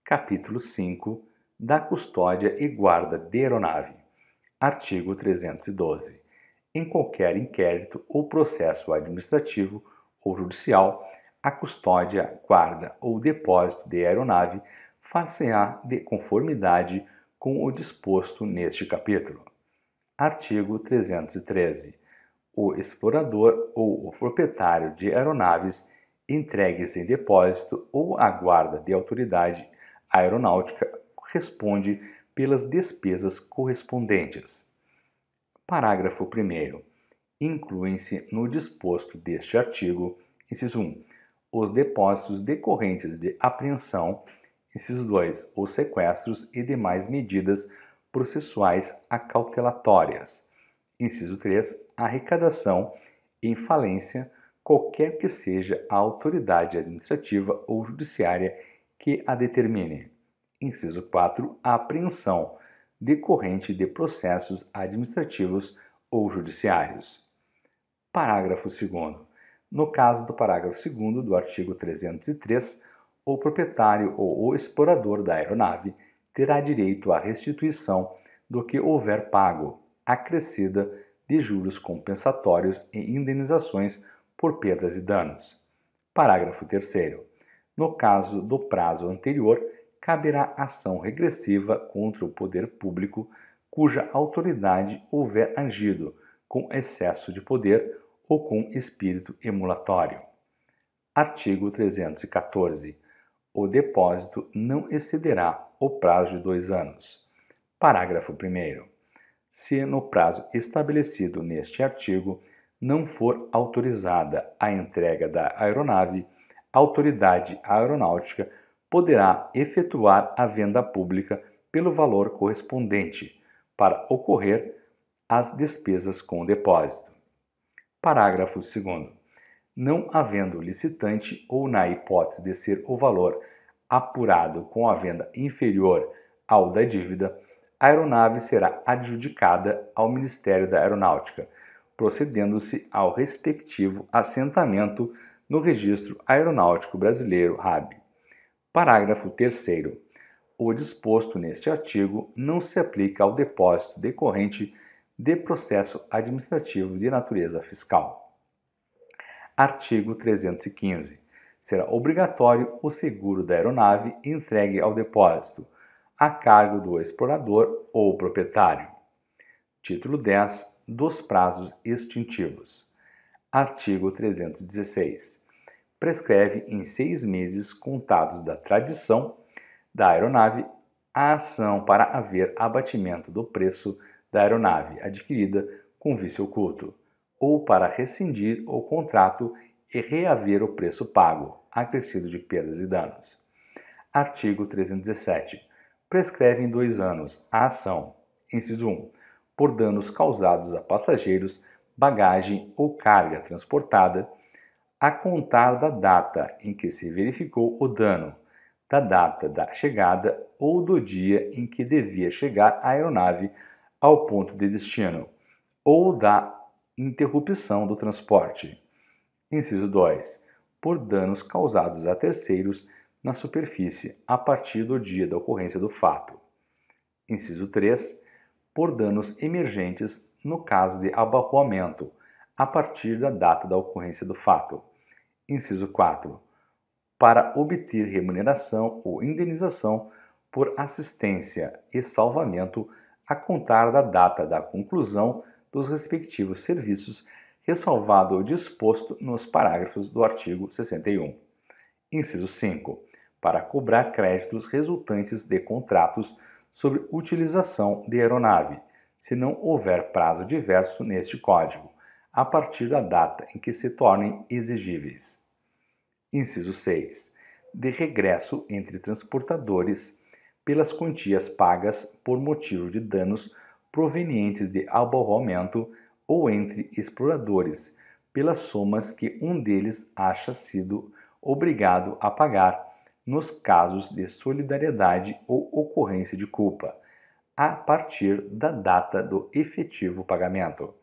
Capítulo 5 da Custódia e Guarda de Aeronave. Artigo 312. Em qualquer inquérito ou processo administrativo ou judicial, a custódia, guarda ou depósito de aeronave far-se-á de conformidade com o disposto neste capítulo. Artigo 313. O explorador ou o proprietário de aeronaves entregues em depósito ou à guarda de autoridade aeronáutica responde pelas despesas correspondentes. Parágrafo 1. Incluem-se no disposto deste artigo, inciso 1, os depósitos decorrentes de apreensão, inciso 2, os sequestros e demais medidas processuais acautelatórias. Inciso 3. Arrecadação em falência, qualquer que seja a autoridade administrativa ou judiciária que a determine. Inciso 4. apreensão decorrente de processos administrativos ou judiciários. Parágrafo 2. No caso do parágrafo 2 do artigo 303, o proprietário ou o explorador da aeronave terá direito à restituição do que houver pago, acrescida de juros compensatórios e indenizações por perdas e danos. Parágrafo 3. No caso do prazo anterior, caberá ação regressiva contra o poder público cuja autoridade houver agido com excesso de poder ou com espírito emulatório. Artigo 314. O depósito não excederá o prazo de dois anos. Parágrafo 1. Se no prazo estabelecido neste artigo não for autorizada a entrega da aeronave, a autoridade aeronáutica poderá efetuar a venda pública pelo valor correspondente para ocorrer as despesas com o depósito. Parágrafo 2. Não havendo licitante ou na hipótese de ser o valor apurado com a venda inferior ao da dívida, a aeronave será adjudicada ao Ministério da Aeronáutica, procedendo-se ao respectivo assentamento no Registro Aeronáutico Brasileiro RAB. Parágrafo 3 O disposto neste artigo não se aplica ao depósito decorrente de processo administrativo de natureza fiscal. Artigo 315 será obrigatório o seguro da aeronave entregue ao depósito, a cargo do explorador ou proprietário. Título 10 dos prazos extintivos. Artigo 316. Prescreve em seis meses contados da tradição da aeronave a ação para haver abatimento do preço da aeronave adquirida com vício oculto, ou para rescindir o contrato e reaver o preço pago, acrescido de perdas e danos. Artigo 317. Prescreve em dois anos a ação, inciso 1, por danos causados a passageiros, bagagem ou carga transportada, a contar da data em que se verificou o dano, da data da chegada ou do dia em que devia chegar a aeronave ao ponto de destino, ou da interrupção do transporte. Inciso 2. Por danos causados a terceiros na superfície a partir do dia da ocorrência do fato. Inciso 3. Por danos emergentes no caso de abarroamento, a partir da data da ocorrência do fato. Inciso 4. Para obter remuneração ou indenização por assistência e salvamento a contar da data da conclusão dos respectivos serviços ressalvado o disposto nos parágrafos do artigo 61. Inciso 5. Para cobrar créditos resultantes de contratos sobre utilização de aeronave, se não houver prazo diverso neste Código, a partir da data em que se tornem exigíveis. Inciso 6. De regresso entre transportadores pelas quantias pagas por motivo de danos provenientes de aborroamento ou entre exploradores, pelas somas que um deles acha sido obrigado a pagar nos casos de solidariedade ou ocorrência de culpa, a partir da data do efetivo pagamento.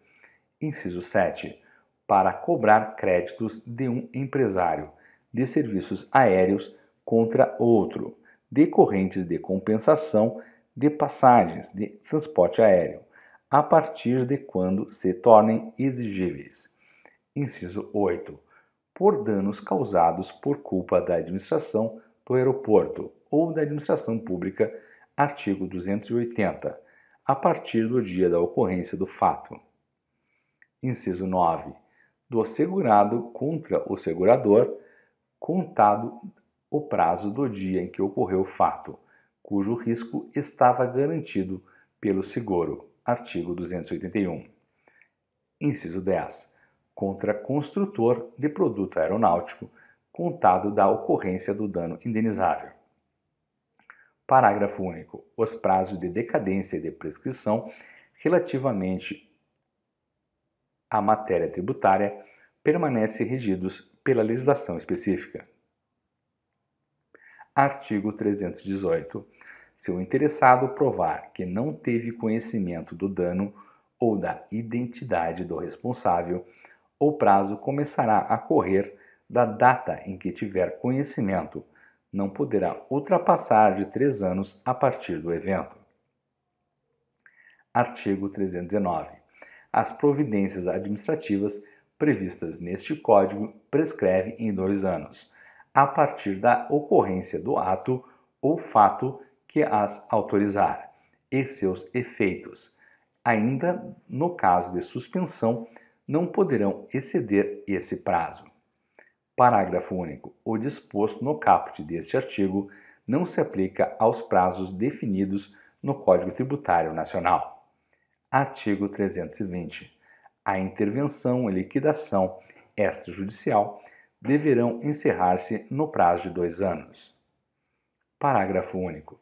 Inciso 7. Para cobrar créditos de um empresário de serviços aéreos contra outro, decorrentes de compensação de passagens de transporte aéreo a partir de quando se tornem exigíveis. Inciso 8. Por danos causados por culpa da administração do aeroporto ou da administração pública, artigo 280, a partir do dia da ocorrência do fato. Inciso 9. Do segurado contra o segurador, contado o prazo do dia em que ocorreu o fato, cujo risco estava garantido pelo seguro artigo 281. Inciso 10. Contra construtor de produto aeronáutico, contado da ocorrência do dano indenizável. Parágrafo único. Os prazos de decadência e de prescrição relativamente à matéria tributária permanecem regidos pela legislação específica. Artigo 318 se o interessado provar que não teve conhecimento do dano ou da identidade do responsável, o prazo começará a correr da data em que tiver conhecimento, não poderá ultrapassar de três anos a partir do evento. Artigo 319. As providências administrativas previstas neste Código prescrevem em dois anos, a partir da ocorrência do ato ou fato que as autorizar e seus efeitos, ainda no caso de suspensão, não poderão exceder esse prazo. Parágrafo único. O disposto no caput deste artigo não se aplica aos prazos definidos no Código Tributário Nacional. Artigo 320. A intervenção e liquidação extrajudicial deverão encerrar-se no prazo de dois anos. Parágrafo único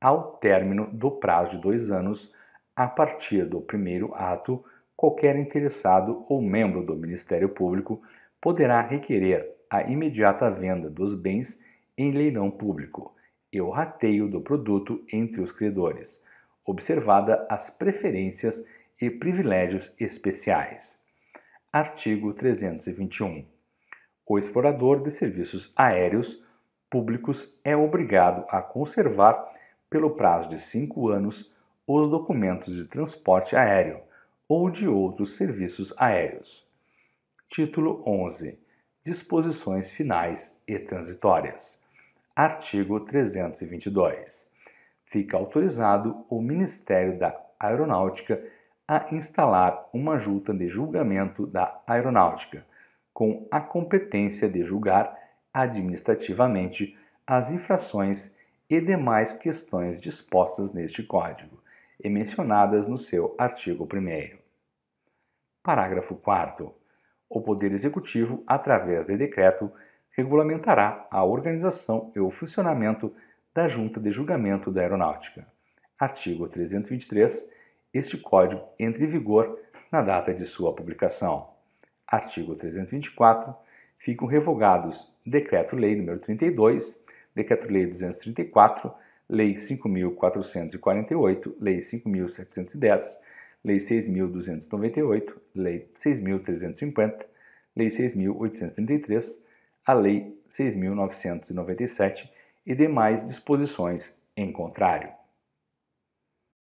ao término do prazo de dois anos, a partir do primeiro ato, qualquer interessado ou membro do Ministério Público poderá requerer a imediata venda dos bens em leilão público e o rateio do produto entre os credores, observada as preferências e privilégios especiais. Artigo 321. O explorador de serviços aéreos públicos é obrigado a conservar pelo prazo de cinco anos, os documentos de transporte aéreo ou de outros serviços aéreos. Título 11. Disposições finais e transitórias. Artigo 322. Fica autorizado o Ministério da Aeronáutica a instalar uma junta de julgamento da aeronáutica, com a competência de julgar administrativamente as infrações e demais questões dispostas neste Código e mencionadas no seu artigo 1. Parágrafo 4. O Poder Executivo, através de decreto, regulamentará a organização e o funcionamento da Junta de Julgamento da Aeronáutica. Artigo 323. Este código entra em vigor na data de sua publicação. Artigo 324. Ficam revogados Decreto-Lei nº 32 Decreto-Lei 234, Lei 5.448, Lei 5.710, Lei 6.298, Lei 6.350, Lei 6.833, a Lei 6.997 e demais disposições em contrário.